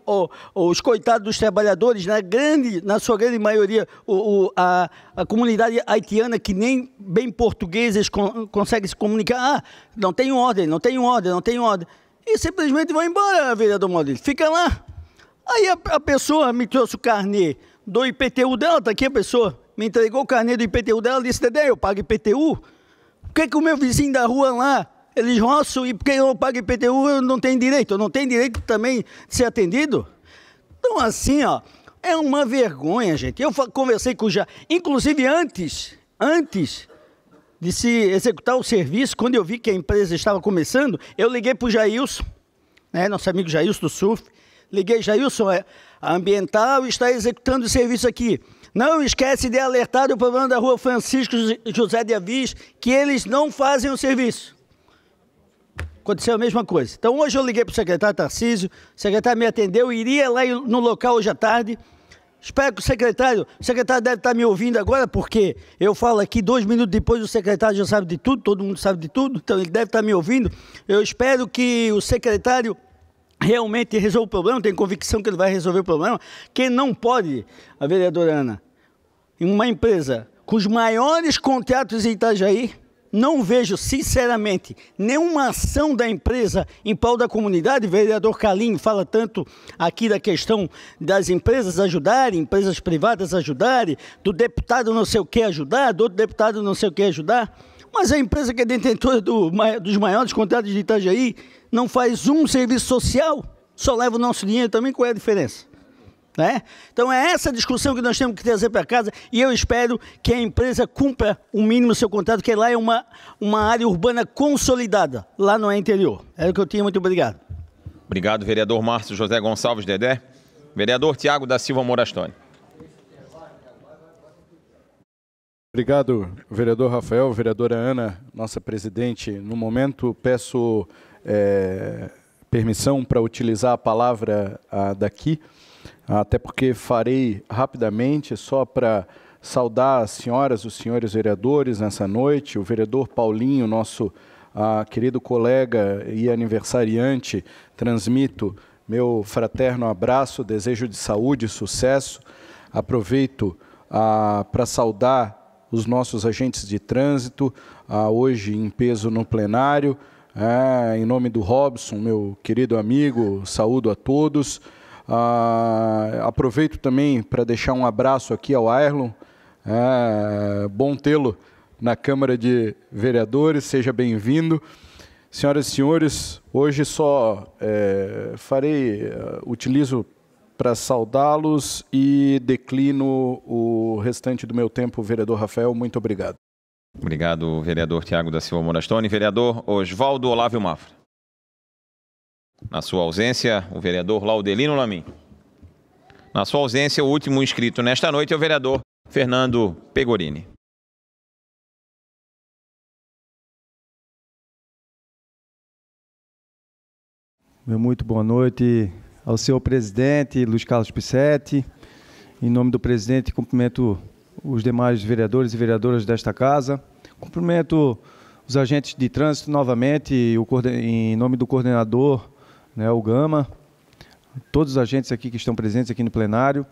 os coitados dos trabalhadores, na, grande, na sua grande maioria, o, o, a, a, comunidade haitiana que nem bem portugueses con, consegue se comunicar. Ah, não tem ordem, não tem ordem, não tem ordem. E simplesmente vão embora, vereador Maurício. Fica lá. Aí a, a pessoa me trouxe o carnê do IPTU dela, tá aqui a pessoa. Me entregou o carnê do IPTU dela disse, Dedé, eu pago IPTU. Por que, que o meu vizinho da rua lá eles, nossa, e quem não paga IPTU não tem direito, não tem direito também de ser atendido? Então, assim, ó, é uma vergonha, gente. Eu conversei com o Jair, inclusive antes, antes de se executar o serviço, quando eu vi que a empresa estava começando, eu liguei para o Jailson, né, nosso amigo Jailson do Surf, liguei, Jailson, é, a Ambiental está executando o serviço aqui. Não esquece de alertar o problema da rua Francisco José de Avis que eles não fazem o serviço aconteceu a mesma coisa. Então hoje eu liguei para o secretário Tarcísio, o secretário me atendeu, iria lá no local hoje à tarde. Espero que o secretário, o secretário deve estar tá me ouvindo agora, porque eu falo aqui dois minutos depois, o secretário já sabe de tudo, todo mundo sabe de tudo, então ele deve estar tá me ouvindo. Eu espero que o secretário realmente resolva o problema, tenho convicção que ele vai resolver o problema. Quem não pode, a vereadora Ana, em uma empresa com os maiores contratos em Itajaí, não vejo, sinceramente, nenhuma ação da empresa em prol da comunidade. O vereador Calim fala tanto aqui da questão das empresas ajudarem, empresas privadas ajudarem, do deputado não sei o que ajudar, do outro deputado não sei o que ajudar. Mas a empresa que é detentora do, dos maiores contratos de Itajaí não faz um serviço social, só leva o nosso dinheiro também. Qual é a diferença? Né? Então é essa discussão que nós temos que trazer para casa e eu espero que a empresa cumpra o mínimo seu contrato, que lá é uma, uma área urbana consolidada, lá não é interior. Era é o que eu tinha, muito obrigado. Obrigado, vereador Márcio José Gonçalves Dedé. Vereador Tiago da Silva Morastone. Obrigado, vereador Rafael, vereadora Ana, nossa presidente. No momento, peço é, permissão para utilizar a palavra a, ah, daqui até porque farei rapidamente só para saudar as senhoras, e os senhores vereadores nessa noite, o vereador Paulinho, nosso ah, querido colega e aniversariante, transmito meu fraterno abraço, desejo de saúde e sucesso. Aproveito ah, para saudar os nossos agentes de trânsito, ah, hoje em peso no plenário. Ah, em nome do Robson, meu querido amigo, saúdo a todos. Ah, aproveito também para deixar um abraço aqui ao Ayrlon. É, bom tê-lo na Câmara de Vereadores, seja bem-vindo. Senhoras e senhores, hoje só é, farei, ah, utilizo para saudá-los e declino o restante do meu tempo, vereador Rafael. Muito obrigado. Obrigado, vereador Tiago da Silva Morastone. Vereador Osvaldo Olávio Mafra. Na sua ausência, o vereador Laudelino Lamin. Na sua ausência, o último inscrito nesta noite é o vereador Fernando Pegorini. Meu muito boa noite ao senhor presidente Luiz Carlos Pissetti. Em nome do presidente, cumprimento os demais vereadores e vereadoras desta casa. Cumprimento os agentes de trânsito novamente, em nome do coordenador né, o Gama, todos os agentes aqui que estão presentes aqui no plenário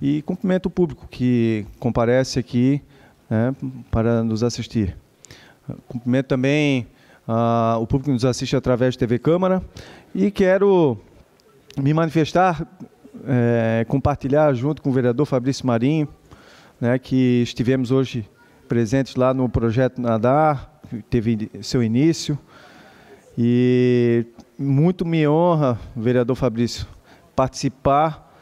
e cumprimento o público que comparece aqui né, para nos assistir. Cumprimento também uh, o público que nos assiste através de TV Câmara e quero me manifestar, é, compartilhar junto com o vereador Fabrício Marinho, né, que estivemos hoje presentes lá no projeto Nadar, que teve seu início, e muito me honra, vereador Fabrício, participar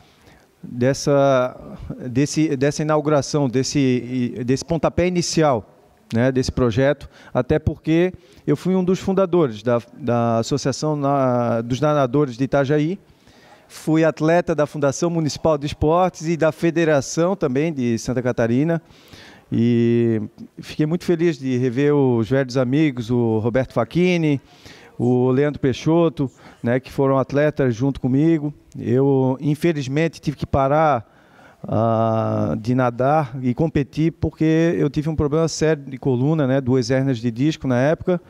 dessa, desse, dessa inauguração, desse, desse pontapé inicial né, desse projeto, até porque eu fui um dos fundadores da, da Associação na, dos Nadadores de Itajaí, fui atleta da Fundação Municipal de Esportes e da Federação também de Santa Catarina. E fiquei muito feliz de rever os velhos amigos, o Roberto Facchini, o Leandro Peixoto, né, que foram atletas junto comigo. Eu, infelizmente, tive que parar uh, de nadar e competir porque eu tive um problema sério de coluna, né, duas hernias de disco na época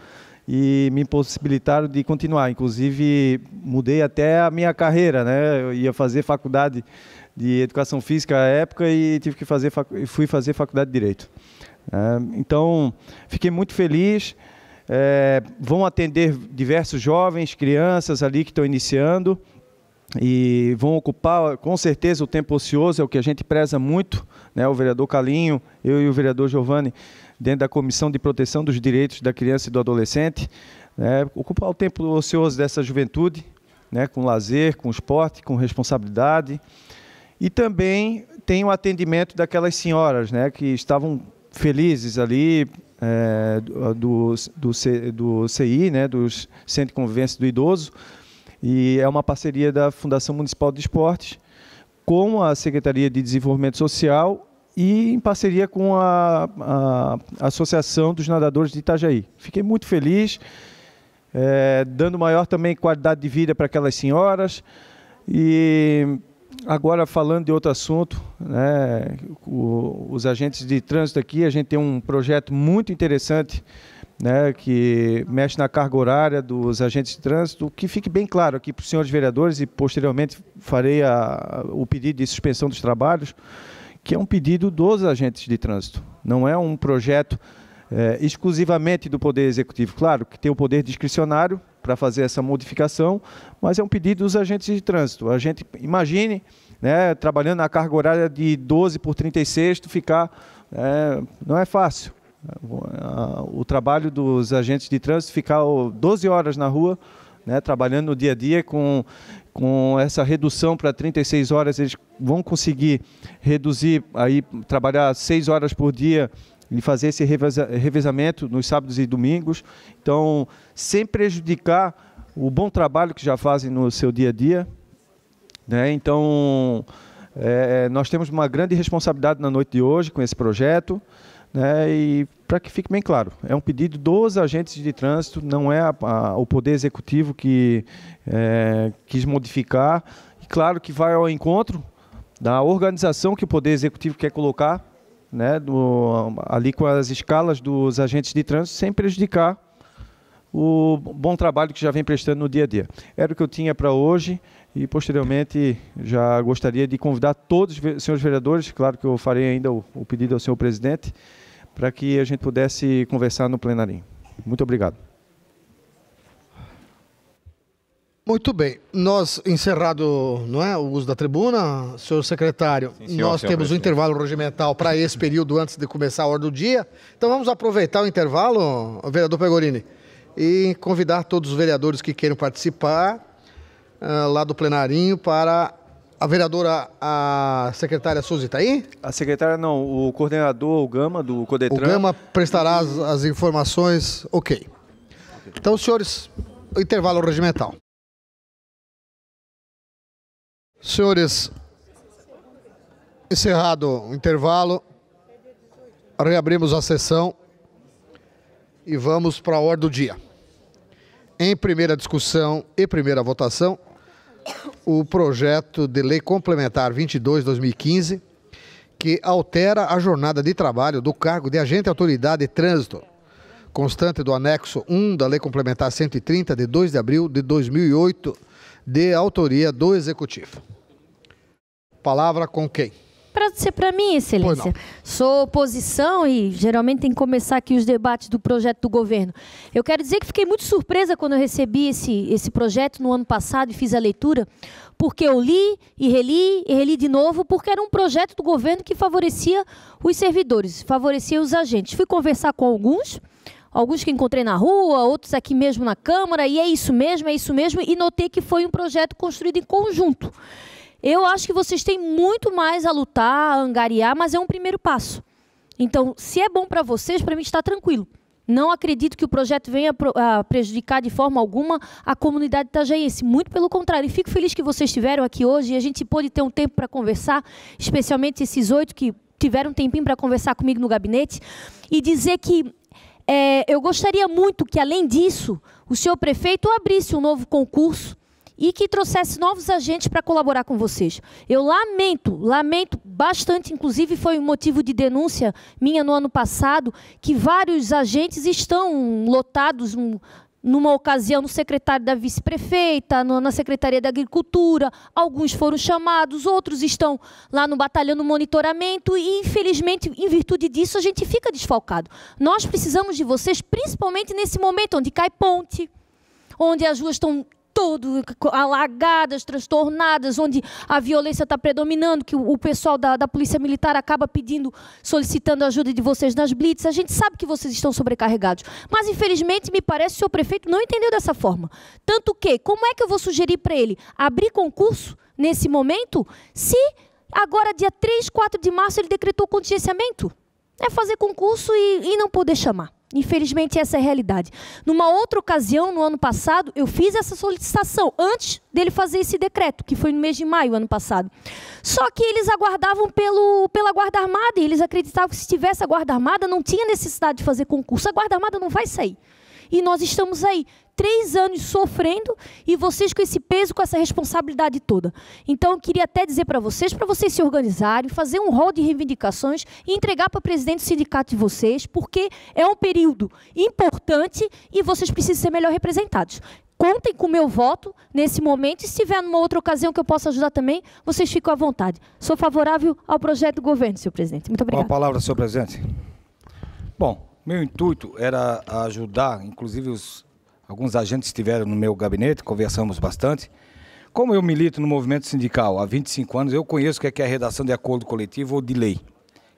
e me impossibilitaram de continuar. Inclusive, mudei até a minha carreira, né? Eu ia fazer faculdade de educação física à época e tive que fazer fui fazer faculdade de direito. Né. Então, fiquei muito feliz. É, vão atender diversos jovens, crianças ali que estão iniciando e vão ocupar com certeza o tempo ocioso, é o que a gente preza muito, né? o vereador Calinho, eu e o vereador Giovanni, dentro da Comissão de Proteção dos Direitos da Criança e do Adolescente, né? ocupar o tempo ocioso dessa juventude, né? com lazer, com esporte, com responsabilidade. E também tem o atendimento daquelas senhoras né? que estavam felizes ali, é, do, do, do CI, né, do Centro de Convivência do Idoso, e é uma parceria da Fundação Municipal de Esportes com a Secretaria de Desenvolvimento Social e em parceria com a, a, a Associação dos Nadadores de Itajaí. Fiquei muito feliz, é, dando maior também qualidade de vida para aquelas senhoras e agora falando de outro assunto, né, o, os agentes de trânsito aqui, a gente tem um projeto muito interessante né, que mexe na carga horária dos agentes de trânsito, que fique bem claro aqui para os senhores vereadores e posteriormente farei a, o pedido de suspensão dos trabalhos, que é um pedido dos agentes de trânsito, não é um projeto é, exclusivamente do Poder Executivo. Claro que tem o poder discricionário, para fazer essa modificação, mas é um pedido dos agentes de trânsito. A gente imagine, né, trabalhando na carga horária de 12 por 36, ficar é, não é fácil. O trabalho dos agentes de trânsito ficar 12 horas na rua, né, trabalhando no dia a dia com, com essa redução para 36 horas, eles vão conseguir reduzir, aí trabalhar 6 horas por dia ele fazia esse revezamento nos sábados e domingos. Então, sem prejudicar o bom trabalho que já fazem no seu dia a dia. Né? Então, é, nós temos uma grande responsabilidade na noite de hoje com esse projeto. Né? E para que fique bem claro, é um pedido dos agentes de trânsito, não é a, a, o Poder Executivo que é, quis modificar. E claro que vai ao encontro da organização que o Poder Executivo quer colocar né, do, ali com as escalas dos agentes de trânsito, sem prejudicar o bom trabalho que já vem prestando no dia a dia. Era o que eu tinha para hoje e, posteriormente, já gostaria de convidar todos os senhores vereadores, claro que eu farei ainda o, o pedido ao senhor presidente, para que a gente pudesse conversar no plenarinho. Muito obrigado. Muito bem. Nós, encerrado não é, o uso da tribuna, senhor secretário, Sim, senhor, nós senhor temos o um intervalo regimental para esse período antes de começar a hora do dia. Então vamos aproveitar o intervalo, vereador Pegorini, e convidar todos os vereadores que queiram participar uh, lá do plenarinho para a vereadora, a secretária Suzy está aí? A secretária não, o coordenador, o Gama, do Codetran. O Gama prestará as, as informações, ok. Então, senhores, intervalo regimental. Senhores, encerrado o intervalo, reabrimos a sessão e vamos para a ordem do dia. Em primeira discussão e primeira votação, o projeto de lei complementar 22/2015, que altera a jornada de trabalho do cargo de agente autoridade de trânsito, constante do anexo 1 da lei complementar 130 de 2 de abril de 2008, de autoria do executivo palavra com quem? Para ser para mim, excelência. Sou oposição e geralmente tem que começar aqui os debates do projeto do governo. Eu quero dizer que fiquei muito surpresa quando eu recebi esse, esse projeto no ano passado e fiz a leitura, porque eu li e reli e reli de novo, porque era um projeto do governo que favorecia os servidores, favorecia os agentes. Fui conversar com alguns, alguns que encontrei na rua, outros aqui mesmo na Câmara, e é isso mesmo, é isso mesmo, e notei que foi um projeto construído em conjunto. Eu acho que vocês têm muito mais a lutar, a angariar, mas é um primeiro passo. Então, se é bom para vocês, para mim está tranquilo. Não acredito que o projeto venha a prejudicar de forma alguma a comunidade itajaense. Muito pelo contrário. E fico feliz que vocês estiveram aqui hoje e a gente pôde ter um tempo para conversar, especialmente esses oito que tiveram um tempinho para conversar comigo no gabinete, e dizer que é, eu gostaria muito que, além disso, o senhor prefeito abrisse um novo concurso e que trouxesse novos agentes para colaborar com vocês. Eu lamento, lamento bastante, inclusive foi um motivo de denúncia minha no ano passado, que vários agentes estão lotados, um, numa ocasião no secretário da vice-prefeita, na Secretaria da Agricultura, alguns foram chamados, outros estão lá no batalhão no monitoramento e, infelizmente, em virtude disso, a gente fica desfalcado. Nós precisamos de vocês, principalmente nesse momento onde cai ponte, onde as ruas estão todo, alagadas, transtornadas, onde a violência está predominando, que o pessoal da, da Polícia Militar acaba pedindo, solicitando ajuda de vocês nas blitz. A gente sabe que vocês estão sobrecarregados. Mas, infelizmente, me parece que o seu prefeito não entendeu dessa forma. Tanto que, como é que eu vou sugerir para ele abrir concurso nesse momento se agora, dia 3, 4 de março, ele decretou contingenciamento? É fazer concurso e, e não poder chamar. Infelizmente, essa é a realidade. Numa outra ocasião, no ano passado, eu fiz essa solicitação antes dele fazer esse decreto, que foi no mês de maio, ano passado. Só que eles aguardavam pelo, pela Guarda Armada e eles acreditavam que se tivesse a Guarda Armada, não tinha necessidade de fazer concurso. A Guarda Armada não vai sair. E nós estamos aí três anos sofrendo e vocês com esse peso, com essa responsabilidade toda. Então, eu queria até dizer para vocês, para vocês se organizarem, fazer um rol de reivindicações e entregar para o presidente do sindicato de vocês, porque é um período importante e vocês precisam ser melhor representados. Contem com o meu voto nesse momento e se tiver numa outra ocasião que eu possa ajudar também, vocês ficam à vontade. Sou favorável ao projeto do governo, senhor presidente. Muito obrigado. Uma palavra, senhor presidente. Bom, meu intuito era ajudar, inclusive os, alguns agentes estiveram no meu gabinete, conversamos bastante. Como eu milito no movimento sindical há 25 anos, eu conheço o é que é, a redação de acordo coletivo ou de lei,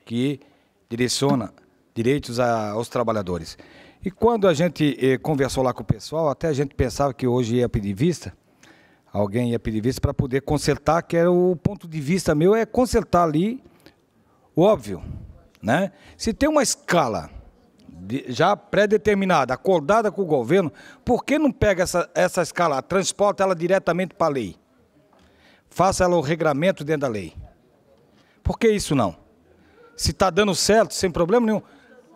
que direciona direitos a, aos trabalhadores. E quando a gente eh, conversou lá com o pessoal, até a gente pensava que hoje ia pedir vista, alguém ia pedir vista para poder consertar, que era o ponto de vista meu, é consertar ali o óbvio. Né? Se tem uma escala já pré-determinada, acordada com o governo, por que não pega essa, essa escala, transporta ela diretamente para a lei? Faça ela o regramento dentro da lei. Por que isso não? Se está dando certo, sem problema nenhum,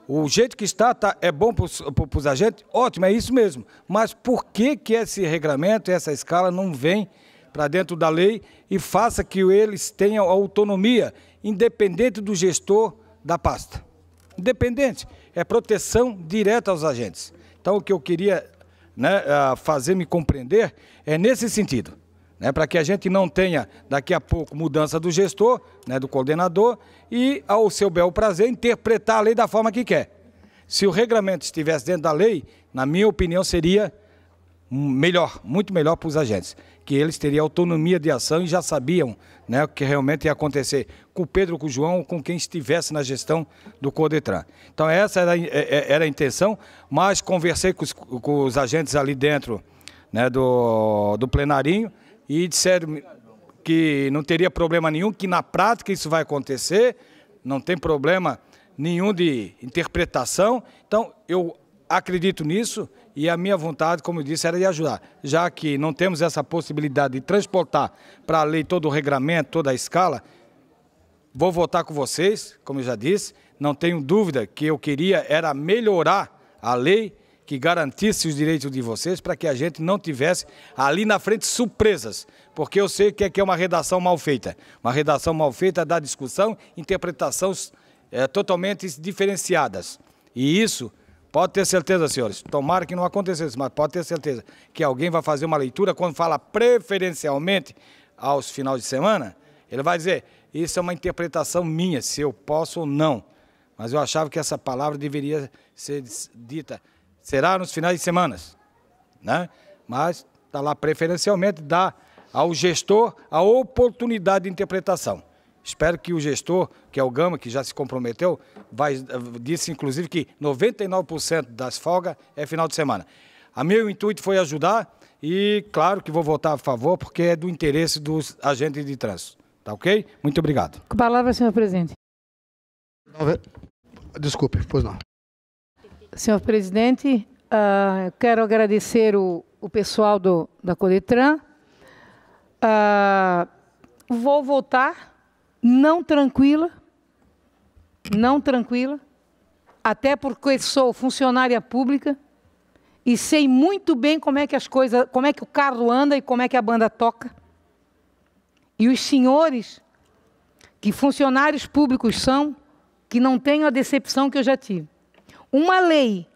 o jeito que está tá, é bom para os agentes? Ótimo, é isso mesmo. Mas por que, que esse regramento, essa escala não vem para dentro da lei e faça que eles tenham autonomia, independente do gestor da pasta? Independente é proteção direta aos agentes. Então, o que eu queria né, ah, fazer me compreender é nesse sentido. Né, para que a gente não tenha daqui a pouco mudança do gestor, né, do coordenador, e ao seu bel prazer interpretar a lei da forma que quer. Se o regulamento estivesse dentro da lei, na minha opinião, seria melhor, muito melhor para os agentes, que eles teriam autonomia de ação e já sabiam né, que realmente ia acontecer com o Pedro, com o João, com quem estivesse na gestão do Codetran. Então essa era, é, é, era a intenção, mas conversei com os, com os agentes ali dentro né, do, do plenarinho e disseram que não teria problema nenhum, que na prática isso vai acontecer, não tem problema nenhum de interpretação. Então eu acredito nisso e a minha vontade, como eu disse, era de ajudar. Já que não temos essa possibilidade de transportar para a lei todo o regramento, toda a escala, vou votar com vocês, como eu já disse. Não tenho dúvida que eu queria era melhorar a lei que garantisse os direitos de vocês para que a gente não tivesse ali na frente surpresas, porque eu sei que aqui é, é uma redação mal feita. Uma redação mal feita dá discussão, interpretações é, totalmente diferenciadas. E isso Pode ter certeza, senhores. Tomara que não acontecesse, mas pode ter certeza que alguém vai fazer uma leitura quando fala preferencialmente aos finais de semana. Ele vai dizer: Isso é uma interpretação minha, se eu posso ou não. Mas eu achava que essa palavra deveria ser dita. Será nos finais de semana. Né? Mas está lá preferencialmente, dá ao gestor a oportunidade de interpretação. Espero que o gestor, que é o Gama, que já se comprometeu, vai, disse inclusive que 99% das folgas é final de semana. A meu intuito foi ajudar e claro que vou votar a favor porque é do interesse dos agentes de trânsito. Tá ok? Muito obrigado. Com palavra, senhor presidente. Desculpe, pois não. Senhor presidente, uh, quero agradecer o, o pessoal do, da Codetran. Uh, vou votar não tranquila, não tranquila, até porque sou funcionária pública e sei muito bem como é que as coisas, como é que o carro anda e como é que a banda toca. E os senhores, que funcionários públicos são, que não tenham a decepção que eu já tive. Uma lei,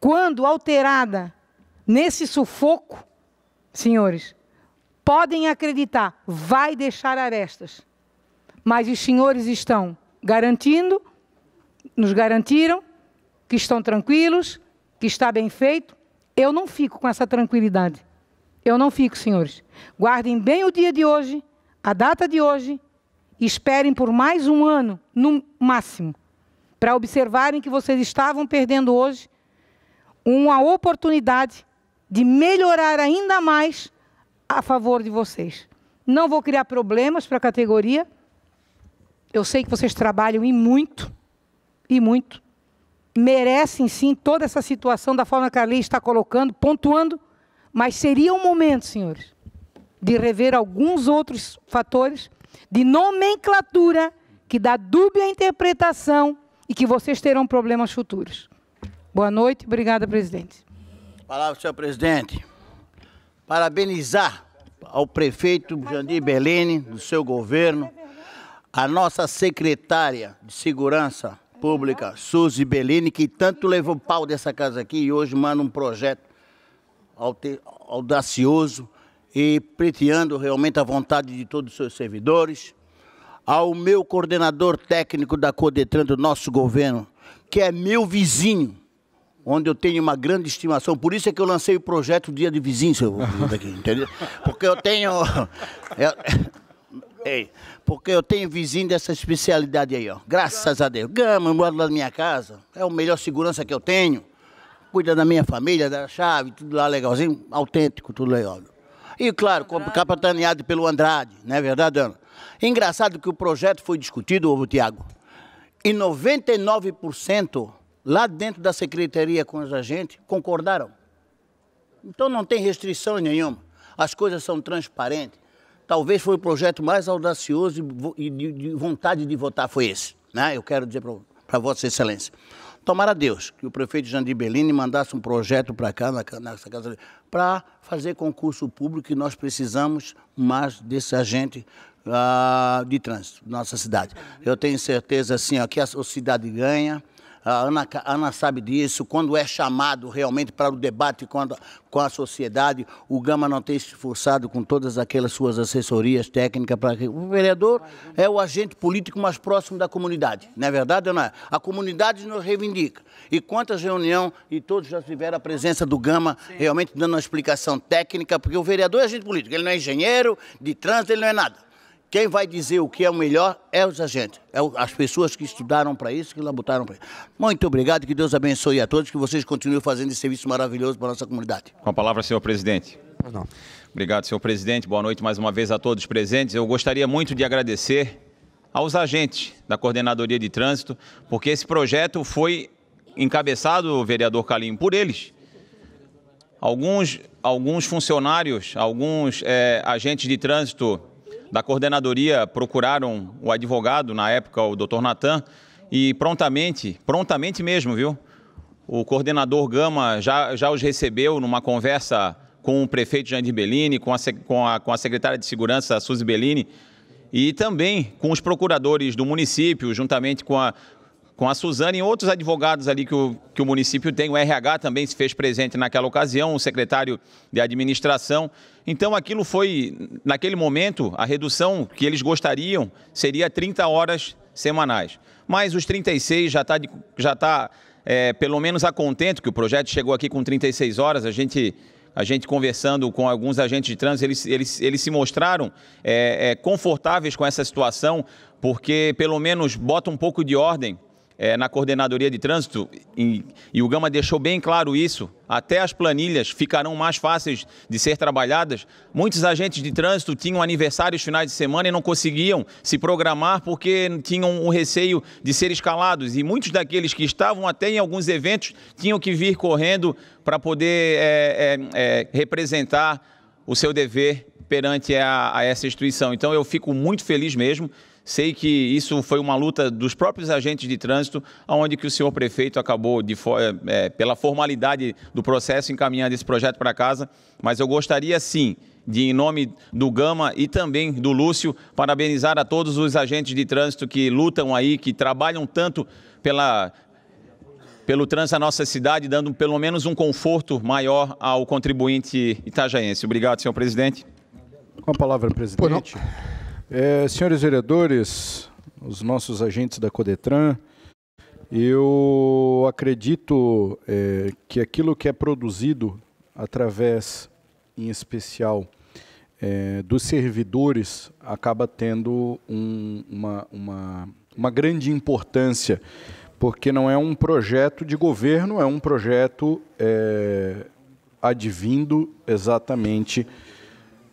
quando alterada nesse sufoco, senhores, podem acreditar, vai deixar arestas. Mas os senhores estão garantindo, nos garantiram que estão tranquilos, que está bem feito. Eu não fico com essa tranquilidade. Eu não fico, senhores. Guardem bem o dia de hoje, a data de hoje, e esperem por mais um ano, no máximo, para observarem que vocês estavam perdendo hoje uma oportunidade de melhorar ainda mais a favor de vocês. Não vou criar problemas para a categoria, eu sei que vocês trabalham e muito, e muito. Merecem sim toda essa situação da forma que a lei está colocando, pontuando, mas seria um momento, senhores, de rever alguns outros fatores de nomenclatura que dá à interpretação e que vocês terão problemas futuros. Boa noite, obrigada, presidente. Palavra, senhor presidente. Parabenizar ao prefeito Jandir Bellini, do seu governo, a nossa secretária de Segurança Pública, Suzy Bellini, que tanto levou pau dessa casa aqui e hoje manda um projeto audacioso e preteando realmente a vontade de todos os seus servidores. Ao meu coordenador técnico da Codetran do nosso governo, que é meu vizinho, onde eu tenho uma grande estimação. Por isso é que eu lancei o projeto Dia de Vizinho, seu aqui, entendeu? Porque eu tenho. Ei, porque eu tenho vizinho dessa especialidade aí, ó. Graças a Deus. Gama, moro lá na minha casa. É o melhor segurança que eu tenho. Cuida da minha família, da chave, tudo lá legalzinho, autêntico, tudo legal. E claro, capitaneado pelo Andrade, não é verdade, Ana? Engraçado que o projeto foi discutido, ovo Tiago, e 99% lá dentro da secretaria com os agentes concordaram. Então não tem restrição nenhuma. As coisas são transparentes talvez foi o projeto mais audacioso e de vontade de votar foi esse. Né? Eu quero dizer para Vossa Excelência. Tomara Deus que o prefeito Jandir Bellini mandasse um projeto para cá, nessa casa, para fazer concurso público e nós precisamos mais desse agente uh, de trânsito da nossa cidade. Eu tenho certeza assim, ó, que a, a cidade ganha, a Ana, a Ana sabe disso, quando é chamado realmente para o debate com a, com a sociedade, o Gama não tem se esforçado com todas aquelas suas assessorias técnicas para que o vereador é o agente político mais próximo da comunidade, não é verdade, Ana? A comunidade nos reivindica. E quantas reuniões, e todos já tiveram a presença do Gama Sim. realmente dando uma explicação técnica, porque o vereador é agente político, ele não é engenheiro de trânsito, ele não é nada. Quem vai dizer o que é o melhor é os agentes, é as pessoas que estudaram para isso, que labutaram para isso. Muito obrigado, que Deus abençoe a todos, que vocês continuem fazendo esse serviço maravilhoso para a nossa comunidade. Com a palavra, senhor presidente. Não. Obrigado, senhor presidente. Boa noite mais uma vez a todos presentes. Eu gostaria muito de agradecer aos agentes da Coordenadoria de Trânsito, porque esse projeto foi encabeçado, vereador Calim, por eles. Alguns, alguns funcionários, alguns é, agentes de trânsito da coordenadoria procuraram o advogado, na época o doutor Natan, e prontamente, prontamente mesmo, viu? O coordenador Gama já, já os recebeu numa conversa com o prefeito Jandir Bellini, com a, com a, com a secretária de Segurança, Suzy Bellini, e também com os procuradores do município, juntamente com a, com a Suzana e outros advogados ali que o, que o município tem. O RH também se fez presente naquela ocasião, o secretário de administração. Então, aquilo foi, naquele momento, a redução que eles gostariam seria 30 horas semanais. Mas os 36 já está. Já tá, é, pelo menos a contento que o projeto chegou aqui com 36 horas, a gente a gente conversando com alguns agentes de trânsito, eles, eles, eles se mostraram é, é, confortáveis com essa situação, porque pelo menos bota um pouco de ordem é, na coordenadoria de trânsito, e, e, o Gama deixou bem claro isso, até as planilhas ficarão mais fáceis de ser trabalhadas. Muitos agentes de trânsito tinham aniversários finais de semana e não conseguiam se programar porque tinham o receio de ser escalados. E muitos daqueles que estavam até em alguns eventos tinham que vir correndo para poder é, é, é representar o seu dever perante a, a essa instituição. Então eu fico muito feliz mesmo Sei que isso foi uma luta dos próprios agentes de trânsito, onde que o senhor prefeito acabou, de, é, pela formalidade do processo, encaminhando esse projeto para casa, mas eu gostaria sim de, em nome do Gama e também do Lúcio, parabenizar a todos os agentes de trânsito que lutam aí, que trabalham tanto pela, pelo trânsito da nossa cidade, dando pelo menos um conforto maior ao contribuinte itajaense. Obrigado, senhor presidente. Com a palavra, presidente. É, senhores vereadores, os nossos agentes da Codetran, eu acredito é, que aquilo que é produzido através, em especial, é, dos servidores acaba tendo um, uma, uma, uma grande importância, porque não é um projeto de governo, é um projeto é, advindo exatamente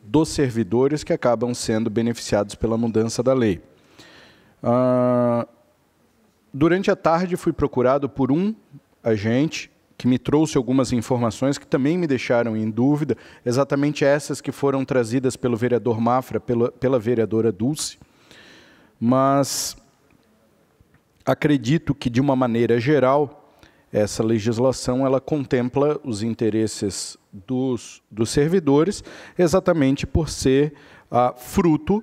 dos servidores que acabam sendo beneficiados pela mudança da lei. Ah, durante a tarde, fui procurado por um agente que me trouxe algumas informações que também me deixaram em dúvida, exatamente essas que foram trazidas pelo vereador Mafra, pela, pela vereadora Dulce. Mas acredito que, de uma maneira geral, essa legislação ela contempla os interesses dos, dos servidores exatamente por ser ah, fruto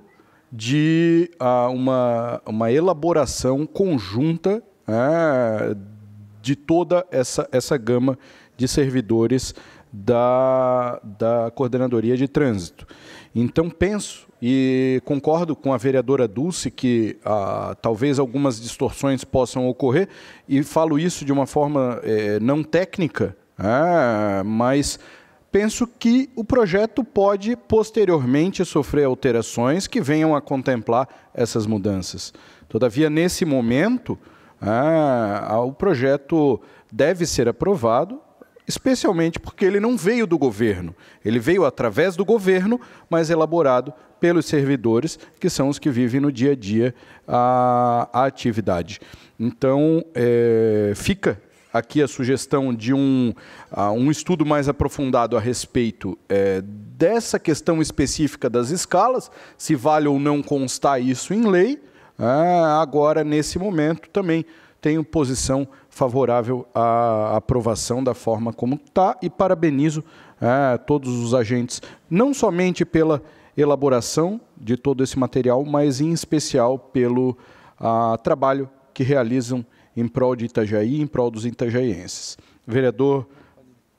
de ah, uma, uma elaboração conjunta ah, de toda essa, essa gama de servidores da, da Coordenadoria de Trânsito. Então penso e concordo com a vereadora Dulce que ah, talvez algumas distorções possam ocorrer e falo isso de uma forma eh, não técnica, ah, mas penso que o projeto pode posteriormente sofrer alterações que venham a contemplar essas mudanças. Todavia, nesse momento, ah, o projeto deve ser aprovado especialmente porque ele não veio do governo. Ele veio através do governo, mas elaborado pelos servidores, que são os que vivem no dia a dia a, a atividade. Então, é, fica aqui a sugestão de um, um estudo mais aprofundado a respeito é, dessa questão específica das escalas, se vale ou não constar isso em lei. Ah, agora, nesse momento, também tenho posição favorável à aprovação da forma como está e parabenizo é, todos os agentes, não somente pela elaboração de todo esse material, mas em especial pelo a, ah, trabalho que realizam em prol de Itajaí, em prol dos itajaienses. Vereador.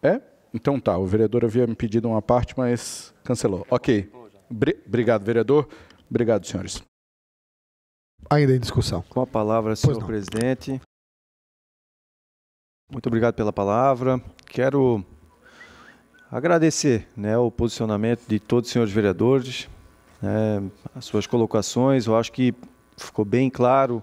É? Então tá, o vereador havia me pedido uma parte, mas cancelou. Ok. Bri obrigado, vereador. Obrigado, senhores. Ainda em discussão. Com a palavra, senhor presidente. Muito obrigado pela palavra. Quero agradecer né, o posicionamento de todos os senhores vereadores, né, as suas colocações. Eu acho que ficou bem claro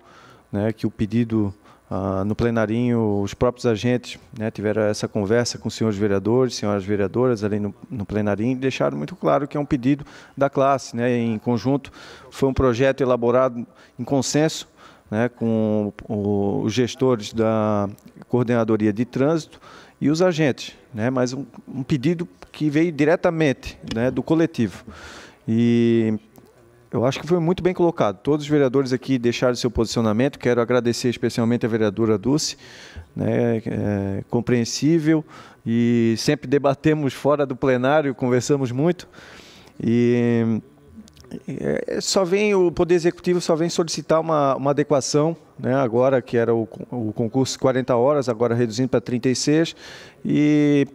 né, que o pedido ah, no plenarinho, os próprios agentes né, tiveram essa conversa com os senhores vereadores, senhoras vereadoras ali no, no plenarinho e deixaram muito claro que é um pedido da classe. Né, em conjunto, foi um projeto elaborado em consenso né, com os gestores da coordenadoria de trânsito e os agentes, né, mas um, um pedido que veio diretamente né, do coletivo. E eu acho que foi muito bem colocado. Todos os vereadores aqui deixaram seu posicionamento. Quero agradecer especialmente a vereadora Dulce, né, é, compreensível e sempre debatemos fora do plenário, conversamos muito. E é, é, só vem o Poder Executivo só vem solicitar uma, uma adequação, né, agora que era o, o concurso 40 horas, agora reduzindo para 36, e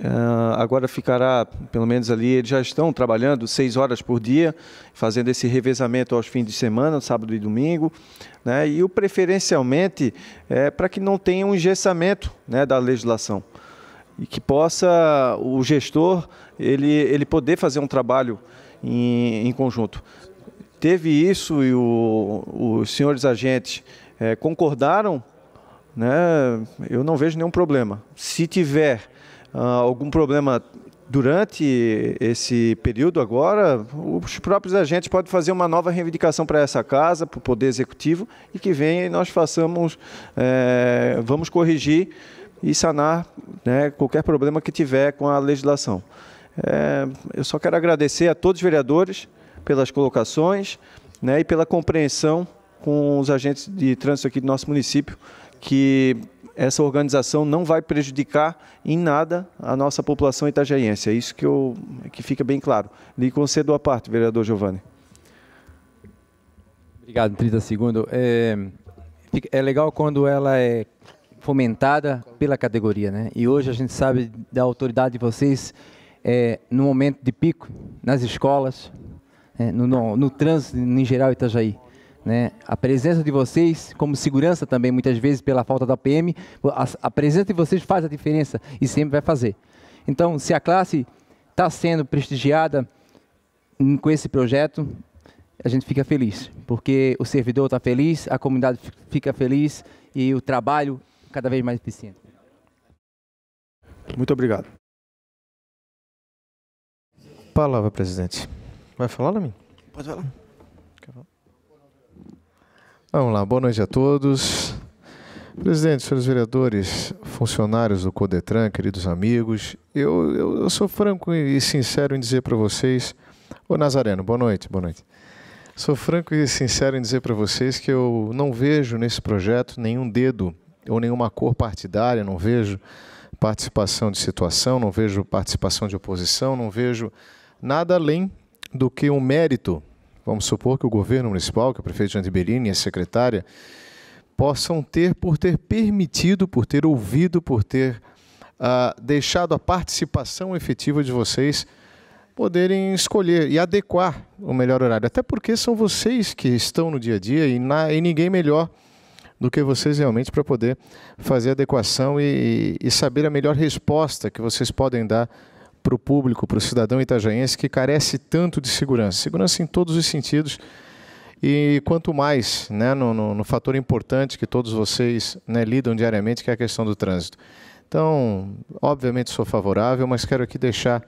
Uh, agora ficará, pelo menos ali, eles já estão trabalhando seis horas por dia, fazendo esse revezamento aos fins de semana, sábado e domingo, né? e o preferencialmente é para que não tenha um engessamento né, da legislação e que possa o gestor ele, ele poder fazer um trabalho em, em conjunto. Teve isso e o, os senhores agentes é, concordaram, né, eu não vejo nenhum problema. Se tiver ah, algum problema durante esse período agora, os próprios agentes podem fazer uma nova reivindicação para essa casa, para o Poder Executivo, e que venha e nós façamos, é, vamos corrigir e sanar né, qualquer problema que tiver com a legislação. É, eu só quero agradecer a todos os vereadores pelas colocações né, e pela compreensão com os agentes de trânsito aqui do nosso município, que essa organização não vai prejudicar em nada a nossa população itajaense. É isso que, eu, que fica bem claro. Lhe concedo a parte, vereador Giovanni. Obrigado, 30 segundos. É, é legal quando ela é fomentada pela categoria, né? E hoje a gente sabe da autoridade de vocês é, no momento de pico, nas escolas, é, no, no, no, trânsito em geral Itajaí. Né? A presença de vocês, como segurança também, muitas vezes pela falta da PM, a, a presença de vocês faz a diferença e sempre vai fazer. Então, se a classe está sendo prestigiada com esse projeto, a gente fica feliz, porque o servidor está feliz, a comunidade fica feliz e o trabalho cada vez mais eficiente. Muito obrigado palavra, presidente. Vai falar, Lamin? Pode falar. Vamos lá, boa noite a todos. Presidente, senhores vereadores, funcionários do Codetran, queridos amigos, eu, eu, eu sou franco e sincero em dizer para vocês. Ô Nazareno, boa noite, boa noite. Sou franco e sincero em dizer para vocês que eu não vejo nesse projeto nenhum dedo ou nenhuma cor partidária, não vejo participação de situação, não vejo participação de oposição, não vejo nada além do que um mérito. Vamos supor que o governo municipal, que é o prefeito Jean Tiberini e a secretária possam ter por ter permitido, por ter ouvido, por ter uh, deixado a participação efetiva de vocês poderem escolher e adequar o melhor horário. Até porque são vocês que estão no dia a dia e, na, e ninguém melhor do que vocês realmente para poder fazer adequação e, e saber a melhor resposta que vocês podem dar para o público, para o cidadão itajaense que carece tanto de segurança. Segurança em todos os sentidos e quanto mais né, no, no, no fator importante que todos vocês né, lidam diariamente, que é a questão do trânsito. Então, obviamente sou favorável, mas quero aqui deixar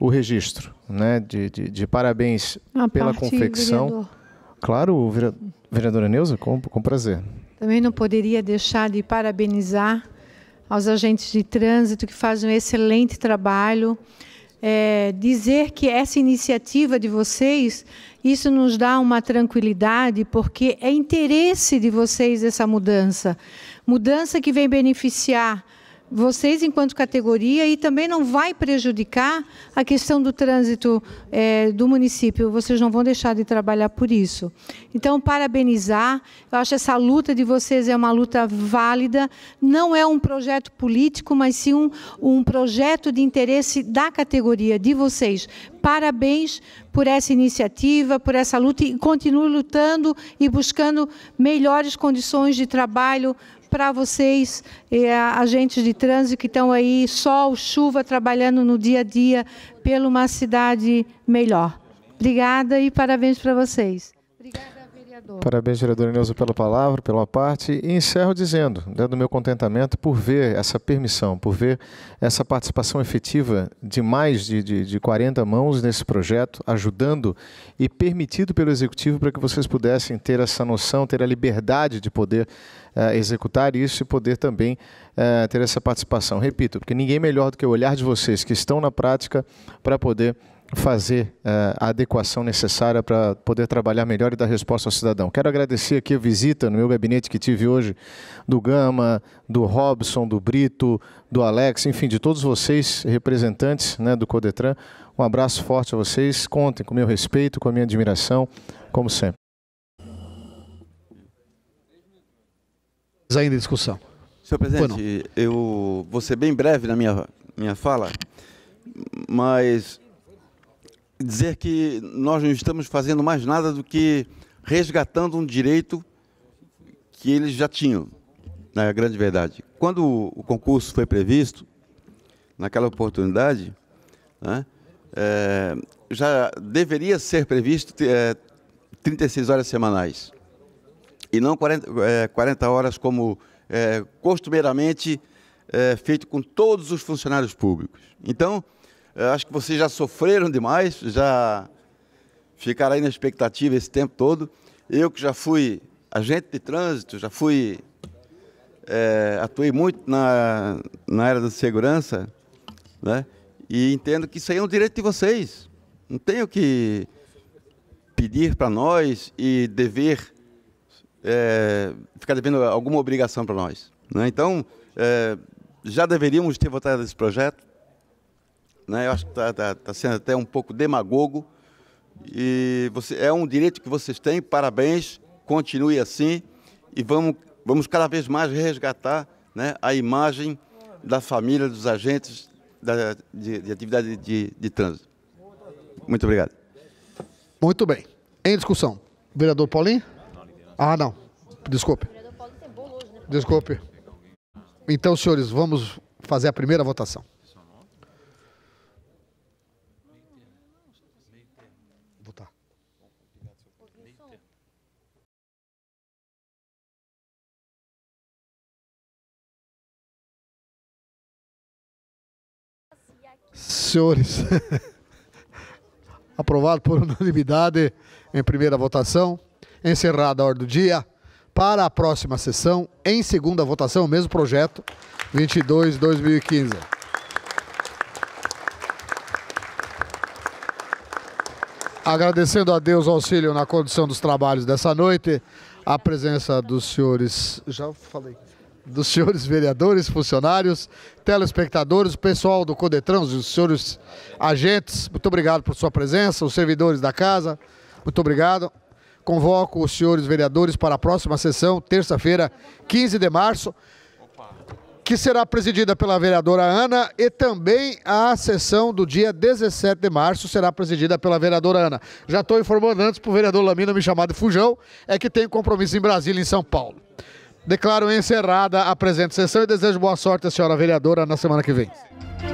o registro né, de, de, de parabéns Uma pela parte, confecção. Vereador. Claro, vereadora Neuza, com, com prazer. Também não poderia deixar de parabenizar aos agentes de trânsito que fazem um excelente trabalho. É, dizer que essa iniciativa de vocês, isso nos dá uma tranquilidade, porque é interesse de vocês essa mudança. Mudança que vem beneficiar vocês enquanto categoria e também não vai prejudicar a questão do trânsito é, do município. Vocês não vão deixar de trabalhar por isso. Então, parabenizar. Eu acho essa luta de vocês é uma luta válida. Não é um projeto político, mas sim um, um projeto de interesse da categoria, de vocês. Parabéns por essa iniciativa, por essa luta e continue lutando e buscando melhores condições de trabalho para vocês, é, agentes de trânsito que estão aí, sol, chuva, trabalhando no dia a dia, pela uma cidade melhor. Obrigada e parabéns para vocês vereador. Parabéns, diretor Neuza, pela palavra, pela parte. E encerro dizendo, né, do meu contentamento por ver essa permissão, por ver essa participação efetiva de mais de, de, de 40 mãos nesse projeto, ajudando e permitido pelo Executivo para que vocês pudessem ter essa noção, ter a liberdade de poder uh, executar isso e poder também uh, ter essa participação. Repito, porque ninguém é melhor do que o olhar de vocês que estão na prática para poder fazer uh, a adequação necessária para poder trabalhar melhor e dar resposta ao cidadão. Quero agradecer aqui a visita no meu gabinete que tive hoje do Gama, do Robson, do Brito, do Alex, enfim, de todos vocês, representantes né, do Codetran. Um abraço forte a vocês, contem com o meu respeito, com a minha admiração, como sempre. Ainda em discussão. Senhor presidente, eu vou ser bem breve na minha, minha fala, mas dizer que nós não estamos fazendo mais nada do que resgatando um direito que eles já tinham, na né, grande verdade. Quando o concurso foi previsto, naquela oportunidade, né, é, já deveria ser previsto é, 36 horas semanais, e não 40, é, 40 horas como é, costumeiramente é, feito com todos os funcionários públicos. Então, eu acho que vocês já sofreram demais, já ficaram aí na expectativa esse tempo todo. Eu que já fui agente de trânsito, já fui. É, atuei muito na, na área da segurança, né? E entendo que isso aí é um direito de vocês. Não tenho que pedir para nós e dever é, ficar devendo alguma obrigação para nós. Né? Então, é, já deveríamos ter votado esse projeto, né? Eu acho que está tá, tá sendo até um pouco demagogo. E você, é um direito que vocês têm, parabéns, continue assim e vamos, vamos cada vez mais resgatar né, a imagem da família, dos agentes da, de, de atividade de, de trânsito. Muito obrigado. Muito bem. Em discussão, vereador Paulinho? Ah, não. Desculpe. Né, Desculpe. Então, senhores, vamos fazer a primeira votação. Senhores, aprovado por unanimidade em primeira votação, encerrada a ordem do dia. Para a próxima sessão, em segunda votação, o mesmo projeto, 22-2015. Agradecendo a Deus o auxílio na condição dos trabalhos dessa noite, a presença dos senhores. Já falei dos senhores vereadores, funcionários, telespectadores, o pessoal do Codetran, os senhores agentes, muito obrigado por sua presença, os servidores da casa, muito obrigado. Convoco os senhores vereadores para a próxima sessão, terça-feira, 15 de março, que será presidida pela vereadora Ana e também a sessão do dia 17 de março será presidida pela vereadora Ana. Já estou informando antes para o vereador Lamina me chamar de Fujão, é que tem compromisso em Brasília e em São Paulo. Declaro encerrada a presente sessão e desejo boa sorte à senhora vereadora na semana que vem.